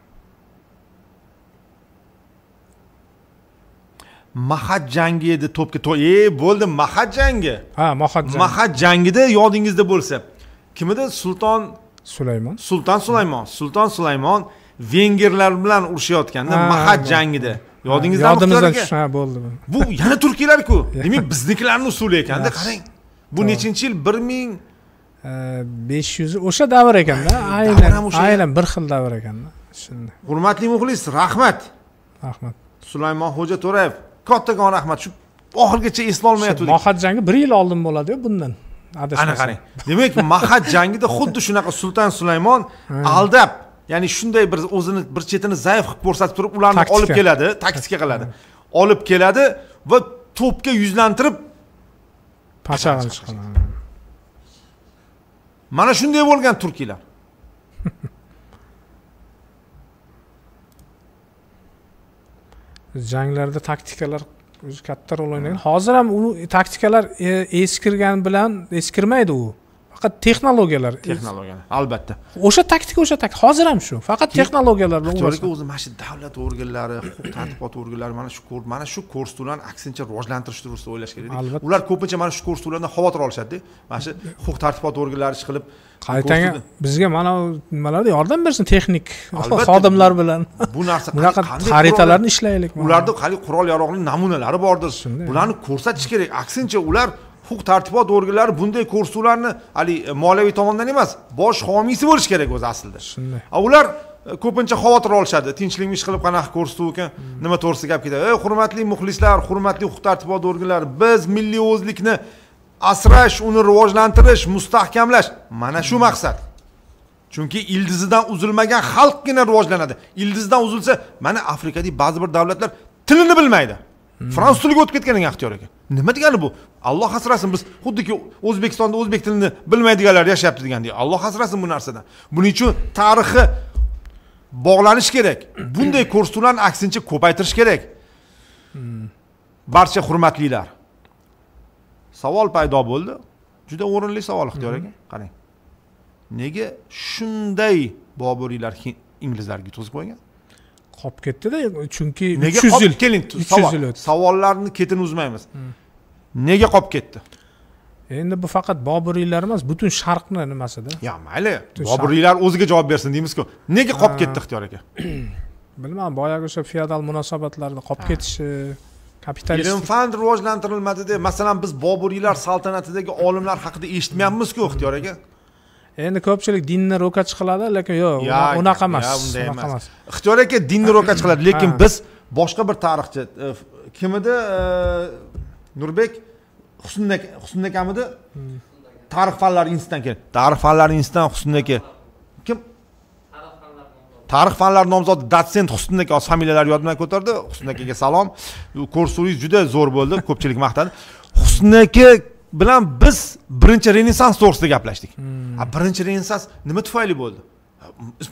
A: mahat jangi edi to'pga e bo'ldi mahat jangi ha mahat mahat jangida yodingizda bo'lsa kim edi sulton sulaymon sulton sulaymon sulton sulaymon vengerlar bilan urushayotganda mahat jangida yodingizda yodimizda tushish ha bo'ldi bu yana turkiylarku [laughs] demak biznikilarni usuli ekanda qarang bu nechinchi yil bir ming besh yuz o'sha davr ekanda aynan
B: aynan bir xil davr
A: ekanda shunda hurmatli muxlis rahmat rahmat sulaymon xo'ja to'rayev kattakon rahmat shu oxirigacha eslolmayotgandik mahat jangi bir yil oldin bo'ladiyu bundan adashmasam ana qarang demak mahat jangida xuddi shunaqa sulton sulaymon [laughs] aldab ya'ni shunday bir o'zini bir chetini zaif qilib ko'rsatib turib ularni olib keladi taktika qiladi olib keladi va to'pga yuzlantirib mana shunday bo'lgan turkiylar
B: [laughs] janglarda taktikalar o'zi katta rol o'ynagan hozir ham u taktikalar e, eskirgani bilan eskirmaydi u faqat texnologiyalar texnologiyalar albatta o'sha taktika o'sha taktika hozir ham shu faqat texnologiyalar bilan
A: o'zi mana shu davlat organlari huquq tartibot organlari mana shu mana shu ko'rsatuvlarni aksincha rivojlantirish to'g'risida o'ylash kerak albatta ular ko'pincha mana shu ko'rsatuvlardan xavotir olishadida mana shu huquq tartibot organlari ish qilib qaytanga
B: bizga mana nimalarda yordam bersin texnik [laughs] xodimlar bilan
A: bu narsa bunaqa xaritalarni ishlaylik ularni haligi qurol yaroqli namunalari bordir bularni ko'rsatish kerak aksincha ular huquq tartibot organlari bunday ko'rsatuvlarni haligi e, moliyaviy tomondan emas bosh homiysi bo'lishi kerak o'zi aslida shunday ular e, ko'pincha xavotir olishadi tinchlikmi ish qilib qanaqa ko'rsatuv ekan nima to'g'risida gap ketadi ey hurmatli muxlislar hurmatli huquq tartibot organlari biz milliy o'zlikni asrash uni rivojlantirish mustahkamlash mana shu maqsad chunki ildizidan uzilmagan xalqgina rivojlanadi ildizidan uzilsa mana afrikadagi ba'zi bir davlatlar tilini bilmaydi fransuz tiliga o'tib degan ixtiyor ekan nima degani bu alloh asrasin biz xuddiki o'zbekistonda o'zbek tilini bilmaydiganlar yashayapti degandek alloh asrasin bu narsadan buning uchun tarixi bog'lanish kerak bunday ko'rsatuvlarni aksincha ko'paytirish kerak barcha hurmatlilar savol paydo bo'ldi juda o'rinli savol ixtiyor aka qarang nega shunday boburiylar inglizlarga yutqizib qo'ygan qolib ketdida chunki nega uch yuz yil keling savol savollarni ketini uzmaymiz hmm. nega qolib ketdi
B: endi bu faqat boburiylar emas butun sharqni nimasida yo
A: mayli boburiylar o'ziga javob bersin deymizku nega qolib ketdi ixtiyor aka
B: [clears throat] bilmadim boyagi o'sha feodal munosabatlarni qolib ketishi kapitalist ilm
A: fan rivojlantirilmadi deb masalan biz boburiylar saltanatidagi olimlar haqida eshitmayapmizku ixtiyor aka endi ko'pchilik
B: dinni ro'kach qiladi
A: lekin yo'q unaqa emas unday emas ixtiyor aka dinni ro'kach [coughs] qiladi lekin biz boshqa bir tarixchi e, kim edi e, nurbek husn husn akamidi hmm. tarix fanlari institutidan kelgan tarix fanlari institutidan husn aka kim tarix fanlari nomzodi dotsent husn aka hozir familiyalari yodimdan ko'tardi husn akaga salom ko'rsuvingiz juda zo'r bo'ldi ko'pchilik maqtadi husn aka bilan biz birinchi renessans to'g'risida gaplashdik hmm. birinchi renessans nima tufayli bo'ldi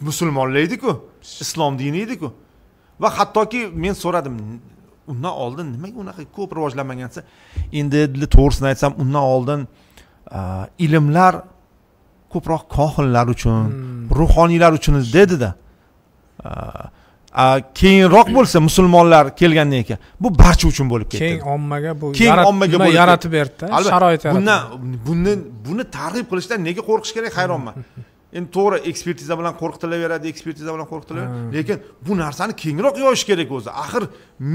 A: musulmonlar ediku islom dini ediku va hattoki men so'radim undan oldin nimaga unaqa ko'p rivojlanmagan desa endi to'g'risini aytsam undan oldin ilmlar ko'proq kohinlar uchun hmm. ruhoniylar uchun dedida de. keyinroq bo'lsa musulmonlar kelgandan keyin bu barcha uchun bo'lib ketdi keng ommaga bu keng ommaga bo'lib yaratib berdida sharoit bundan buni buni targ'ib qilishdan nega qo'rqish kerak hayronman [laughs] endi to'g'ri ekspertiza bilan qo'rqitilaveradi ekspertiza bilan qo'rqitilaveradi lekin bu narsani kengroq yoyish kerak o'zi axir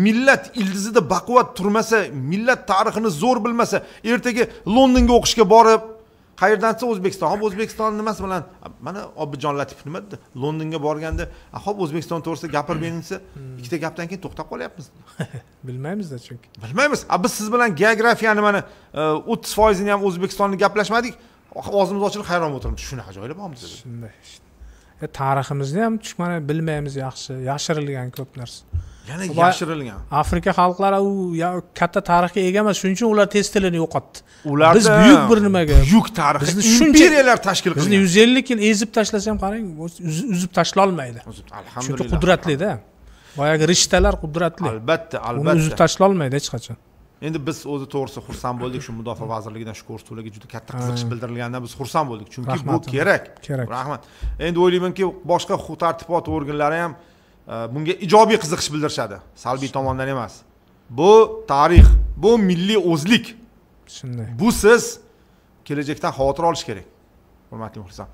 A: millat ildizida baquvvat turmasa millat tarixini zo'r bilmasa ertaga londonga o'qishga borib qayerdan desa o'zbekiston hop o'zbekiston nimasi bilan mana obidjon latipov nima dedi londonga borganda hop o'zbekiston to'g'risida bering desa hmm. ikkita gapdan keyin to'xtab qolyapmiz [laughs] bilmaymizda chunki bilmaymiz a biz siz bilan geografiyani mana e, o'ttiz foizini ham o'zbekistonni gaplashmadik og'zimiz ochilib hayron o'tiribmiz shunaqa joylar bormi shunday
B: e, tariximizni ham mana bilmaymiz yaxshi yashirilgan ko'p narsa
A: yana yashirilgan
B: afrika xalqlari u katta tarixga ega emas shuning uchun ular tez tilini yo'qotdi
A: ular biz buyuk bir
B: nimaga buyuk tarix bizni shuncha imperiyalar
A: tashkil qilgan bizni yuz ellik
B: yil ezib tashlasa ham qarang uzib tashlolmaydi chunki qudratlida
A: boyagi rishtalar qudratli albatta albatta uni uzib
B: tashlolmaydi hech qachon
A: endi biz o'zi to'g'risi xursand bo'ldik shu mudofaa [laughs] vazirligidan shu ko'rsatuvlarga juda katta qiziqish bildirilganidan biz xursand bo'ldik chunki bu kerak kerak rahmat endi o'ylaymanki boshqa huquq tartibot organlari ham bunga ijobiy qiziqish bildirishadi salbiy tomondan emas bu tarix bu milliy o'zlik shunday bu siz kelajakdan xavotir olish kerak hurmatli muxlislar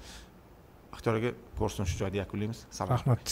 A: ixtiyor aka ko'rsin shu joyda yakunlaymiz rahmat